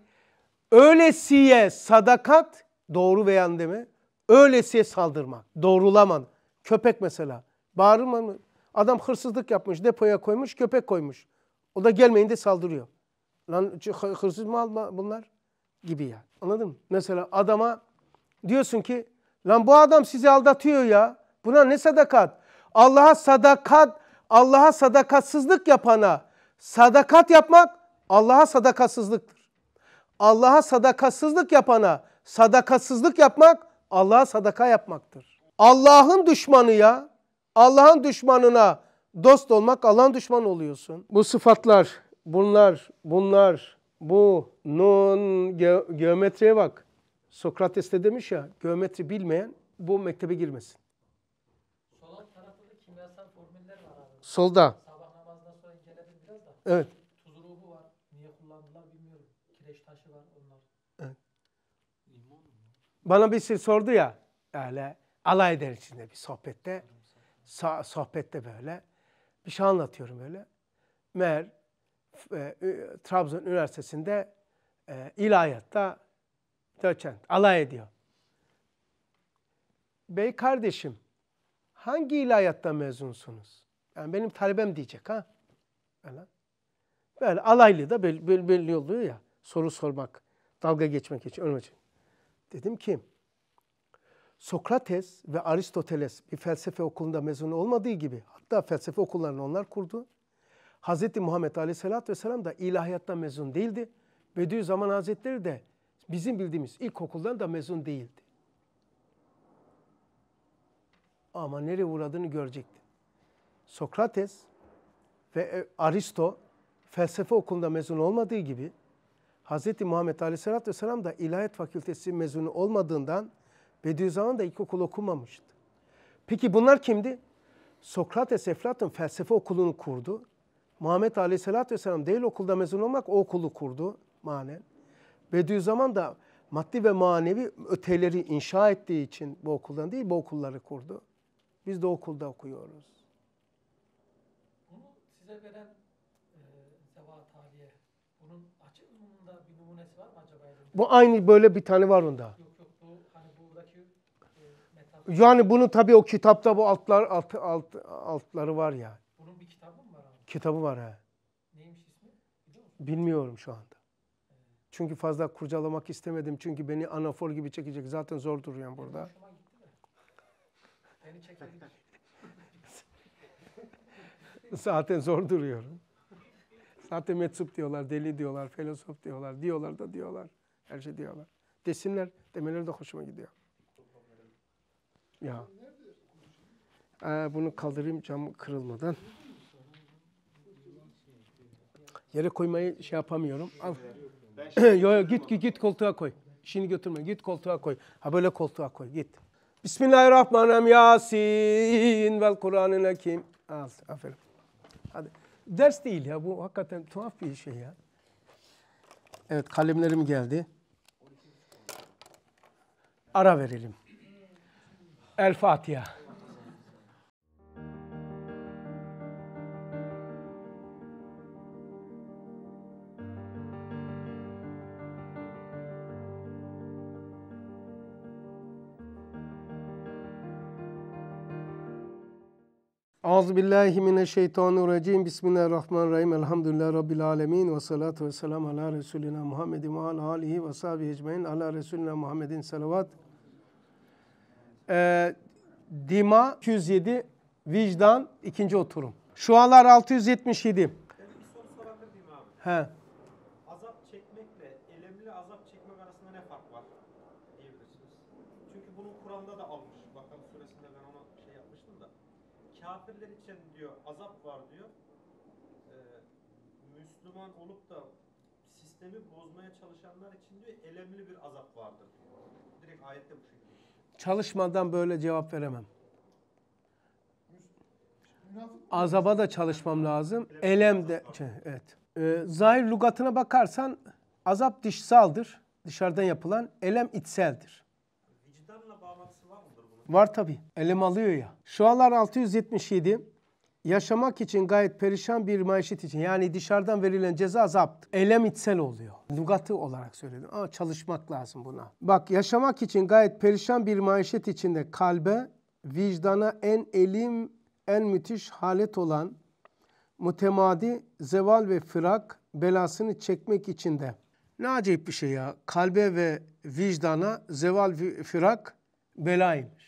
ölesiye sadakat doğru beyan deme. Ölesiye saldırmak. Doğrulaman. Köpek mesela. Bağırma mı? Adam hırsızlık yapmış, depoya koymuş, köpek koymuş. O da de saldırıyor. Lan hırsız mı alma bunlar? Gibi ya? Anladın mı? Mesela adama diyorsun ki lan bu adam sizi aldatıyor ya. Buna ne sadakat? Allah'a sadakat, Allah'a sadakatsızlık yapana sadakat yapmak Allah'a sadakatsızlıktır. Allah'a sadakatsızlık yapana sadakatsızlık yapmak Allah'a sadaka yapmaktır. Allah'ın düşmanı ya. Allah'ın düşmanına dost olmak Allah'ın düşmanı oluyorsun. Bu sıfatlar, bunlar, bunlar, bu, nun, ge geometriye bak. Sokrates de demiş ya, geometri bilmeyen bu mektebe girmesin. Solda. Sabah namazından sonra inceledim biraz Evet. Tuz var. Niye kullandılar bilmiyorum. Kireç taşı var Bana bir şey sordu ya. Ehle alay eder içinde bir sohbette. sohbette böyle. Bir şey anlatıyorum öyle. Meğer e, Trabzon Üniversitesi'nde e, ilahiyatta doçent. Alay ediyor. Bey kardeşim hangi ilahiyatta mezunsunuz? Yani benim talebem diyecek ha. Öyle. Böyle alaylı da belli, belli, oluyor ya. Soru sormak, dalga geçmek için, ölmek için. Dedim kim? Sokrates ve Aristoteles bir felsefe okulunda mezun olmadığı gibi hatta felsefe okullarını onlar kurdu. Hz. Muhammed Aleyhisselatü Vesselam da ilahiyattan mezun değildi. Bediüzzaman Hazretleri de bizim bildiğimiz ilkokuldan da mezun değildi. Ama nereye uğradığını görecektin. Sokrates ve e, Aristo felsefe okulunda mezun olmadığı gibi Hz. Muhammed Aleyhisselatü Vesselam da ilahiyat fakültesi mezunu olmadığından Bediüzzaman da ilkokul okumamıştı. Peki bunlar kimdi? Sokrates Eflatun felsefe okulunu kurdu. Muhammed Aleyhisselatü Vesselam değil okulda mezun olmak o okulu kurdu manen. Bediüzzaman da maddi ve manevi öteleri inşa ettiği için bu okuldan değil bu okulları kurdu. Biz de okulda okuyoruz. Bunu size veren e, zeva bunun açık bir numunesi var mı acaba? Bu aynı böyle bir tane var onda. Yani bunu tabii o kitapta bu altlar alt, alt, altları var ya. Bunun bir kitabı mı var? Abi? Kitabı var he. Neymiş ismi? Bilmiyorum şu anda. Çünkü fazla kurcalamak istemedim. Çünkü beni anafor gibi çekecek. Zaten zor duruyorum burada. Beni Zaten zor duruyorum. Zaten metsup diyorlar, deli diyorlar, filozof diyorlar, diyorlar da diyorlar. Her şey diyorlar. Desinler, demeleri de hoşuma gidiyor. Ya. Ee, bunu kaldırayım cam kırılmadan. Yere koymayı şey yapamıyorum. Al. yo, yo, git, git git koltuğa koy. Şimdi götürme. Git koltuğa koy. Ha böyle koltuğa koy. Git. Bismillahirrahmanirrahim. Yasin vel Kur'an'ın hakim. Al. Aferin. Hadi. Ders değil ya. Bu hakikaten tuhaf bir şey ya. Evet kalemlerim geldi. Ara verelim. El Fatiha. Auzu billahi mineşşeytanirracim. Bismillahirrahmanirrahim. Elhamdülillahi rabbil alamin ve salatu vesselam ala resulina Muhammedin ve ala alihi ve sahbihi ecmaîn. Ala resulina Muhammedin salavat e, Dima 207, Vicdan ikinci oturum. Şu anlar 677. He. Azap çekmekle elemli azap çekmek arasında ne fark var diyebilirsiniz. Çünkü bunu Kur'an'da da almış. Bakara suresinde ben ona şey yapmıştım da. Kafirler için diyor azap var diyor. Ee, Müslüman olup da sistemi bozmaya çalışanlar için diyor elemli bir azap vardır diyor. Direkt ayette bu Çalışmadan böyle cevap veremem. Azaba da çalışmam lazım. Elem de, evet. Ee, zahir lugatına bakarsan azap dışsaldır, dışarıdan yapılan. Elem içseldir. Vicdanla bağlantısı var mıdır bunun? Var tabii. Elem alıyor ya. Şualar 677 yaşamak için gayet perişan bir maişet için yani dışarıdan verilen ceza zapt. Elem içsel oluyor. Lugatı olarak söyledim ama çalışmak lazım buna. Bak yaşamak için gayet perişan bir maişet içinde kalbe, vicdana en elim, en müthiş halet olan mutemadi zeval ve firak belasını çekmek içinde Ne acayip bir şey ya. Kalbe ve vicdana zeval firak belaymış.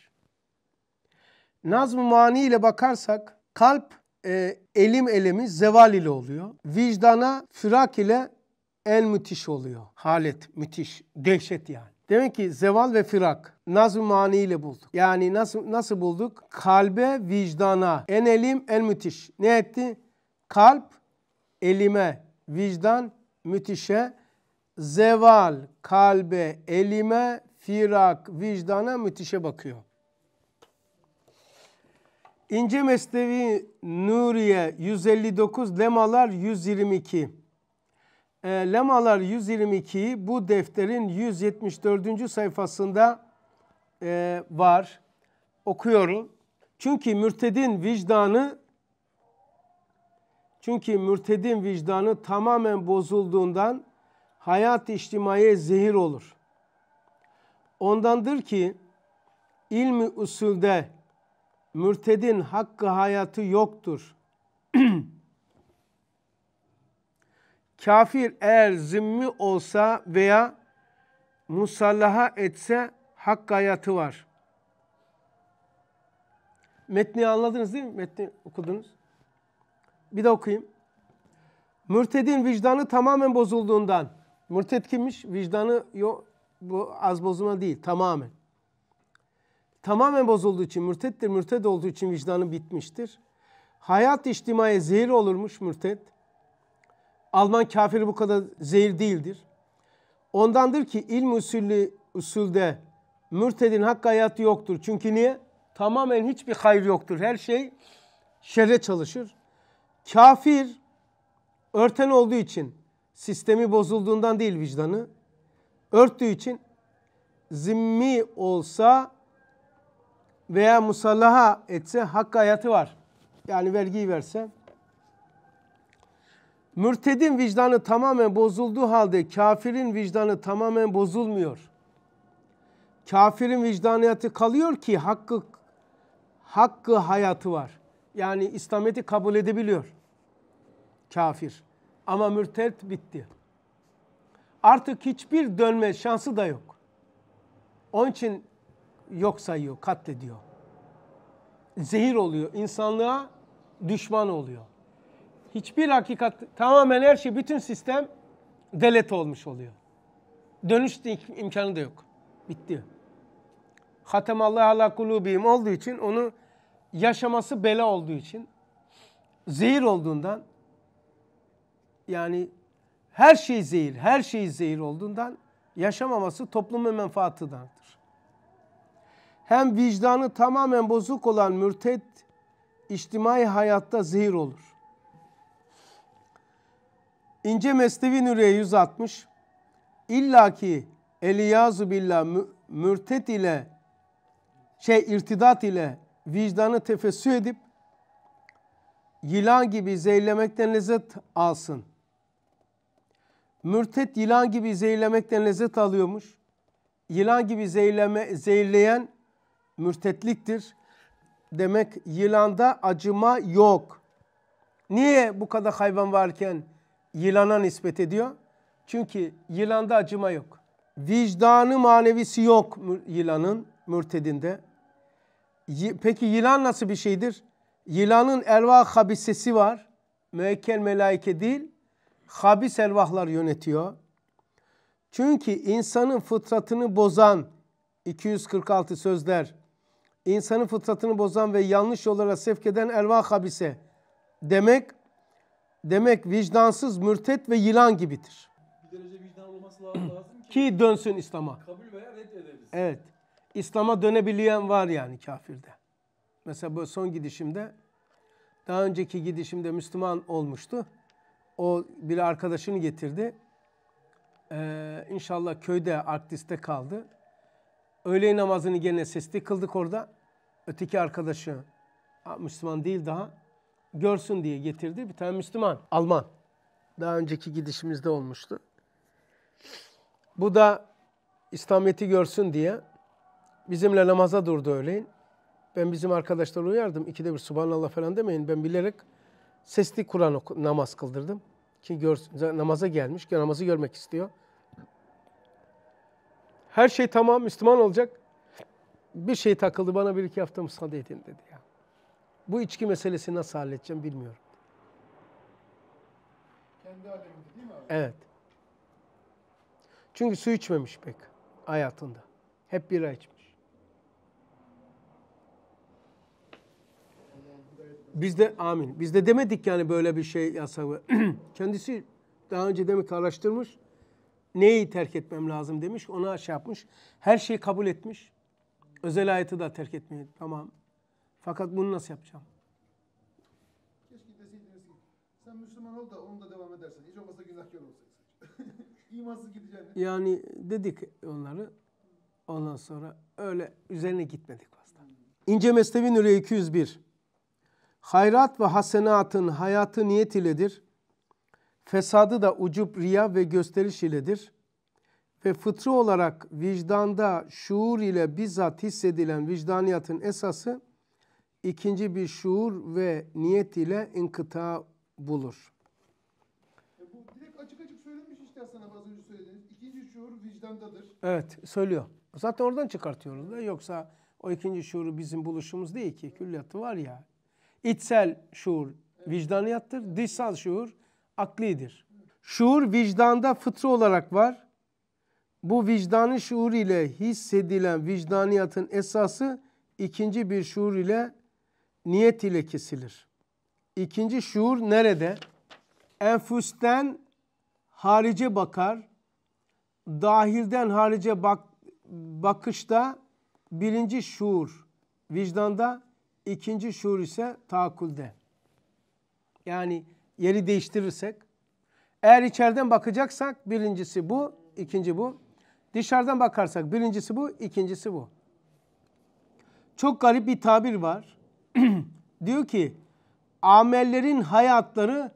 Nazm-ı mani ile bakarsak Kalp e, elim elimi zeval ile oluyor. Vicdana firak ile en müthiş oluyor. Halet müthiş, dehşet yani. Demek ki zeval ve firak nazm mani ile bulduk. Yani nasıl nasıl bulduk? Kalbe, vicdana, en elim, en müthiş. Ne etti? Kalp elime, vicdan müthişe, zeval kalbe, elime, firak vicdana müthişe bakıyor. İnce Mesnevi Nuriye 159, Lemalar 122. E, ee, Lemalar 122 bu defterin 174. sayfasında e, var. Okuyorum. Çünkü mürtedin vicdanı çünkü mürtedin vicdanı tamamen bozulduğundan hayat içtimaiye zehir olur. Ondandır ki ilmi usulde mürtedin hakkı hayatı yoktur. Kafir eğer zimmi olsa veya musallaha etse hakkı hayatı var. Metni anladınız değil mi? Metni okudunuz. Bir de okuyayım. Mürtedin vicdanı tamamen bozulduğundan. Mürted kimmiş? Vicdanı yok, bu az bozulma değil, tamamen tamamen bozulduğu için mürtettir. Mürted olduğu için vicdanı bitmiştir. Hayat içtimaya zehir olurmuş mürted. Alman kafiri bu kadar zehir değildir. Ondandır ki ilm usulü usulde mürtedin hakkı hayatı yoktur. Çünkü niye? Tamamen hiçbir hayır yoktur. Her şey şerre çalışır. Kafir örten olduğu için sistemi bozulduğundan değil vicdanı örttüğü için zimmi olsa veya musallaha etse hakkı hayatı var. Yani vergiyi verse. Mürtedin vicdanı tamamen bozulduğu halde kafirin vicdanı tamamen bozulmuyor. Kafirin vicdaniyatı kalıyor ki hakkı hakkı hayatı var. Yani İslamiyet'i kabul edebiliyor. Kafir. Ama mürtet bitti. Artık hiçbir dönme şansı da yok. Onun için yok sayıyor, katlediyor. Zehir oluyor, insanlığa düşman oluyor. Hiçbir hakikat, tamamen her şey, bütün sistem delet olmuş oluyor. Dönüş imkanı da yok. Bitti. Hatemallah ala kulubihim olduğu için onu yaşaması bela olduğu için zehir olduğundan yani her şey zehir, her şey zehir olduğundan yaşamaması toplumun menfaatıdandır hem vicdanı tamamen bozuk olan mürtet içtimai hayatta zehir olur. İnce Mesnevi Nuriye 160 İlla ki eliyazu billah mürtet ile şey irtidat ile vicdanı tefessü edip yılan gibi zehirlemekten lezzet alsın. Mürtet yılan gibi zehirlemekten lezzet alıyormuş. Yılan gibi zehirleme, zehirleyen mürtetliktir. Demek yılanda acıma yok. Niye bu kadar hayvan varken yılana nispet ediyor? Çünkü yılanda acıma yok. Vicdanı manevisi yok yılanın, mürtedinde. Peki yılan nasıl bir şeydir? Yılanın ervah habisesi var. Müekkel melaike değil, habis elvahlar yönetiyor. Çünkü insanın fıtratını bozan 246 sözler insanın fıtratını bozan ve yanlış yollara sevk eden erva habise demek demek vicdansız, mürtet ve yılan gibidir. Bir derece vicdan olması lazım ki, ki dönsün İslam'a. Kabul veya reddedebilsin. Evet. İslam'a dönebilen var yani kafirde. Mesela bu son gidişimde daha önceki gidişimde Müslüman olmuştu. O bir arkadaşını getirdi. Ee, inşallah köyde Arktis'te kaldı. Öğle namazını gene sesli kıldık orada öteki arkadaşı Müslüman değil daha görsün diye getirdi bir tane Müslüman Alman. Daha önceki gidişimizde olmuştu. Bu da İslamiyet'i görsün diye bizimle namaza durdu öğleyin. Ben bizim arkadaşları uyardım. İkide bir subhanallah falan demeyin. Ben bilerek sesli Kur'an namaz kıldırdım. Ki görsün namaza gelmiş, namazı görmek istiyor. Her şey tamam, Müslüman olacak bir şey takıldı bana bir iki hafta müsaade edin dedi ya. Bu içki meselesi nasıl halledeceğim bilmiyorum. Kendi aleminde değil mi abi? Evet. Çünkü su içmemiş pek hayatında. Hep bira içmiş. Biz de amin. Biz de demedik yani böyle bir şey yasağı. Kendisi daha önce demek araştırmış. Neyi terk etmem lazım demiş. Ona şey yapmış. Her şeyi kabul etmiş. Özel ayeti de terk etmeyi tamam. Fakat bunu nasıl yapacağım? Keşke deseydiniz ki sen Müslüman ol da onu da devam edersen. Hiç olmazsa günahkar olsaydın. İmansız gideceğini. Yani dedik onları. Ondan sonra öyle üzerine gitmedik fazla. İnce Mesnevi Nuriye 201. Hayrat ve hasenatın hayatı niyet iledir. Fesadı da ucup riya ve gösteriş iledir ve fıtri olarak vicdanda şuur ile bizzat hissedilen vicdaniyatın esası ikinci bir şuur ve niyet ile inkıta bulur. E bu direkt açık açık söylemiş işte sana abi az önce söylediğiniz. İkinci şuur vicdandadır. Evet söylüyor. Zaten oradan çıkartıyoruz da yoksa o ikinci şuuru bizim buluşumuz değil ki. Külliyatı var ya. İçsel şuur vicdaniyattır. Dışsal şuur aklidir. Şuur vicdanda fıtrı olarak var bu vicdanı şuur ile hissedilen vicdaniyatın esası ikinci bir şuur ile niyet ile kesilir. İkinci şuur nerede? Enfüsten harice bakar. Dahilden harice bak, bakışta birinci şuur vicdanda, ikinci şuur ise takulde. Yani yeri değiştirirsek. Eğer içeriden bakacaksak birincisi bu, ikinci bu. Dışarıdan bakarsak birincisi bu, ikincisi bu. Çok garip bir tabir var. Diyor ki amellerin hayatları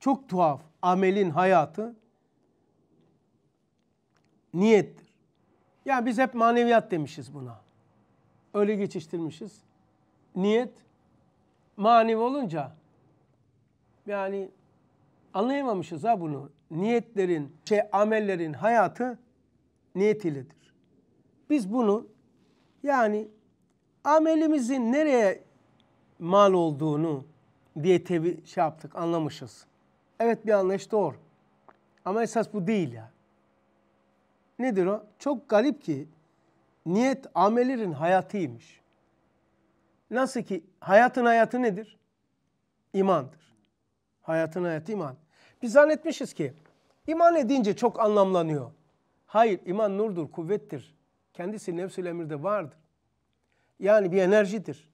çok tuhaf. Amelin hayatı niyettir. Yani biz hep maneviyat demişiz buna. Öyle geçiştirmişiz. Niyet manevi olunca yani anlayamamışız ha bunu. Niyetlerin, şey amellerin hayatı niyetiyledir. Biz bunu yani amelimizin nereye mal olduğunu diye tebi şey yaptık, anlamışız. Evet bir anlayış doğru. Ama esas bu değil ya. Nedir o? Çok garip ki niyet amelerin hayatıymış. Nasıl ki hayatın hayatı nedir? İmandır. Hayatın hayatı iman. Biz zannetmişiz ki iman edince çok anlamlanıyor. Hayır iman nurdur, kuvvettir. Kendisi nefsül emirde vardır. Yani bir enerjidir.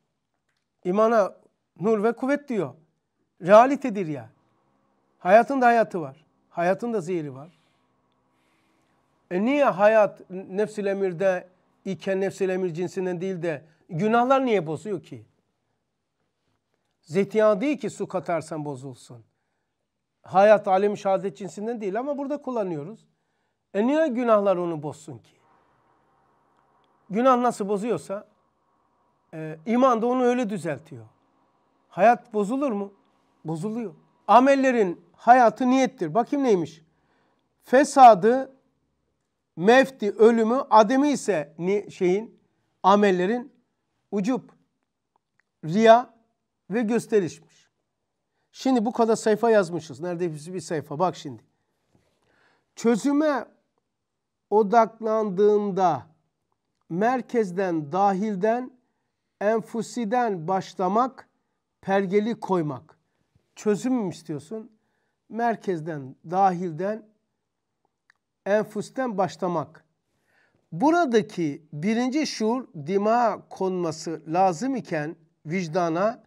İmana nur ve kuvvet diyor. Realitedir ya. Hayatın da hayatı var. Hayatın da zehri var. E niye hayat nefsül emirde iken nefsül emir cinsinden değil de günahlar niye bozuyor ki? Zeytinyağı değil ki su katarsan bozulsun. Hayat alem şehadet cinsinden değil ama burada kullanıyoruz. E niye günahlar onu bozsun ki? Günah nasıl bozuyorsa e, iman da onu öyle düzeltiyor. Hayat bozulur mu? Bozuluyor. Amellerin hayatı niyettir. Bakayım neymiş? Fesadı, mefti, ölümü, ademi ise ni, şeyin, amellerin ucup, riya ve gösterişmiş. Şimdi bu kadar sayfa yazmışız. Neredeyse bir sayfa. Bak şimdi. Çözüme odaklandığında merkezden, dahilden, enfusiden başlamak, pergeli koymak. Çözüm mü istiyorsun? Merkezden, dahilden, enfusten başlamak. Buradaki birinci şuur dima konması lazım iken vicdana,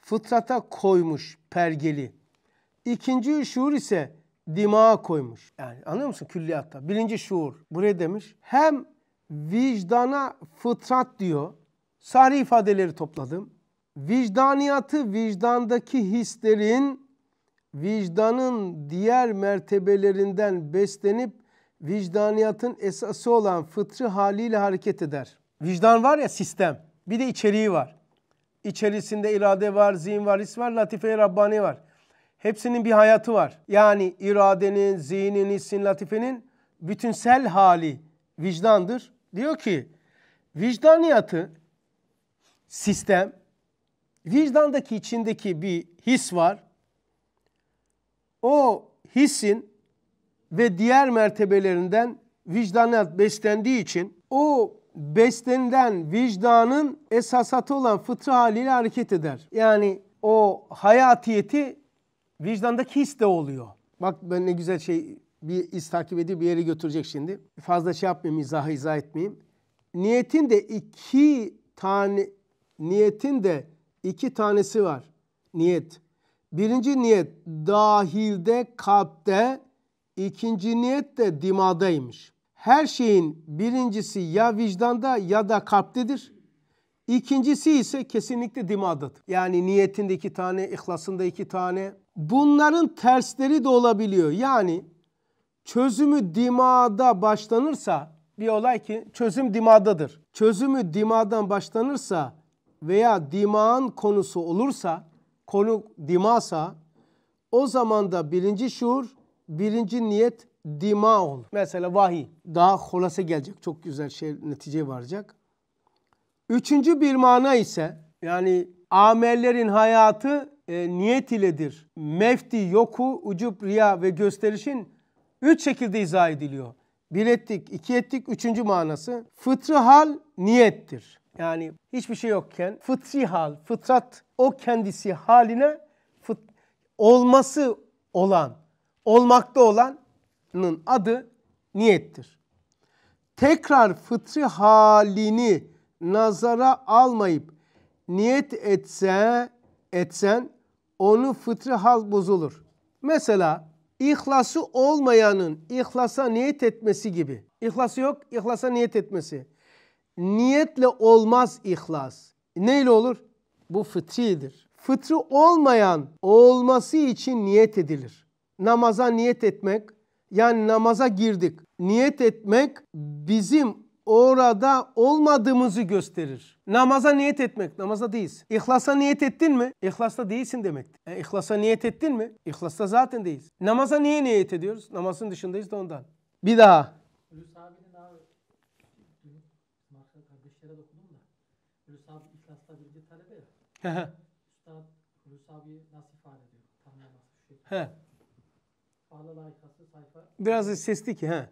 fıtrata koymuş pergeli. İkinci şuur ise dima koymuş. Yani anlıyor musun külliyatta? Birinci şuur. Buraya demiş. Hem vicdana fıtrat diyor. Sari ifadeleri topladım. Vicdaniyatı vicdandaki hislerin vicdanın diğer mertebelerinden beslenip vicdaniyatın esası olan fıtrı haliyle hareket eder. Vicdan var ya sistem. Bir de içeriği var. İçerisinde irade var, zihin var, his var, latife-i Rabbani var. Hepsinin bir hayatı var. Yani iradenin, zihnin, hissin, latifenin bütünsel hali vicdandır. Diyor ki vicdaniyatı sistem vicdandaki içindeki bir his var. O hissin ve diğer mertebelerinden vicdaniyat beslendiği için o beslenilen vicdanın esasatı olan fıtri haliyle hareket eder. Yani o hayatiyeti vicdandaki his de oluyor. Bak ben ne güzel şey bir iz takip ediyor bir yere götürecek şimdi. Fazla şey yapmayayım izahı izah etmeyeyim. Niyetin de iki tane niyetin de iki tanesi var. Niyet. Birinci niyet dahilde kalpte, ikinci niyet de dimadaymış. Her şeyin birincisi ya vicdanda ya da kalptedir. İkincisi ise kesinlikle dimadadır. Yani niyetinde iki tane, ihlasında iki tane. Bunların tersleri de olabiliyor. Yani çözümü dimada başlanırsa bir olay ki çözüm dimadadır. Çözümü dimadan başlanırsa veya dimağın konusu olursa, konu dimasa o zaman da birinci şuur, birinci niyet dima olur. Mesela vahiy. Daha holase gelecek. Çok güzel şey neticeye varacak. Üçüncü bir mana ise yani amellerin hayatı e, niyet iledir. Mefti, yoku, ucup, riya ve gösterişin üç şekilde izah ediliyor. Bir ettik, iki ettik, üçüncü manası. Fıtrı hal niyettir. Yani hiçbir şey yokken fıtri hal, fıtrat o kendisi haline fıt, olması olan, olmakta olanın adı niyettir. Tekrar fıtri halini nazara almayıp niyet etse etsen onu fıtrı hal bozulur. Mesela ihlası olmayanın ihlasa niyet etmesi gibi. İhlası yok, ihlasa niyet etmesi. Niyetle olmaz ihlas. Neyle olur? Bu fıtridir. Fıtrı olmayan olması için niyet edilir. Namaza niyet etmek, yani namaza girdik. Niyet etmek bizim orada olmadığımızı gösterir. Namaza niyet etmek, namaza değiliz. İhlasa niyet ettin mi? İhlasta değilsin demektir. E, ihlasa niyet ettin mi? İhlasta zaten değiliz. Namaza niye niyet ediyoruz? Namazın dışındayız da ondan. Bir daha. Hulusi abinin abi Marka kardeşlere dokundum da Hulusi abi ihlasta birinci ya. Üstad Hulusi nasıl ifade ediyor? Biraz sesli ki he.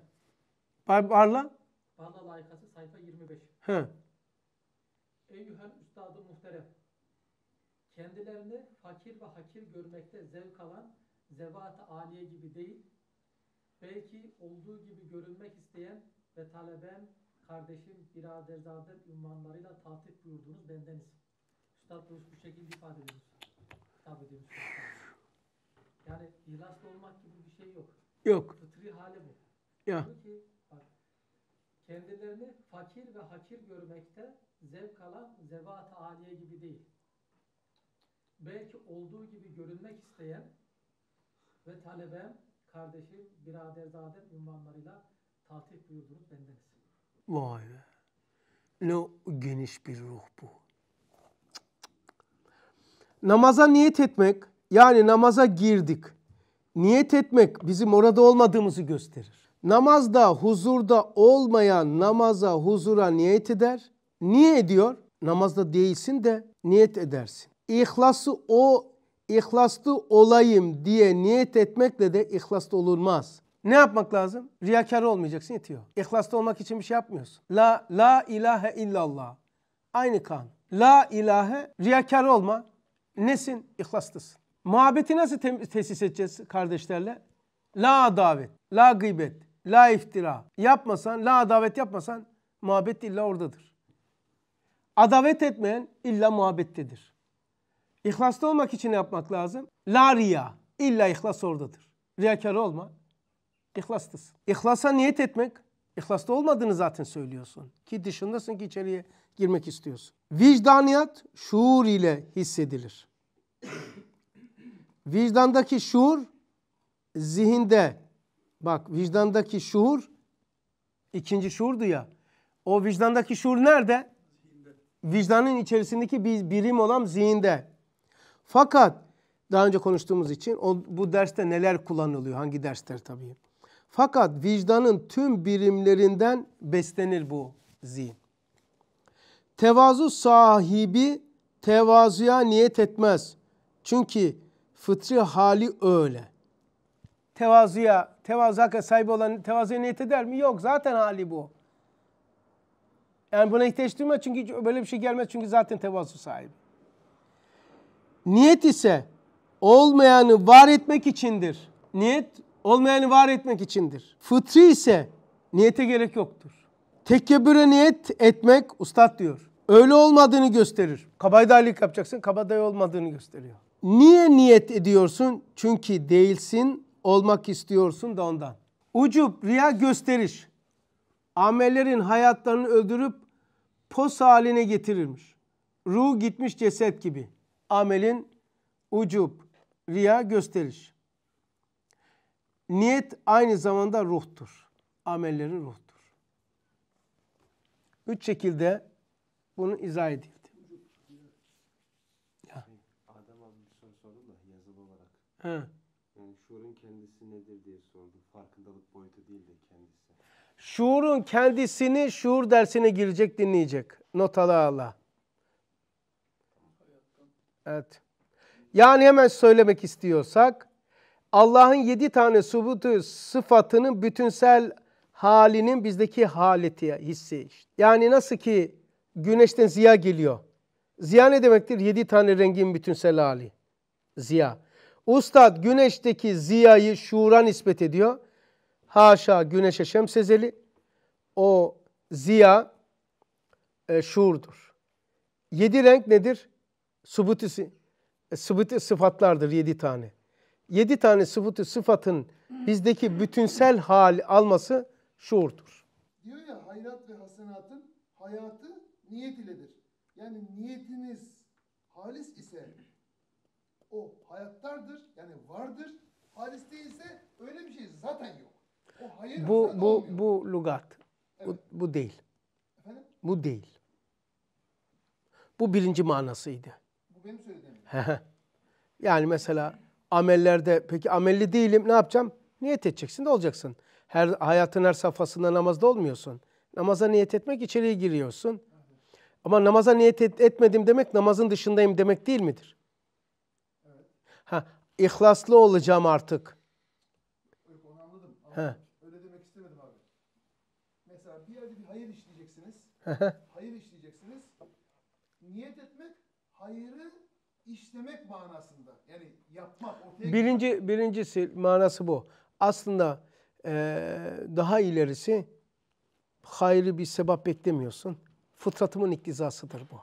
Barla. Bağla layıkası sayfa 25. He. Eyyühel üstadı muhterem. Kendilerini fakir ve hakir görmekte zevk alan zevat-ı aliye gibi değil, belki olduğu gibi görünmek isteyen ve talebem, kardeşim, biraderzadem ünvanlarıyla tatip buyurduğunuz bendeniz. Üstad bu şekilde ifade ediyoruz. Hitap ediyoruz. Yani ihlaslı olmak gibi bir şey yok. Yok. Fıtri hali bu. Ya. Çünkü kendilerini fakir ve hakir görmekte zevk alan zevat-ı aliye gibi değil. Belki olduğu gibi görünmek isteyen ve talebem, kardeşim, biraderzadem ünvanlarıyla tatip buyurdunuz bendeniz. Vay be! Ne geniş bir ruh bu. Namaza niyet etmek, yani namaza girdik. Niyet etmek bizim orada olmadığımızı gösterir. Namazda huzurda olmayan namaza huzura niyet eder. Niye ediyor? Namazda değilsin de niyet edersin. İhlası o ihlaslı olayım diye niyet etmekle de ihlaslı olunmaz. Ne yapmak lazım? Riyakar olmayacaksın yetiyor. İhlaslı olmak için bir şey yapmıyorsun. La la ilahe illallah. Aynı kan. La ilahe riyakar olma. Nesin? İhlaslısın. Muhabbeti nasıl te tesis edeceğiz kardeşlerle? La davet, la gıybet, la iftira yapmasan, la adavet yapmasan muhabbet illa oradadır. Adavet etmeyen illa muhabbettedir. İhlaslı olmak için yapmak lazım. La riya. İlla ihlas oradadır. Riyakar olma. İhlaslısın. İhlasa niyet etmek, ihlaslı olmadığını zaten söylüyorsun. Ki dışındasın ki içeriye girmek istiyorsun. Vicdaniyat şuur ile hissedilir. Vicdandaki şuur zihinde Bak vicdandaki şuur ikinci şuurdu ya. O vicdandaki şuur nerede? Zihinde. Vicdanın içerisindeki bir birim olan zihinde. Fakat daha önce konuştuğumuz için o, bu derste neler kullanılıyor? Hangi dersler tabii. Fakat vicdanın tüm birimlerinden beslenir bu zihin. Tevazu sahibi tevazuya niyet etmez. Çünkü fıtri hali öyle. Tevazuya tevazu hakka sahibi olan tevazuya niyet eder mi? Yok zaten hali bu. Yani buna ihtiyaç duyma çünkü böyle bir şey gelmez çünkü zaten tevazu sahibi. Niyet ise olmayanı var etmek içindir. Niyet olmayanı var etmek içindir. Fıtri ise niyete gerek yoktur. Tekebbüre niyet etmek ustad diyor. Öyle olmadığını gösterir. Kabadayılık yapacaksın, kabadayı olmadığını gösteriyor. Niye niyet ediyorsun? Çünkü değilsin olmak istiyorsun da ondan. Ucup, riya gösteriş. Amellerin hayatlarını öldürüp pos haline getirirmiş. Ruh gitmiş ceset gibi. Amelin ucup, riya gösteriş. Niyet aynı zamanda ruhtur. Amellerin ruhtur. Üç şekilde bunu izah edeyim. Ya. Şey, Adem şuurun kendisi nedir diye sordum. Farkındalık boyutu değil de kendisi. Şuurun kendisini şuur dersine girecek dinleyecek. Not ala ala. Evet. Yani hemen söylemek istiyorsak Allah'ın yedi tane subutu sıfatının bütünsel halinin bizdeki haleti hissi. Yani nasıl ki güneşten ziya geliyor. Ziya ne demektir? Yedi tane rengin bütünsel hali. Ziya. Ustad güneşteki ziyayı şuura nispet ediyor. Haşa güneşe şemsezeli. O ziya e, şuurdur. Yedi renk nedir? Subutisi, e, subuti sıfatlardır yedi tane. Yedi tane subuti sıfatın bizdeki bütünsel hal alması şuurdur. Diyor ya hayrat ve hasenatın hayatı niyet iledir. Yani niyetiniz halis ise o hayattardır yani vardır. Halis değilse öyle bir şey zaten yok. O hayır bu bu olmuyor. bu lugat. Evet. Bu, bu değil. Efendim? Bu değil. Bu birinci manasıydı. Bu benim söylediğim. yani mesela amellerde peki amelli değilim ne yapacağım? Niyet edeceksin de olacaksın. Her hayatın her safhasında namazda olmuyorsun. Namaza niyet etmek içeriye giriyorsun. Ama namaza niyet et, etmedim demek namazın dışındayım demek değil midir? Ha, ihlaslı olacağım artık. Yok onu anladım. Ama öyle demek istemedim abi. Mesela bir yerde bir hayır işleyeceksiniz. hayır işleyeceksiniz. Niyet etmek hayırı işlemek manasında. Yani yapmak. Ortaya birinci, gitmek. birincisi manası bu. Aslında e, daha ilerisi hayrı bir sebap beklemiyorsun. Fıtratımın iktizasıdır bu.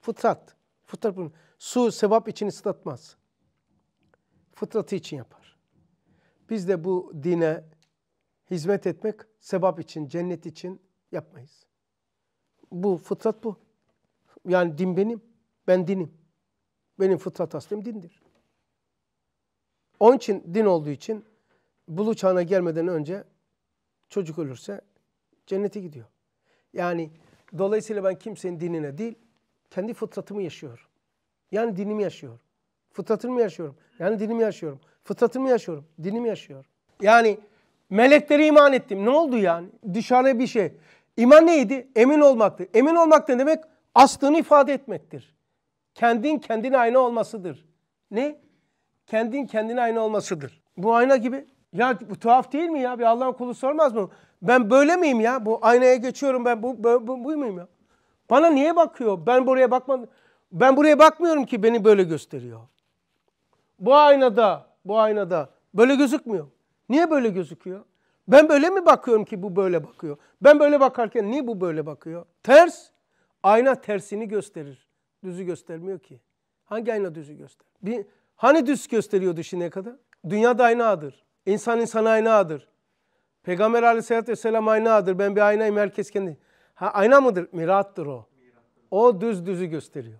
Fıtrat. Fıtrat bunun. Su sebap için ıslatmaz fıtratı için yapar. Biz de bu dine hizmet etmek sebap için, cennet için yapmayız. Bu fıtrat bu. Yani din benim. Ben dinim. Benim fıtrat aslim dindir. Onun için din olduğu için bulu çağına gelmeden önce çocuk ölürse cennete gidiyor. Yani dolayısıyla ben kimsenin dinine değil, kendi fıtratımı yaşıyorum. Yani dinimi yaşıyorum. Fıtratımı yaşıyorum. Yani dinimi yaşıyorum. Fıtratımı yaşıyorum. Dinimi yaşıyorum. Yani meleklere iman ettim. Ne oldu yani? Dışarı bir şey. İman neydi? Emin olmaktı. Emin olmak ne demek? Aslını ifade etmektir. Kendin kendine ayna olmasıdır. Ne? Kendin kendine ayna olmasıdır. Bu ayna gibi. Ya bu tuhaf değil mi ya? Bir Allah'ın kulu sormaz mı? Ben böyle miyim ya? Bu aynaya geçiyorum ben bu, bu, bu, bu muyum ya? Bana niye bakıyor? Ben buraya bakmadım. Ben buraya bakmıyorum ki beni böyle gösteriyor bu aynada, bu aynada böyle gözükmüyor. Niye böyle gözüküyor? Ben böyle mi bakıyorum ki bu böyle bakıyor? Ben böyle bakarken niye bu böyle bakıyor? Ters, ayna tersini gösterir. Düzü göstermiyor ki. Hangi ayna düzü gösterir? Bir, hani düz gösteriyordu şimdiye kadar? Dünya da aynağıdır. İnsan insan aynadır, Peygamber aleyhissalatü vesselam aynadır. Ben bir aynayım herkes kendi. Ha, ayna mıdır? Mirattır o. O düz düzü gösteriyor.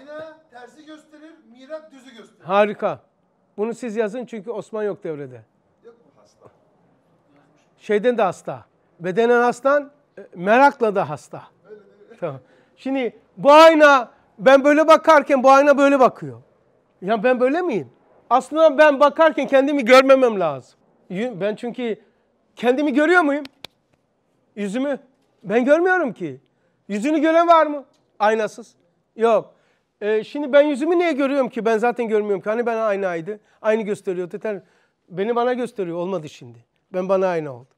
Ayna tersi gösterir, mirat düzü gösterir. Harika. Bunu siz yazın çünkü Osman yok devrede. Yok mu hasta? Şeyden de hasta. Bedenen hastan, e, merakla da hasta. tamam. Şimdi bu ayna ben böyle bakarken bu ayna böyle bakıyor. Ya ben böyle miyim? Aslında ben bakarken kendimi görmemem lazım. Ben çünkü kendimi görüyor muyum? Yüzümü. Ben görmüyorum ki. Yüzünü gören var mı? Aynasız. Yok. E, şimdi ben yüzümü niye görüyorum ki? Ben zaten görmüyorum ki. Hani ben aynı aydı. Aynı gösteriyordu. Beni bana gösteriyor. Olmadı şimdi. Ben bana aynı oldu.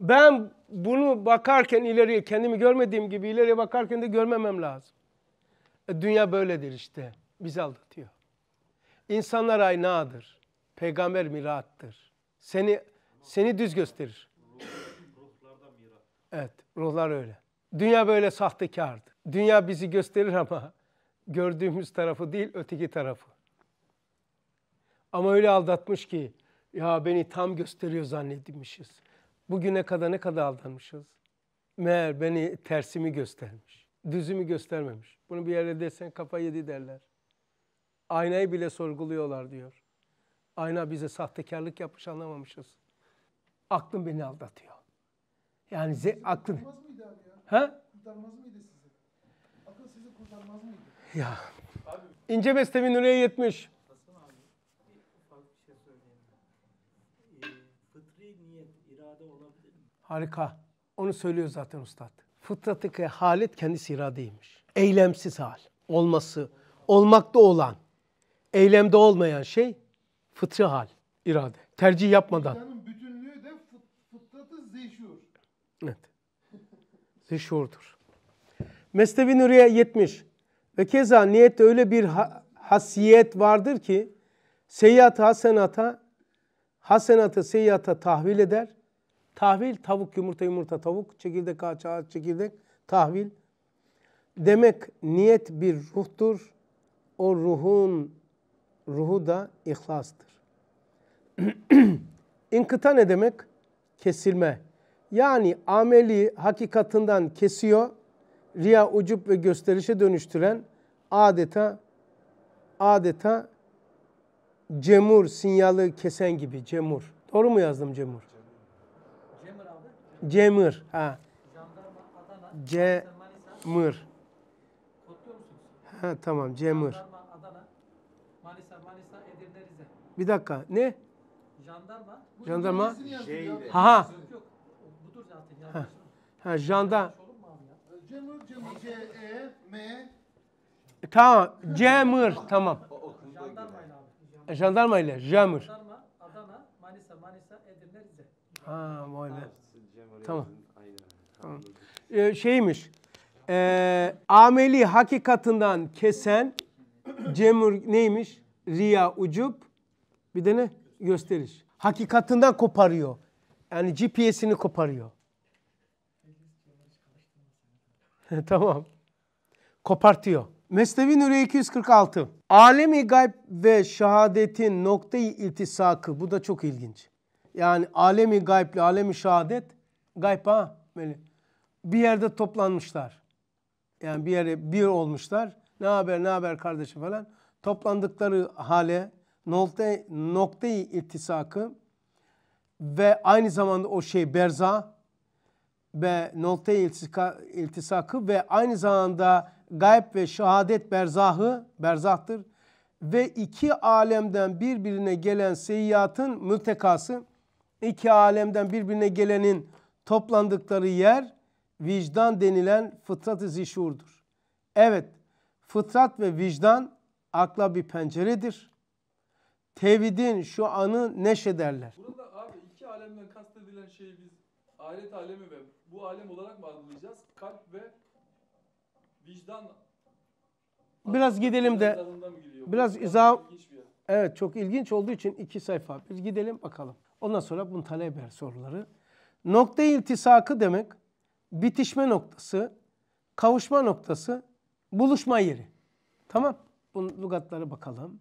Ben bunu bakarken ileriye kendimi görmediğim gibi ileriye bakarken de görmemem lazım. E, dünya böyledir işte. Bizi aldatıyor. İnsanlar aynadır. Peygamber mirattır. Seni seni düz gösterir. Evet, ruhlar öyle. Dünya böyle sahtekardır. Dünya bizi gösterir ama gördüğümüz tarafı değil öteki tarafı. Ama öyle aldatmış ki ya beni tam gösteriyor zannedilmişiz. Bugüne kadar ne kadar aldanmışız. Meğer beni tersimi göstermiş. Düzümü göstermemiş. Bunu bir yerde desen kafa yedi derler. Aynayı bile sorguluyorlar diyor. Ayna bize sahtekarlık yapmış anlamamışız. Aklım beni aldatıyor. Yani ze aklın... Kurtarmaz mıydı abi ya? Ha? Kurtarmaz mıydı sizi? Akıl sizi kurtarmaz mıydı? Ya. İnce bestemin oraya yetmiş. Şey ee, Harika. Onu söylüyor zaten ustad. Fıtratıki halet kendisi iradeymiş. Eylemsiz hal. Olması, olmakta olan, eylemde olmayan şey fıtri hal, irade. Tercih yapmadan. İnsanın bütünlüğü de fıtratı zeşur. Evet. Zeşurdur. Mesnevi Nuriye 70. Ve keza niyette öyle bir hasiyet vardır ki seyyiata hasenata, hasenatı seyyata tahvil eder. Tahvil tavuk, yumurta, yumurta, tavuk, çekirdek, ağaç, ağaç, çekirdek, tahvil. Demek niyet bir ruhtur. O ruhun ruhu da ihlastır. İnkıta ne demek? Kesilme. Yani ameli hakikatından kesiyor riya, ucup ve gösterişe dönüştüren adeta adeta cemur sinyalı kesen gibi cemur. Doğru mu yazdım cemur? Cemur Cemur. Ha. Cemur. Ha tamam cemur. Bir dakika. Ne? Jandarma. Jandarma. Şey ha. ha. Ha janda Cemr, cemr, C, E, M. Tamam, cemr, tamam. Jandarmayla abi. Jandarmayla, Jandarma, Adana, Manisa, Manisa, Edirne, Rize. Ha, vay be. Tamam. Ee, şeymiş, e, ameli hakikatından kesen cemr neymiş? Riya, ucup, bir de ne? Gösteriş. Hakikatından koparıyor. Yani GPS'ini koparıyor. tamam. Kopartıyor. Mesnevi Nuri 246. Alemi gayb ve şehadetin noktayı iltisakı. Bu da çok ilginç. Yani alemi gayb ile alemi şehadet gayb ha böyle bir yerde toplanmışlar. Yani bir yere bir olmuşlar. Ne haber ne haber kardeşim falan. Toplandıkları hale noktayı, noktayı iltisakı ve aynı zamanda o şey berza ve nokta iltisakı ve aynı zamanda gayb ve şehadet berzahı berzahtır ve iki alemden birbirine gelen seyyatın mültekası iki alemden birbirine gelenin toplandıkları yer vicdan denilen fıtrat-ı zişurdur. Evet fıtrat ve vicdan akla bir penceredir. Tevhidin şu anı neşederler. Burada abi iki alemden kastedilen şey biz ahiret alemi ve bu alem olarak mı algılayacağız? Kalp ve vicdan Biraz gidelim de biraz izah Evet çok ilginç olduğu için iki sayfa. Biz gidelim bakalım. Ondan sonra bunu talep soruları. Nokta iltisakı demek bitişme noktası, kavuşma noktası, buluşma yeri. Tamam. Bunun lugatlara bakalım.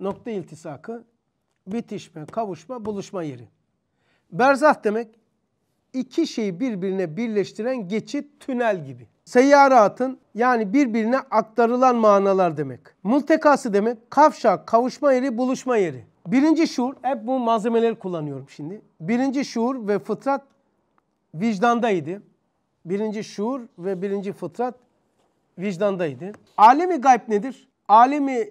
Nokta iltisakı, bitişme, kavuşma, buluşma yeri. Berzah demek iki şeyi birbirine birleştiren geçit tünel gibi. Seyyaratın yani birbirine aktarılan manalar demek. Multekası demek kavşak, kavuşma yeri, buluşma yeri. Birinci şuur, hep bu malzemeleri kullanıyorum şimdi. Birinci şuur ve fıtrat vicdandaydı. Birinci şuur ve birinci fıtrat vicdandaydı. Alemi gayb nedir? Alemi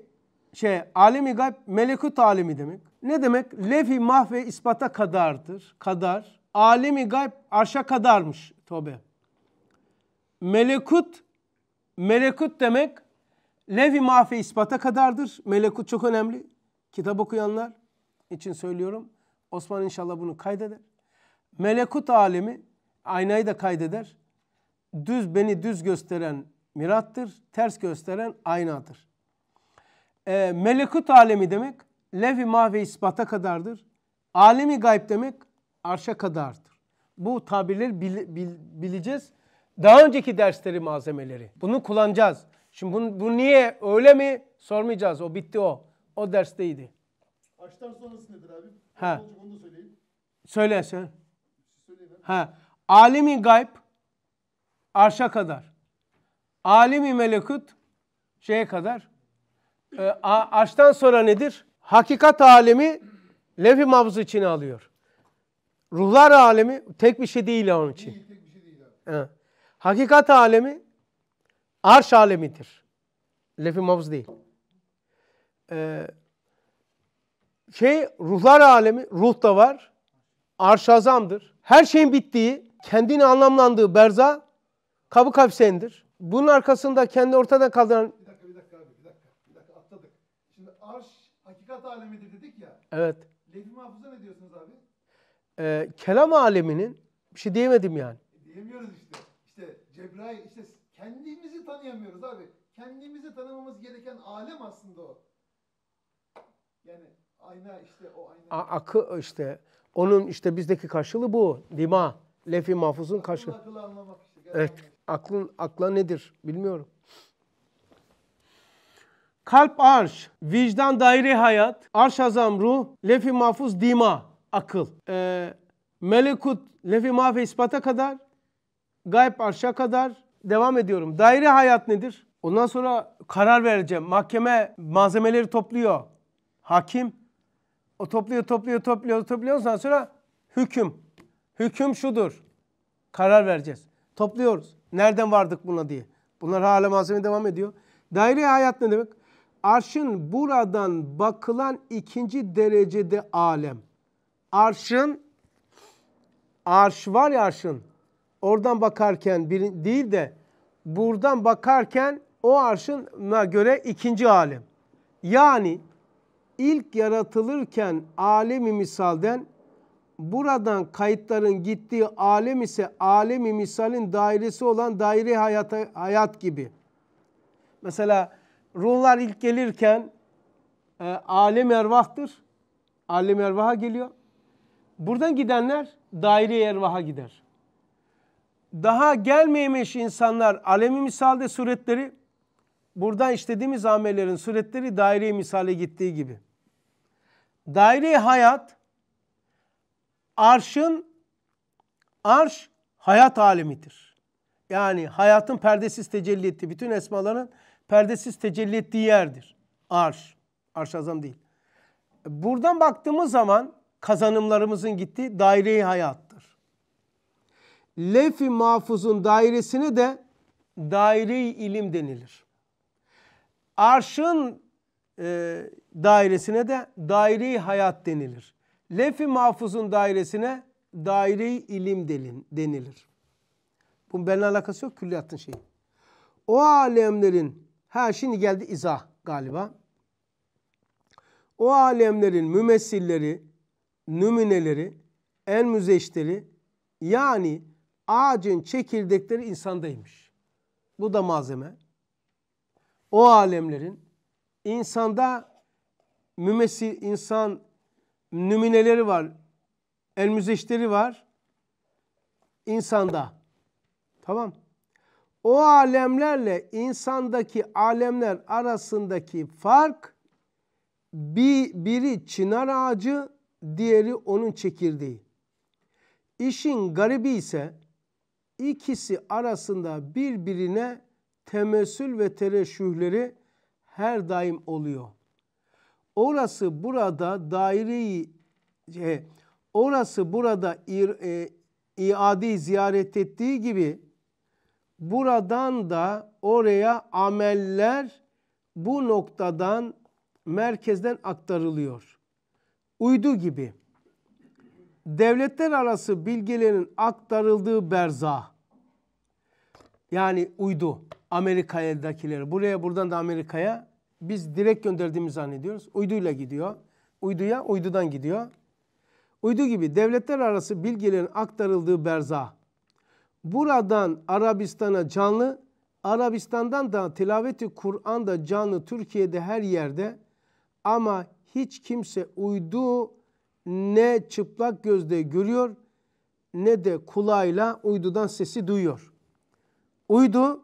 şey, alemi gayb melekut alemi demek. Ne demek? Lefi mahve ispata kadardır. Kadar alemi gayb arşa kadarmış. Tövbe. Melekut, melekut demek Levi i mahfi ispata kadardır. Melekut çok önemli. Kitap okuyanlar için söylüyorum. Osman inşallah bunu kaydeder. Melekut alemi, aynayı da kaydeder. Düz beni düz gösteren mirattır, ters gösteren aynadır. E, melekut alemi demek Levi i mahvi ispata kadardır. Alemi gayb demek arşa kadardır. Bu tabirleri bil, bil, bileceğiz. Daha önceki dersleri malzemeleri. Bunu kullanacağız. Şimdi bunu, bu niye öyle mi sormayacağız. O bitti o. O dersteydi. Arştan sonrası nedir abi? Ha. Onu da söyleyin. Söyle sen. Şey ha. Alimi gayb arşa kadar. Alimi melekut şeye kadar. E, arştan sonra nedir? Hakikat alemi levh-i mavzu içine alıyor. Ruhlar alemi tek bir şey değil onun için. Şey hakikat alemi arş alemidir. Lefi mavz değil. Ee, şey ruhlar alemi, ruh da var. Arş azamdır. Her şeyin bittiği, kendini anlamlandığı berza kabı kapsendir. Bunun arkasında kendi ortada kaldıran... Bir dakika, bir dakika abi, bir dakika. Bir dakika atladık. Şimdi arş hakikat alemidir dedik ya. Evet. Lefi mavza ne diyorsunuz? e, kelam aleminin bir şey diyemedim yani. E, diyemiyoruz işte. İşte Cebrail işte kendimizi tanıyamıyoruz abi. Kendimizi tanımamız gereken alem aslında o. Yani ayna işte o ayna. A- akı işte onun işte bizdeki karşılığı bu. Dima, lefi mahfuzun karşılığı. Akıl anlamak işte. Evet. Aklın akla nedir bilmiyorum. Kalp arş, vicdan daire hayat, arş azam ruh, lefi mahfuz dima akıl. Ee, melekut lefi mahve ispata kadar, gayb arşa kadar devam ediyorum. Daire hayat nedir? Ondan sonra karar vereceğim. Mahkeme malzemeleri topluyor. Hakim. O topluyor, topluyor, topluyor, topluyor. Ondan sonra hüküm. Hüküm şudur. Karar vereceğiz. Topluyoruz. Nereden vardık buna diye. Bunlar hala malzeme devam ediyor. Daire hayat ne demek? Arşın buradan bakılan ikinci derecede alem arşın arş var ya arşın oradan bakarken bir, değil de buradan bakarken o arşına göre ikinci alem. Yani ilk yaratılırken alemi misalden buradan kayıtların gittiği alem ise alemi misalin dairesi olan daire hayata, hayat gibi. Mesela ruhlar ilk gelirken e, alem ervahtır. Alem ervaha geliyor. Buradan gidenler daire ervaha gider. Daha gelmemiş insanlar alemi misalde suretleri buradan işlediğimiz amellerin suretleri daire misale gittiği gibi. Daire hayat arşın arş hayat alemidir. Yani hayatın perdesiz tecelli ettiği bütün esmaların perdesiz tecelli ettiği yerdir. Arş. Arş azam değil. Buradan baktığımız zaman kazanımlarımızın gittiği daire-i hayattır. Lef-i mahfuzun dairesine de daire-i ilim denilir. Arşın e, dairesine de daire-i hayat denilir. Lef-i mahfuzun dairesine daire-i ilim denilir. Bunun benimle alakası yok külliyatın şeyi. O alemlerin, ha şimdi geldi izah galiba. O alemlerin mümessilleri nümuneleri, en müzeşleri yani ağacın çekirdekleri insandaymış. Bu da malzeme. O alemlerin insanda mümesi, insan nümineleri var, el müzeşleri var insanda. Tamam. O alemlerle insandaki alemler arasındaki fark bir, biri çınar ağacı, diğeri onun çekirdeği. İşin garibi ise ikisi arasında birbirine temessül ve tereşühleri her daim oluyor. Orası burada daireyi e, orası burada e, iadeyi ziyaret ettiği gibi buradan da oraya ameller bu noktadan merkezden aktarılıyor uydu gibi devletler arası bilgilerin aktarıldığı berza yani uydu Amerika'dakileri buraya buradan da Amerika'ya biz direkt gönderdiğimi zannediyoruz. Uyduyla gidiyor. Uyduya uydudan gidiyor. Uydu gibi devletler arası bilgilerin aktarıldığı berza Buradan Arabistan'a canlı, Arabistan'dan da tilaveti Kur'an da canlı Türkiye'de her yerde ama hiç kimse uydu ne çıplak gözle görüyor ne de kulağıyla uydudan sesi duyuyor. Uydu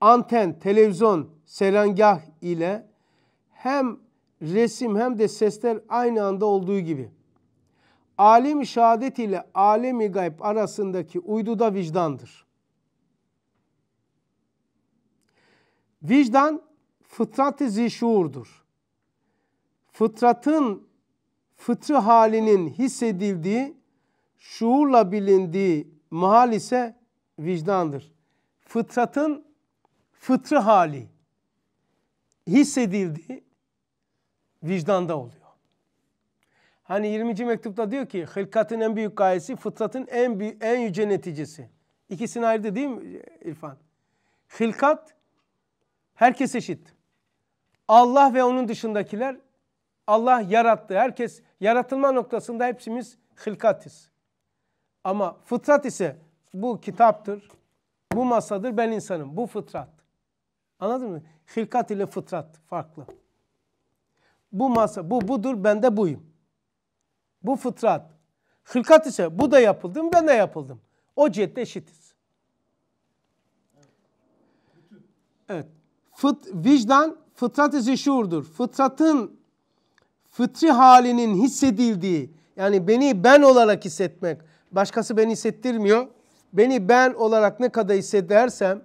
anten, televizyon, serangah ile hem resim hem de sesler aynı anda olduğu gibi. Alim şehadet ile alemi gayb arasındaki uydu da vicdandır. Vicdan fıtrat-ı zişuurdur. Fıtratın fıtrı halinin hissedildiği, şuurla bilindiği mahal ise vicdandır. Fıtratın fıtrı hali hissedildiği vicdanda oluyor. Hani 20. mektupta diyor ki hılkatın en büyük gayesi fıtratın en büyük, en yüce neticesi. İkisini ayırdı değil mi İrfan? Hılkat herkes eşit. Allah ve onun dışındakiler Allah yarattı. Herkes yaratılma noktasında hepsimiz hılkatiz. Ama fıtrat ise bu kitaptır, bu masadır, ben insanım. Bu fıtrat. Anladın mı? Hilkat ile fıtrat farklı. Bu masa, bu budur, ben de buyum. Bu fıtrat. Hilkat ise bu da yapıldım, ben de yapıldım. O cihette eşitiz. Evet. Fıt, vicdan fıtrat ise şuurdur. Fıtratın fıtri halinin hissedildiği yani beni ben olarak hissetmek başkası beni hissettirmiyor. Beni ben olarak ne kadar hissedersem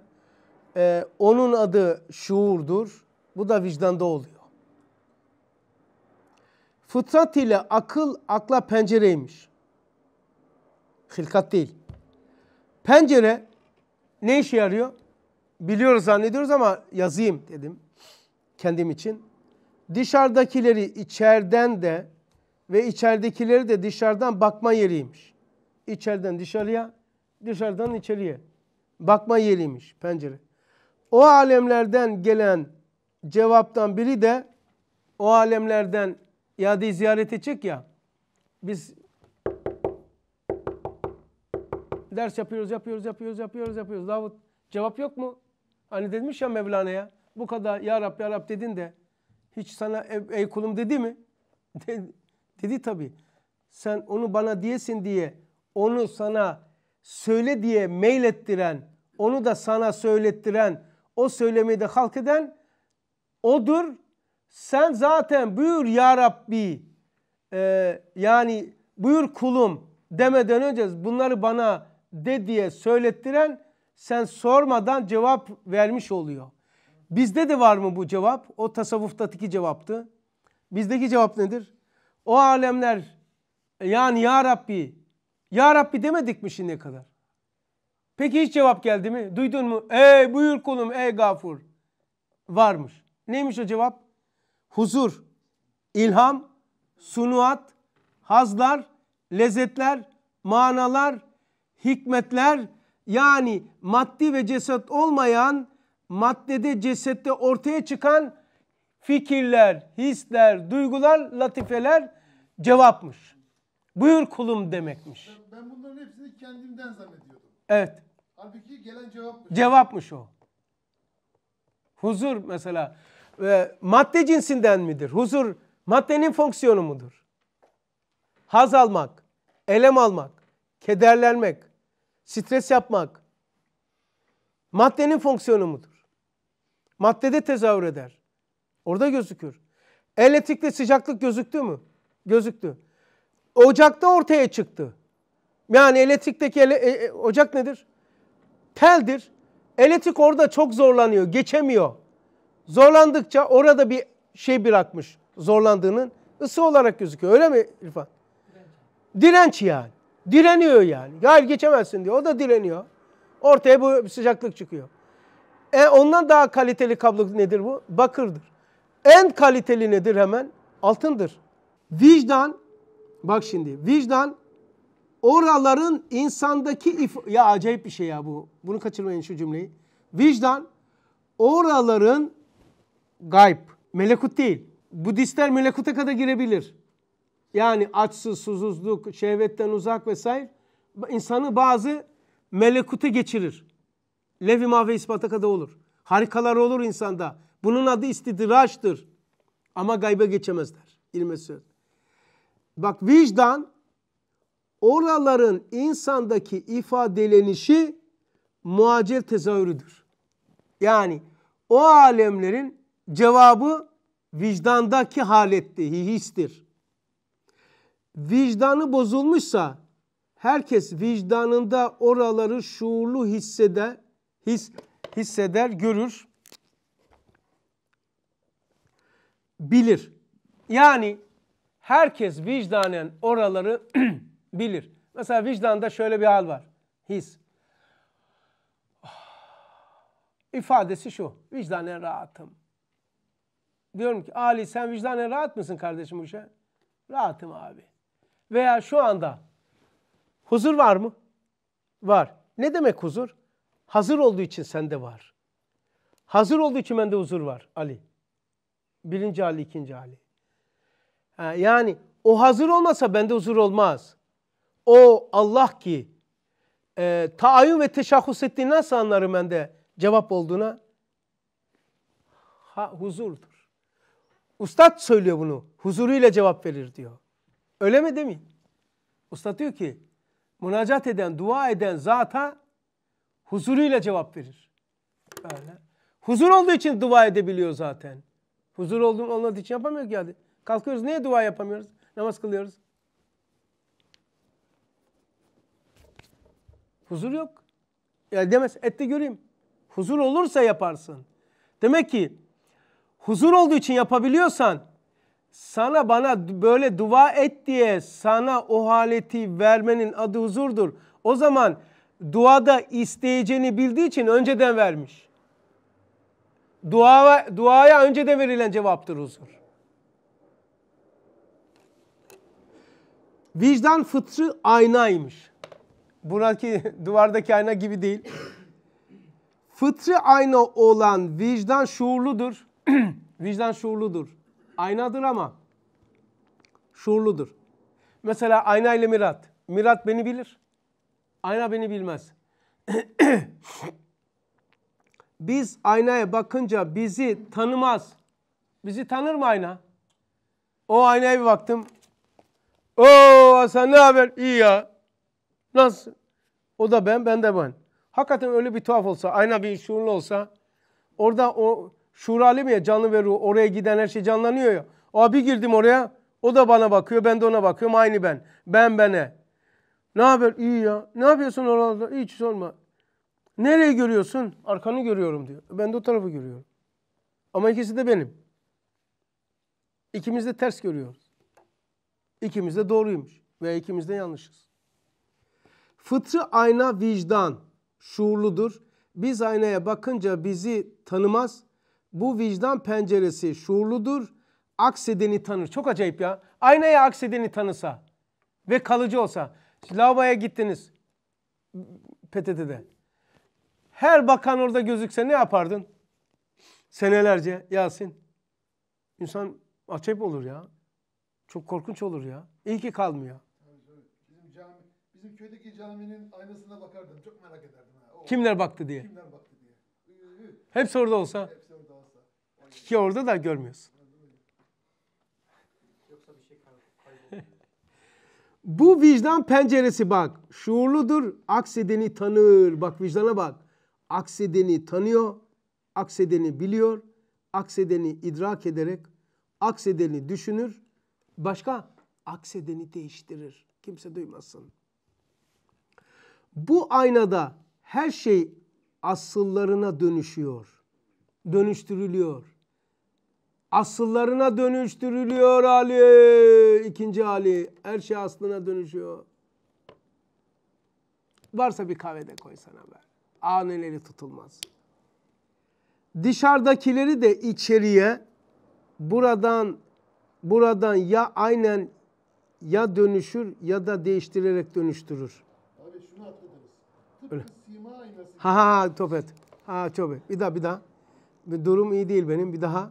e, onun adı şuurdur. Bu da vicdanda oluyor. Fıtrat ile akıl akla pencereymiş. Hilkat değil. Pencere ne işe yarıyor? Biliyoruz zannediyoruz ama yazayım dedim kendim için. Dışarıdakileri içeriden de ve içeridekileri de dışarıdan bakma yeriymiş. İçeriden dışarıya, dışarıdan içeriye. Bakma yeriymiş pencere. O alemlerden gelen cevaptan biri de o alemlerden iadeyi ziyaret edecek ya. Biz ders yapıyoruz, yapıyoruz, yapıyoruz, yapıyoruz, yapıyoruz. Davut cevap yok mu? Hani demiş ya Mevlana'ya bu kadar ya Rab ya Rab dedin de hiç sana ey kulum dedi mi? dedi, dedi tabii. Sen onu bana diyesin diye onu sana söyle diye meylettiren, onu da sana söylettiren, o söylemeyi de halk eden odur. Sen zaten buyur ya Rabbi e, yani buyur kulum demeden önce bunları bana de diye söylettiren sen sormadan cevap vermiş oluyor. Bizde de var mı bu cevap? O tasavvuftaki cevaptı. Bizdeki cevap nedir? O alemler yani ya Rabbi, ya Rabbi demedik mi şimdiye kadar? Peki hiç cevap geldi mi? Duydun mu? Ey buyur kulum ey gafur. Varmış. Neymiş o cevap? Huzur, ilham, sunuat, hazlar, lezzetler, manalar, hikmetler yani maddi ve cesat olmayan maddede, cesette ortaya çıkan fikirler, hisler, duygular, latifeler cevapmış. Buyur kulum demekmiş. Ben, ben bunların hepsini kendimden zannediyordum. Evet. Halbuki gelen cevapmış. Cevapmış o. Huzur mesela e, madde cinsinden midir? Huzur maddenin fonksiyonu mudur? Haz almak, elem almak, kederlenmek, stres yapmak maddenin fonksiyonu mudur? Maddede tezahür eder. Orada gözükür. Elektrikte sıcaklık gözüktü mü? Gözüktü. Ocakta ortaya çıktı. Yani elektrikteki ele, e, e, ocak nedir? Teldir. Elektrik orada çok zorlanıyor, geçemiyor. Zorlandıkça orada bir şey bırakmış zorlandığının ısı olarak gözüküyor. Öyle mi İrfan? Direnç, yani. Direniyor yani. Gel geçemezsin diyor. O da direniyor. Ortaya bu sıcaklık çıkıyor. E ondan daha kaliteli kablo nedir bu? Bakırdır. En kaliteli nedir hemen? Altındır. Vicdan, bak şimdi vicdan oraların insandaki if- ya acayip bir şey ya bu. Bunu kaçırmayın şu cümleyi. Vicdan oraların gayb, melekut değil. Budistler melekuta kadar girebilir. Yani açsız, susuzluk, şehvetten uzak vesaire insanı bazı melekute geçirir. Levi Mavi ispataka da olur. Harikalar olur insanda. Bunun adı istidraçtır. Ama gaybe geçemezler. İlme Bak vicdan oraların insandaki ifadelenişi muacir tezahürüdür. Yani o alemlerin cevabı vicdandaki halette histir. Vicdanı bozulmuşsa herkes vicdanında oraları şuurlu hissede his, hisseder, görür, bilir. Yani herkes vicdanen oraları bilir. Mesela vicdanda şöyle bir hal var. His. İfadesi şu. Vicdanen rahatım. Diyorum ki Ali sen vicdanen rahat mısın kardeşim bu işe? Rahatım abi. Veya şu anda huzur var mı? Var. Ne demek huzur? Hazır olduğu için sende var. Hazır olduğu için bende huzur var Ali. Birinci Ali, ikinci Ali. Ha, yani o hazır olmasa bende huzur olmaz. O Allah ki e, taayyün ve teşahhus ettiğini nasıl anlarım ben de cevap olduğuna? Ha, huzurdur. Ustad söylüyor bunu. Huzuruyla cevap verir diyor. Öyle mi değil mi? Usta diyor ki münacat eden, dua eden zata huzuruyla cevap verir. Böyle. Huzur olduğu için dua edebiliyor zaten. Huzur olduğu olmadığı için yapamıyor ki hadi. Kalkıyoruz niye dua yapamıyoruz? Namaz kılıyoruz. Huzur yok. Ya demez et de göreyim. Huzur olursa yaparsın. Demek ki huzur olduğu için yapabiliyorsan sana bana böyle dua et diye sana o haleti vermenin adı huzurdur. O zaman duada isteyeceğini bildiği için önceden vermiş. Dua, duaya önceden verilen cevaptır huzur. Vicdan fıtrı aynaymış. Buradaki duvardaki ayna gibi değil. Fıtrı ayna olan vicdan şuurludur. vicdan şuurludur. Aynadır ama şuurludur. Mesela ayna ile mirat. Mirat beni bilir. Ayna beni bilmez. Biz aynaya bakınca bizi tanımaz. Bizi tanır mı ayna? O aynaya bir baktım. O Hasan ne haber? İyi ya. Nasıl? O da ben, ben de ben. Hakikaten öyle bir tuhaf olsa, ayna bir şuurlu olsa orada o şuur alemi ya canlı ve ruh oraya giden her şey canlanıyor ya. O bir girdim oraya o da bana bakıyor ben de ona bakıyorum aynı ben. Ben bene. Ne haber? İyi ya. Ne yapıyorsun oralarda? Hiç sorma. Nereye görüyorsun? Arkanı görüyorum diyor. Ben de o tarafı görüyorum. Ama ikisi de benim. İkimiz de ters görüyoruz. İkimiz de doğruymuş veya ikimiz de yanlışız. Fıtrı ayna vicdan şuurludur. Biz aynaya bakınca bizi tanımaz. Bu vicdan penceresi şuurludur. Aksedeni tanır. Çok acayip ya. Aynaya aksedeni tanısa ve kalıcı olsa lavaboya gittiniz PTT'de. Her bakan orada gözükse ne yapardın? Senelerce Yasin. İnsan acayip olur ya. Çok korkunç olur ya. İyi ki kalmıyor. Bizim cami, bizim köydeki caminin aynasına bakardım. Çok merak ederdim. Ha. kimler baktı diye. Kimler baktı diye. Hepsi orada olsa. Hepsi orada olsa. Ki orada da görmüyorsun. Bu vicdan penceresi bak. Şuurludur, aksedeni tanır. Bak vicdana bak. Aksedeni tanıyor, aksedeni biliyor, aksedeni idrak ederek aksedeni düşünür. Başka aksedeni değiştirir. Kimse duymasın. Bu aynada her şey asıllarına dönüşüyor. Dönüştürülüyor asıllarına dönüştürülüyor Ali. İkinci Ali. Her şey aslına dönüşüyor. Varsa bir kahvede koy sana ver. Aneleri tutulmaz. Dışarıdakileri de içeriye buradan buradan ya aynen ya dönüşür ya da değiştirerek dönüştürür. Abi şunu atladınız. Ha ha topet. Ha çöpet. Bir daha bir daha. Bir durum iyi değil benim. Bir daha.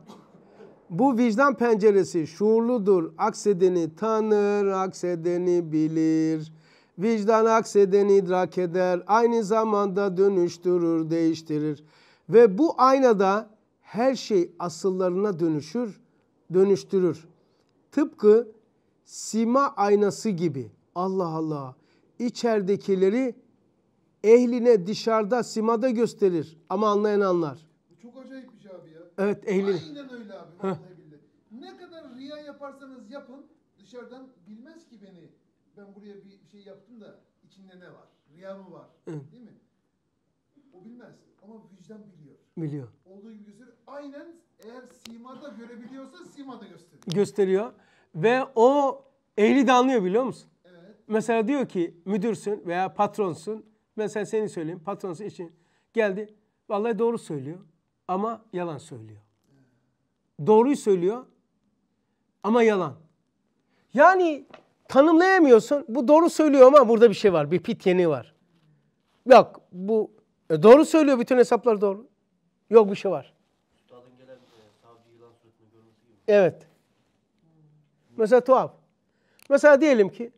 Bu vicdan penceresi şuurludur. Aksedeni tanır, aksedeni bilir. Vicdan aksedeni idrak eder. Aynı zamanda dönüştürür, değiştirir. Ve bu aynada her şey asıllarına dönüşür, dönüştürür. Tıpkı sima aynası gibi. Allah Allah. İçeridekileri ehline dışarıda simada gösterir ama anlayan anlar. Evet ehli. Aynen öyle abi. Ne kadar riya yaparsanız yapın dışarıdan bilmez ki beni. Ben buraya bir şey yaptım da içinde ne var? Riya mı var? Hı. Değil mi? O bilmez ama vicdan biliyor. Biliyor. Olduğu gibi gösteriyor. Aynen eğer simada görebiliyorsa simada gösteriyor. Gösteriyor ve o ehli de anlıyor biliyor musun? Evet. Mesela diyor ki müdürsün veya patronsun. Mesela seni söyleyeyim patronsun için geldi. Vallahi doğru söylüyor ama yalan söylüyor. Doğruyu söylüyor ama yalan. Yani tanımlayamıyorsun. Bu doğru söylüyor ama burada bir şey var. Bir pit yeni var. Yok bu e doğru söylüyor bütün hesaplar doğru. Yok bir şey var. E, evet. Mesela tuhaf. Mesela diyelim ki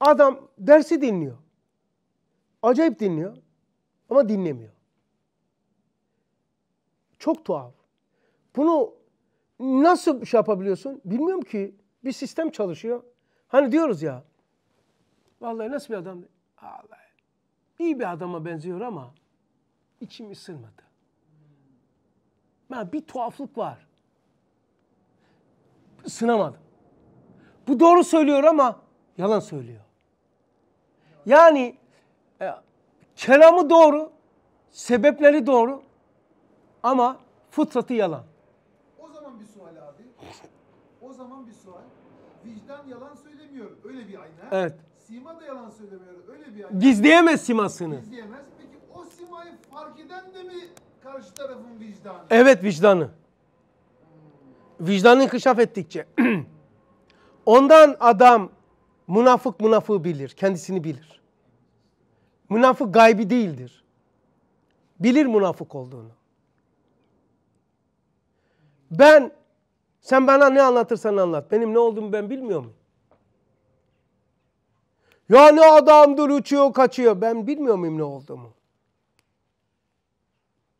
adam dersi dinliyor. Acayip dinliyor ama dinlemiyor. Çok tuhaf. Bunu nasıl şey yapabiliyorsun? Bilmiyorum ki. Bir sistem çalışıyor. Hani diyoruz ya. Vallahi nasıl bir adam? Vallahi iyi bir adama benziyor ama içim ısınmadı. Ya bir tuhaflık var. Sınamadım. Bu doğru söylüyor ama yalan söylüyor. Yani e, kelamı doğru, sebepleri doğru ama fıtratı yalan. O zaman bir sual abi. O zaman bir sual. Vicdan yalan söylemiyor. Öyle bir ayna. Evet. Sima da yalan söylemiyor. Öyle bir ayna. Gizleyemez simasını. Gizleyemez. Peki o simayı fark eden de mi karşı tarafın vicdanı? Evet vicdanı. Vicdanın hmm. Vicdanını kışaf ettikçe. Ondan adam münafık münafığı bilir. Kendisini bilir. Münafık gaybi değildir. Bilir münafık olduğunu. Ben sen bana ne anlatırsan anlat. Benim ne olduğumu ben bilmiyor muyum? Ya ne adamdır uçuyor kaçıyor. Ben bilmiyor muyum ne olduğumu?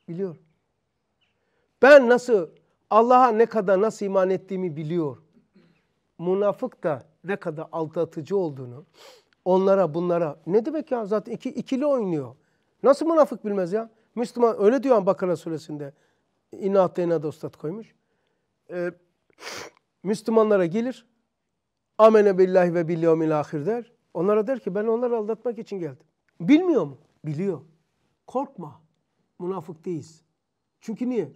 Biliyor. Ben nasıl Allah'a ne kadar nasıl iman ettiğimi biliyor. Munafık da ne kadar aldatıcı olduğunu onlara bunlara ne demek ya zaten iki, ikili oynuyor. Nasıl munafık bilmez ya? Müslüman öyle diyor Bakara suresinde. İnna atteyna dostat koymuş e, Müslümanlara gelir. Amene billahi ve bilyomil ahir der. Onlara der ki ben onları aldatmak için geldim. Bilmiyor mu? Biliyor. Korkma. Münafık değiliz. Çünkü niye?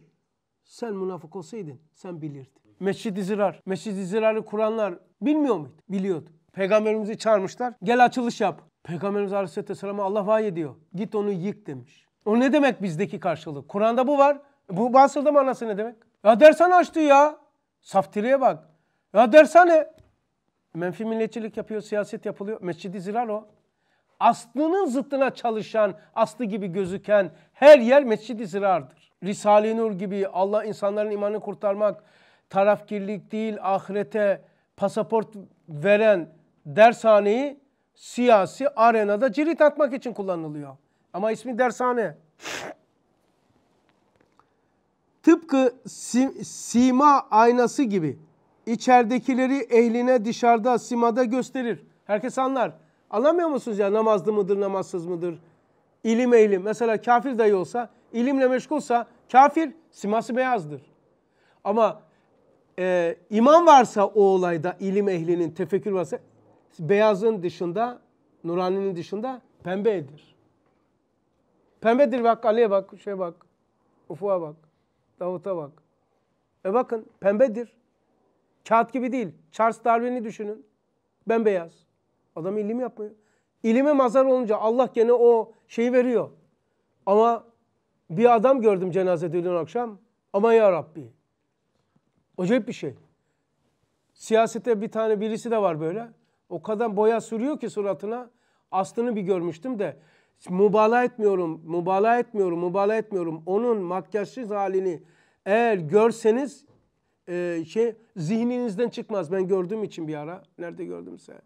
Sen münafık olsaydın sen bilirdin. Mescid-i Zirar. Mescid-i Zirar'ı kuranlar bilmiyor muydu? Biliyordu. Peygamberimizi çağırmışlar. Gel açılış yap. Peygamberimiz Aleyhisselam'a Allah vahy ediyor. Git onu yık demiş. O ne demek bizdeki karşılığı? Kur'an'da bu var. Bu Basır'da manası ne demek? Ya dershane açtı ya. Saftiriye bak. Ya dershane. Menfi milliyetçilik yapıyor, siyaset yapılıyor. Mescidi Zirar o. Aslının zıttına çalışan, aslı gibi gözüken her yer Mescid-i Zirar'dır. Risale-i Nur gibi Allah insanların imanını kurtarmak, tarafkirlik değil ahirete pasaport veren dershaneyi siyasi arenada cirit atmak için kullanılıyor. Ama ismi dershane. Tıpkı sima aynası gibi içeridekileri ehline dışarıda simada gösterir. Herkes anlar. Anlamıyor musunuz ya namazlı mıdır namazsız mıdır? İlim ehli mesela kafir dayı olsa ilimle meşgulsa kafir siması beyazdır. Ama e, iman varsa o olayda ilim ehlinin tefekkür varsa beyazın dışında nuraninin dışında pembedir. Pembedir bak Ali'ye bak şey bak ufuğa bak. Davut'a bak. E bakın pembedir. Kağıt gibi değil. Charles Darwin'i düşünün. Bembeyaz. Adam ilim yapmıyor. İlime mazar olunca Allah gene o şeyi veriyor. Ama bir adam gördüm cenaze dün akşam. Ama ya Rabbi. Acayip bir şey. Siyasete bir tane birisi de var böyle. O kadar boya sürüyor ki suratına. Aslını bir görmüştüm de mübalağa etmiyorum, mübalağa etmiyorum, mübalağa etmiyorum. Onun makyajsız halini eğer görseniz e, şey zihninizden çıkmaz. Ben gördüğüm için bir ara nerede gördümse.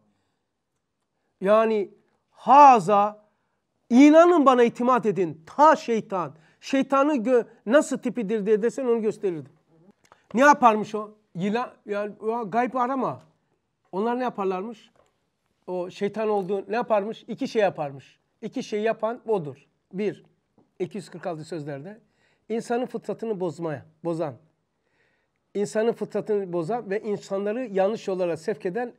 Yani haza inanın bana itimat edin. Ta şeytan. Şeytanı nasıl tipidir diye desen onu gösterirdim. Ne yaparmış o? Yılan, yani gayb arama. Onlar ne yaparlarmış? O şeytan olduğu ne yaparmış? İki şey yaparmış. İki şey yapan odur. Bir, 246 sözlerde insanın fıtratını bozmaya, bozan, insanın fıtratını bozan ve insanları yanlış yollara sevk eden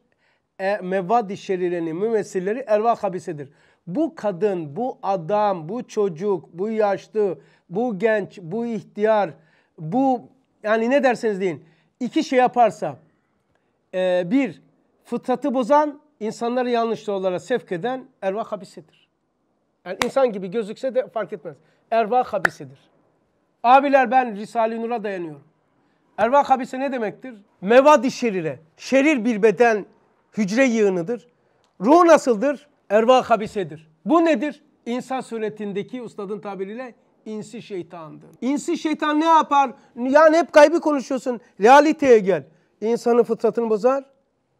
e, mevadi şerilerini mümessilleri erva habisedir. Bu kadın, bu adam, bu çocuk, bu yaşlı, bu genç, bu ihtiyar, bu yani ne derseniz deyin. iki şey yaparsa, e, bir, fıtratı bozan, insanları yanlış yollara sevk eden ervah habisedir. Yani insan gibi gözükse de fark etmez. Erva habisidir. Abiler ben Risale-i Nur'a dayanıyorum. Erva habise ne demektir? Mevadi şerire. Şerir bir beden hücre yığınıdır. Ruh nasıldır? Erva habisedir. Bu nedir? İnsan suretindeki ustadın tabiriyle insi şeytandır. İnsi şeytan ne yapar? Yani hep kaybı konuşuyorsun. Realiteye gel. İnsanın fıtratını bozar.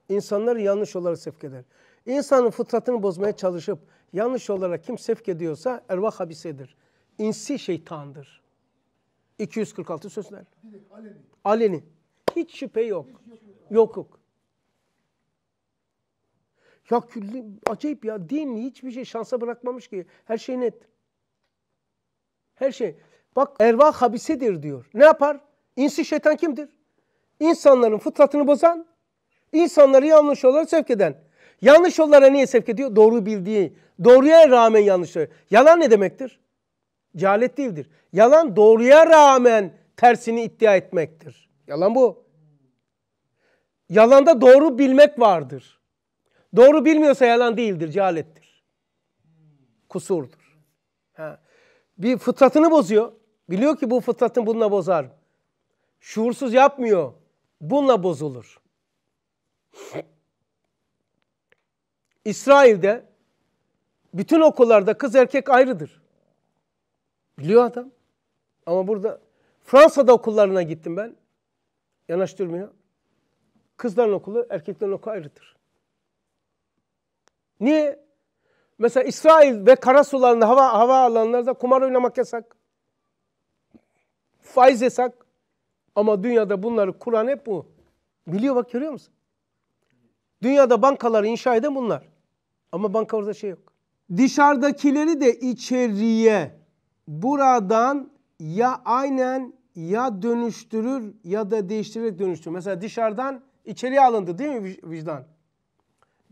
İnsanları yanlış olarak sevk eder. İnsanın fıtratını bozmaya çalışıp yanlış olarak kim sevk ediyorsa ervah habisedir. İnsi şeytandır. 246 sözler. Aleni. Aleni. Hiç şüphe yok. Yok yok. Ya acayip ya din hiçbir şey şansa bırakmamış ki. Her şey net. Her şey. Bak ervah habisedir diyor. Ne yapar? İnsi şeytan kimdir? İnsanların fıtratını bozan, insanları yanlış olarak sevk eden. Yanlış yollara niye sevk ediyor? Doğru bildiği, doğruya rağmen yanlışları. Yalan ne demektir? Cehalet değildir. Yalan doğruya rağmen tersini iddia etmektir. Yalan bu. Yalanda doğru bilmek vardır. Doğru bilmiyorsa yalan değildir, cehalettir. Kusurdur. Ha. Bir fıtratını bozuyor. Biliyor ki bu fıtratını bununla bozar. Şuursuz yapmıyor. Bununla bozulur. İsrail'de bütün okullarda kız erkek ayrıdır. Biliyor adam. Ama burada Fransa'da okullarına gittim ben. Yanaştırmıyor. Kızların okulu, erkeklerin okulu ayrıdır. Niye? Mesela İsrail ve karasularında hava hava alanlarda kumar oynamak yasak. Faiz yasak. Ama dünyada bunları kuran hep bu. Biliyor bak görüyor musun? Dünyada bankaları inşa eden bunlar. Ama banka orada şey yok. Dışarıdakileri de içeriye buradan ya aynen ya dönüştürür ya da değiştirerek dönüştürür. Mesela dışarıdan içeriye alındı değil mi vicdan?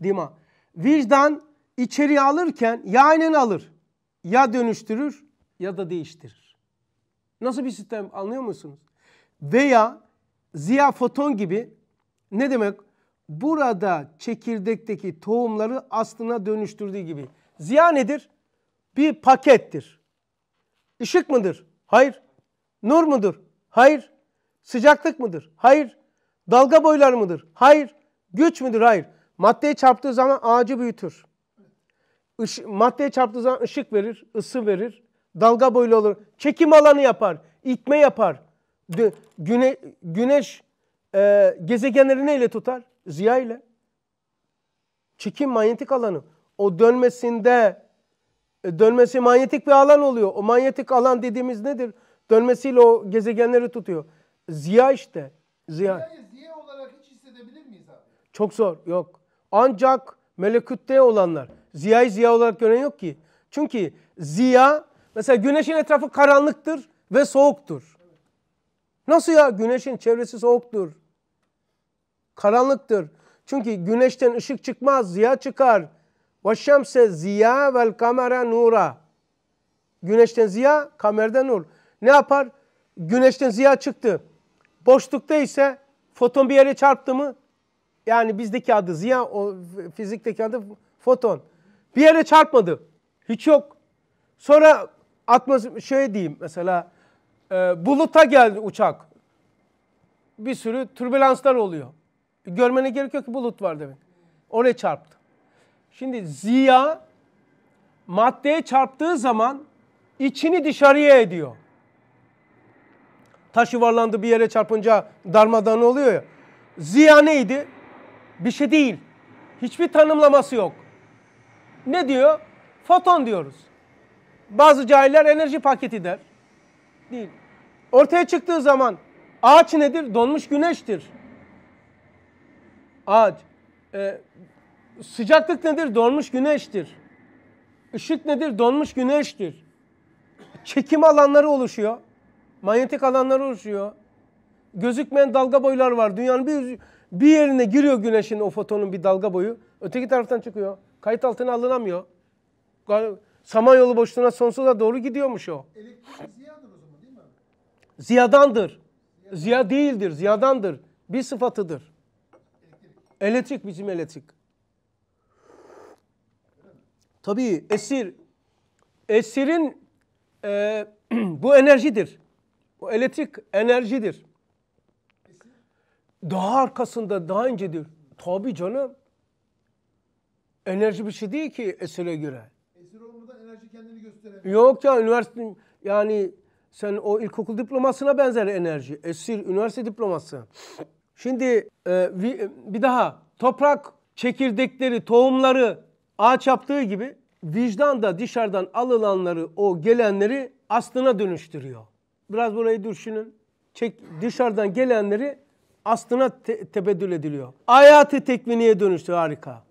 Dima. Vicdan içeriye alırken ya aynen alır ya dönüştürür ya da değiştirir. Nasıl bir sistem anlıyor musunuz? Veya Ziya Foton gibi ne demek? burada çekirdekteki tohumları aslına dönüştürdüğü gibi. Ziya nedir? Bir pakettir. Işık mıdır? Hayır. Nur mudur? Hayır. Sıcaklık mıdır? Hayır. Dalga boyları mıdır? Hayır. Güç müdür? Hayır. Maddeye çarptığı zaman ağacı büyütür. Işı, maddeye çarptığı zaman ışık verir, ısı verir. Dalga boylu olur. Çekim alanı yapar, itme yapar. Güne, güneş e, gezegenleri neyle tutar? ziya ile çekim manyetik alanı o dönmesinde e, dönmesi manyetik bir alan oluyor. O manyetik alan dediğimiz nedir? Dönmesiyle o gezegenleri tutuyor. Ziya işte. Ziya. Ziya'yı ziya olarak hiç hissedebilir miyiz abi? Çok zor. Yok. Ancak melekütte olanlar. Ziya'yı ziya olarak gören yok ki. Çünkü ziya mesela güneşin etrafı karanlıktır ve soğuktur. Nasıl ya? Güneşin çevresi soğuktur karanlıktır. Çünkü güneşten ışık çıkmaz, ziya çıkar. Ve ziya vel kamera nura. Güneşten ziya, kamerden nur. Ne yapar? Güneşten ziya çıktı. Boşlukta ise foton bir yere çarptı mı? Yani bizdeki adı ziya, o fizikteki adı foton. Bir yere çarpmadı. Hiç yok. Sonra atmos şey diyeyim mesela e, buluta geldi uçak. Bir sürü türbülanslar oluyor. Görmene gerek yok ki bulut var demek. Oraya çarptı. Şimdi ziya maddeye çarptığı zaman içini dışarıya ediyor. Taş yuvarlandı bir yere çarpınca darmadan oluyor ya. Ziya neydi? Bir şey değil. Hiçbir tanımlaması yok. Ne diyor? Foton diyoruz. Bazı cahiller enerji paketi der. Değil. Ortaya çıktığı zaman ağaç nedir? Donmuş güneştir ağaç. E, sıcaklık nedir? Donmuş güneştir. Işık nedir? Donmuş güneştir. Çekim alanları oluşuyor. Manyetik alanlar oluşuyor. Gözükmeyen dalga boylar var. Dünyanın bir, bir yerine giriyor güneşin o fotonun bir dalga boyu. Öteki taraftan çıkıyor. Kayıt altına alınamıyor. Samanyolu boşluğuna sonsuza doğru gidiyormuş o. Ziyadandır. Ziya değildir, ziyadandır. Bir sıfatıdır. Elektrik bizim elektrik. Tabii esir. Esirin e, bu enerjidir. Bu elektrik enerjidir. Daha arkasında daha incedir. Tabii canım. Enerji bir şey değil ki esire göre. Esir olmadan enerji kendini gösteremiyor. Yok ya üniversite yani sen o ilkokul diplomasına benzer enerji. Esir üniversite diploması. Şimdi e, e, bir daha toprak çekirdekleri, tohumları ağaç yaptığı gibi vicdan da dışarıdan alılanları, o gelenleri aslına dönüştürüyor. Biraz burayı düşünün. Çek, dışarıdan gelenleri aslına te- tebedül ediliyor. Hayatı tekviniye dönüştü harika.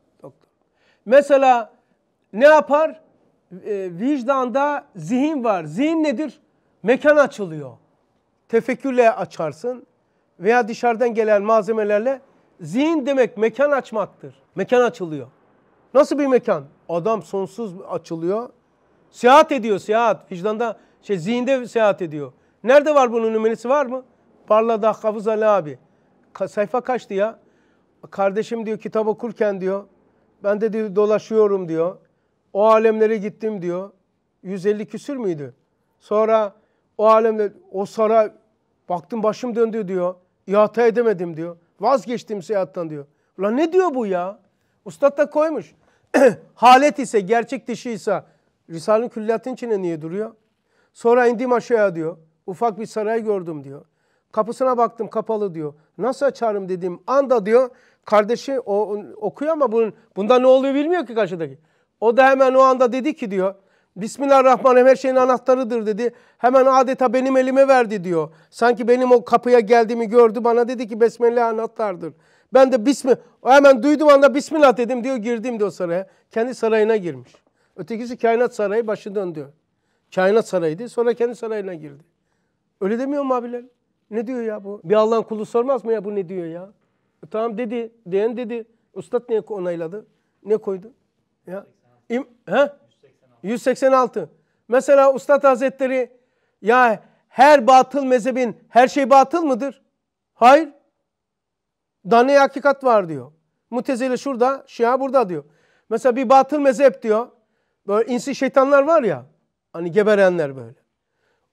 Mesela ne yapar? E, vicdanda zihin var. Zihin nedir? Mekan açılıyor. Tefekkürle açarsın veya dışarıdan gelen malzemelerle zihin demek mekan açmaktır. Mekan açılıyor. Nasıl bir mekan? Adam sonsuz açılıyor. Seyahat ediyor seyahat. Vicdanda şey zihinde seyahat ediyor. Nerede var bunun numarası var mı? Parlada Hafız Ali abi. Ka sayfa kaçtı ya? Kardeşim diyor kitap okurken diyor. Ben de diyor dolaşıyorum diyor. O alemlere gittim diyor. 150 küsür müydü? Sonra o alemde o sonra baktım başım döndü diyor. İhata edemedim diyor. Vazgeçtim seyahattan diyor. Ulan ne diyor bu ya? Ustad da koymuş. Halet ise gerçek dışı ise risale Külliyat'ın içine niye duruyor? Sonra indim aşağıya diyor. Ufak bir saray gördüm diyor. Kapısına baktım kapalı diyor. Nasıl açarım dediğim anda diyor. Kardeşi o, okuyor ama bunun, bunda ne oluyor bilmiyor ki karşıdaki. O da hemen o anda dedi ki diyor. Bismillahirrahmanirrahim her şeyin anahtarıdır dedi. Hemen adeta benim elime verdi diyor. Sanki benim o kapıya geldiğimi gördü bana dedi ki Besmele anahtardır. Ben de Bismi hemen duydum anda Bismillah dedim diyor girdim diyor saraya. Kendi sarayına girmiş. Ötekisi kainat sarayı başı döndü. Kainat sarayıydı sonra kendi sarayına girdi. Öyle demiyor mu abiler? Ne diyor ya bu? Bir Allah'ın kulu sormaz mı ya bu ne diyor ya? E, tamam dedi diyen dedi. Ustad niye onayladı? Ne koydu? Ya. İm, ha? 186. Mesela Ustad Hazretleri ya her batıl mezhebin her şey batıl mıdır? Hayır. Dane hakikat var diyor. Mutezile şurada, Şia burada diyor. Mesela bir batıl mezhep diyor. Böyle insi şeytanlar var ya. Hani geberenler böyle.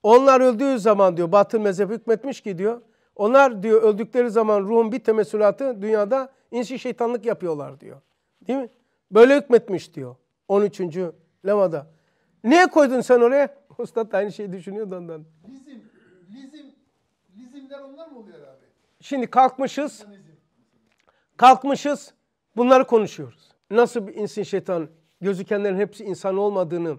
Onlar öldüğü zaman diyor batıl mezhep hükmetmiş ki diyor. Onlar diyor öldükleri zaman ruhun bir temessülatı dünyada insi şeytanlık yapıyorlar diyor. Değil mi? Böyle hükmetmiş diyor. 13. Lema'da. Niye koydun sen oraya? Usta aynı şeyi düşünüyordu ondan. Lizim, lizim, lizimler onlar mı oluyor abi? Şimdi kalkmışız. Kalkmışız. Bunları konuşuyoruz. Nasıl bir insin şeytan? Gözükenlerin hepsi insan olmadığını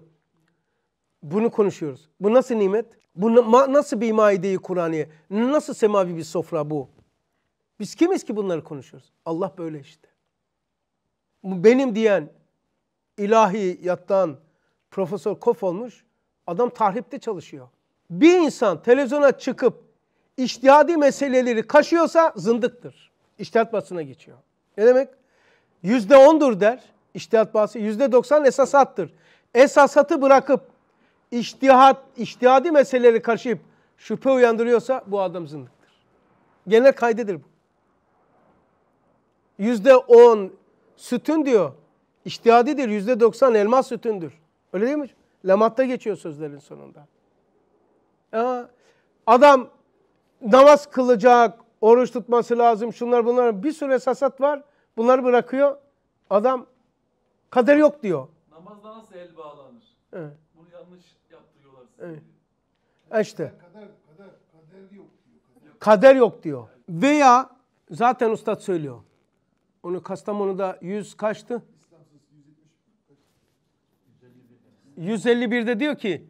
bunu konuşuyoruz. Bu nasıl nimet? Bu nasıl bir maideyi Kur'an'ı? Nasıl semavi bir sofra bu? Biz kimiz ki bunları konuşuyoruz? Allah böyle işte. benim diyen, ilahiyattan profesör Kof olmuş. Adam tahripte çalışıyor. Bir insan televizyona çıkıp iştihadi meseleleri kaşıyorsa zındıktır. İştihat bahsına geçiyor. Ne demek? Yüzde ondur der. İştihat bahsi yüzde doksan esasattır. Esasatı bırakıp iştihat, iştihadi meseleleri kaşıyıp şüphe uyandırıyorsa bu adam zındıktır. Genel kaydedir bu. Yüzde on sütün diyor. İştihadidir. Yüzde doksan elmas sütündür. Öyle değil mi? Lematta geçiyor sözlerin sonunda. Ya, adam namaz kılacak, oruç tutması lazım, şunlar bunlar. Bir sürü esasat var. Bunları bırakıyor. Adam kader yok diyor. Namazda nasıl el bağlanır? Evet. Bunu yanlış yaptırıyorlar. Evet. İşte. Kader, kader, kader yok diyor. Kader yok diyor. Veya zaten ustad söylüyor. Onu Kastamonu'da yüz kaçtı? 151'de diyor ki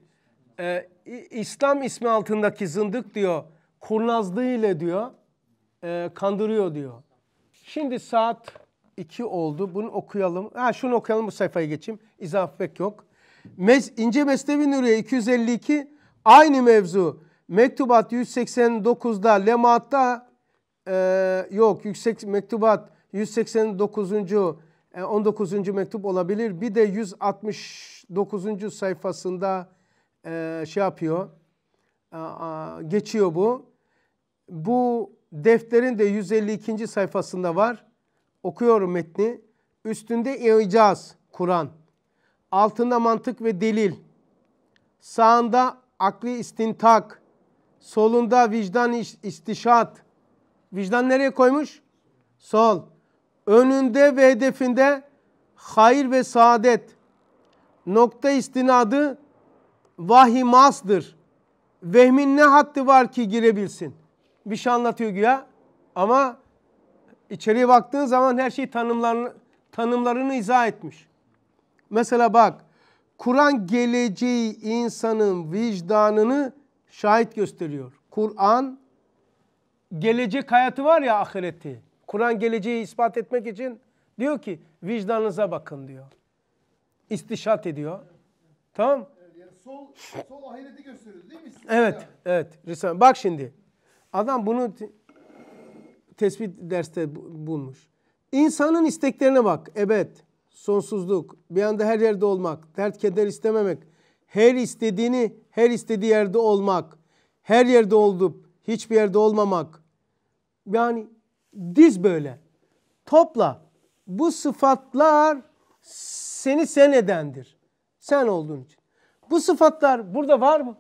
e, İslam ismi altındaki zındık diyor kurnazlığı ile diyor e, kandırıyor diyor. Şimdi saat 2 oldu. Bunu okuyalım. Ha şunu okuyalım bu sayfayı geçeyim. İzaf pek yok. Mez, İnce Mesnevi Nuriye 252 aynı mevzu. Mektubat 189'da Lemaat'ta e, yok yüksek mektubat 189. E, 19. mektup olabilir. Bir de 160 9. sayfasında e, şey yapıyor, a, geçiyor bu. Bu defterin de 152. sayfasında var. Okuyorum metni. Üstünde icaz, Kur'an. Altında mantık ve delil. Sağında akli istintak. Solunda vicdan istişat. Vicdan nereye koymuş? Sol. Önünde ve hedefinde hayır ve saadet nokta istinadı vahimasdır. Vehmin ne hattı var ki girebilsin? Bir şey anlatıyor güya ama içeriye baktığın zaman her şey tanımlarını, tanımlarını izah etmiş. Mesela bak Kur'an geleceği insanın vicdanını şahit gösteriyor. Kur'an gelecek hayatı var ya ahireti. Kur'an geleceği ispat etmek için diyor ki vicdanınıza bakın diyor istişat ediyor. Tamam? Yani sol, sol ahireti gösteriyor değil mi? Evet, yani. evet. Risale. Bak şimdi. Adam bunu tespit derste bulmuş. İnsanın isteklerine bak. Evet, sonsuzluk, bir anda her yerde olmak, dert keder istememek, her istediğini her istediği yerde olmak, her yerde olup hiçbir yerde olmamak. Yani diz böyle. Topla. Bu sıfatlar seni sen edendir. Sen olduğun için. Bu sıfatlar burada var mı?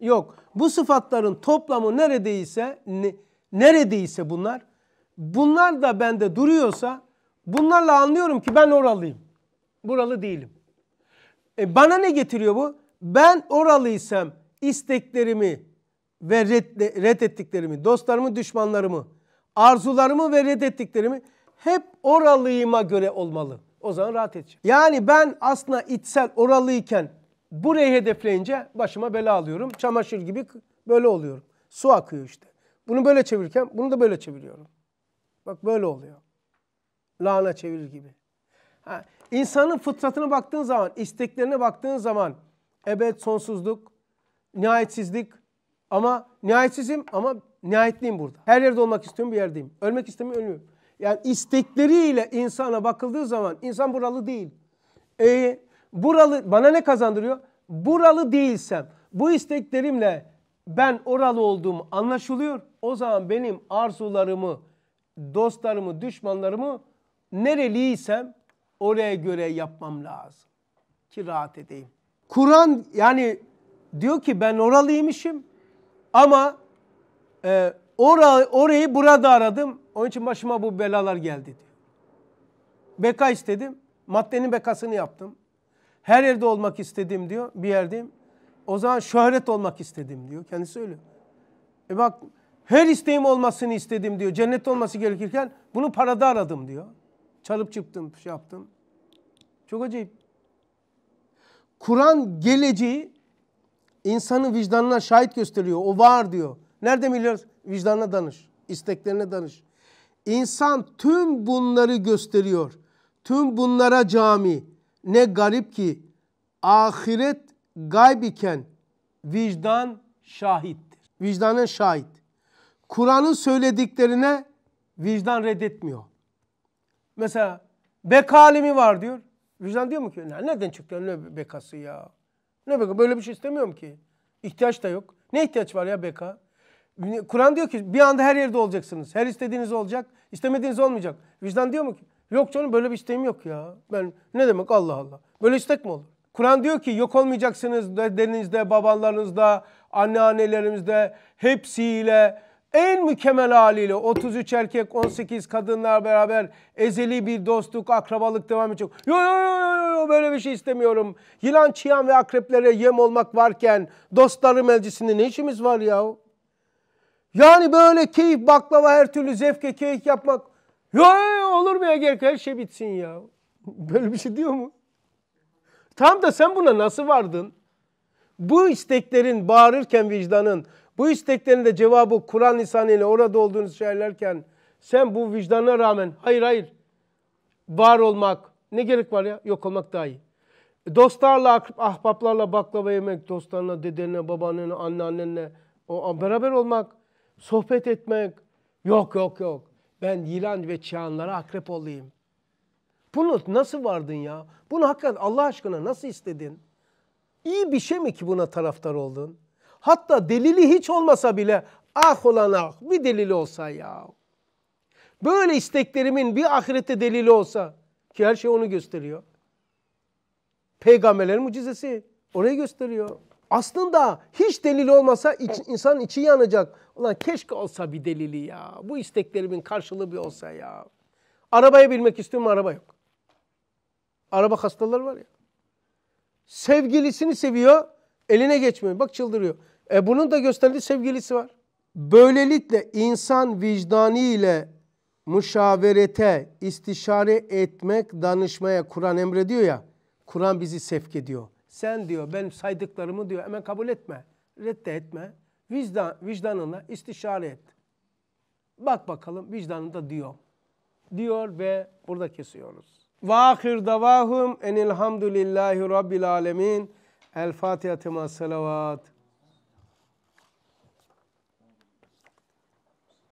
Yok. Bu sıfatların toplamı neredeyse ne, neredeyse bunlar. Bunlar da bende duruyorsa bunlarla anlıyorum ki ben oralıyım. Buralı değilim. E bana ne getiriyor bu? Ben oralıysam isteklerimi ve reddettiklerimi, dostlarımı, düşmanlarımı, arzularımı ve reddettiklerimi hep oralıyıma göre olmalı. O zaman rahat edeceğim. Yani ben aslında içsel oralıyken burayı hedefleyince başıma bela alıyorum. Çamaşır gibi böyle oluyorum. Su akıyor işte. Bunu böyle çevirirken bunu da böyle çeviriyorum. Bak böyle oluyor. Lahana çevirir gibi. Ha, insanın fıtratına baktığın zaman, isteklerine baktığın zaman ebed, sonsuzluk, nihayetsizlik ama nihayetsizim ama nihayetliyim burada. Her yerde olmak istiyorum bir yerdeyim. Ölmek istemiyorum ölmüyorum. Yani istekleriyle insana bakıldığı zaman insan buralı değil. E, buralı bana ne kazandırıyor? Buralı değilsem bu isteklerimle ben oralı olduğum anlaşılıyor. O zaman benim arzularımı, dostlarımı, düşmanlarımı nereliysem oraya göre yapmam lazım ki rahat edeyim. Kur'an yani diyor ki ben oralıymışım ama e, Ora, orayı burada aradım. Onun için başıma bu belalar geldi diyor. Beka istedim. Maddenin bekasını yaptım. Her yerde olmak istedim diyor. Bir yerdeyim. O zaman şöhret olmak istedim diyor. Kendisi öyle. E bak her isteğim olmasını istedim diyor. cennette olması gerekirken bunu parada aradım diyor. Çalıp çıktım, şey yaptım. Çok acayip. Kur'an geleceği insanın vicdanına şahit gösteriyor. O var diyor. Nerede biliyoruz? Vicdanına danış. isteklerine danış. İnsan tüm bunları gösteriyor. Tüm bunlara cami. Ne garip ki ahiret gayb iken vicdan şahittir. Vicdanın şahit. Kur'an'ın söylediklerine vicdan reddetmiyor. Mesela beka var diyor. Vicdan diyor mu ki nereden çıktı ne bekası ya? Ne beka böyle bir şey istemiyorum ki. İhtiyaç da yok. Ne ihtiyaç var ya beka? Kur'an diyor ki bir anda her yerde olacaksınız. Her istediğiniz olacak. istemediğiniz olmayacak. Vicdan diyor mu ki? Yok canım böyle bir isteğim yok ya. Ben ne demek Allah Allah. Böyle istek mi olur? Kur'an diyor ki yok olmayacaksınız dedenizde, babalarınızda, anneannelerimizde hepsiyle en mükemmel haliyle 33 erkek 18 kadınlar beraber ezeli bir dostluk akrabalık devam edecek. Yo yo yo yo yo böyle bir şey istemiyorum. Yılan, çiyan ve akreplere yem olmak varken dostları meclisinde ne işimiz var yahu? Yani böyle keyif baklava her türlü zevke keyif yapmak. Ya olur mu ya gerek her şey bitsin ya. Böyle bir şey diyor mu? Tam da sen buna nasıl vardın? Bu isteklerin bağırırken vicdanın, bu isteklerin de cevabı Kur'an lisanıyla orada olduğunu söylerken sen bu vicdana rağmen hayır hayır var olmak ne gerek var ya yok olmak daha iyi. Dostlarla, ahbaplarla baklava yemek, dostlarına, dedenle, babaannenle, anneannenle o, beraber olmak sohbet etmek. Yok yok yok. Ben yılan ve çağanlara akrep olayım. Bunu nasıl vardın ya? Bunu hakikaten Allah aşkına nasıl istedin? İyi bir şey mi ki buna taraftar oldun? Hatta delili hiç olmasa bile ah olan ah bir delili olsa ya. Böyle isteklerimin bir ahirette delili olsa ki her şey onu gösteriyor. Peygamberlerin mucizesi orayı gösteriyor. Aslında hiç delil olmasa iç, insanın içi yanacak. Ulan keşke olsa bir delili ya. Bu isteklerimin karşılığı bir olsa ya. Arabaya binmek istiyorum araba yok. Araba hastaları var ya. Sevgilisini seviyor, eline geçmiyor. Bak çıldırıyor. E bunun da gösterdiği sevgilisi var. Böylelikle insan vicdani ile müşaverete, istişare etmek, danışmaya Kur'an emrediyor ya. Kur'an bizi sevk ediyor. Sen diyor ben saydıklarımı diyor hemen kabul etme. Redde etme vicdan, vicdanına istişare et. Bak bakalım vicdanında diyor. Diyor ve burada kesiyoruz. Vahir davahum enilhamdülillahi rabbil alemin. El Fatiha tema salavat.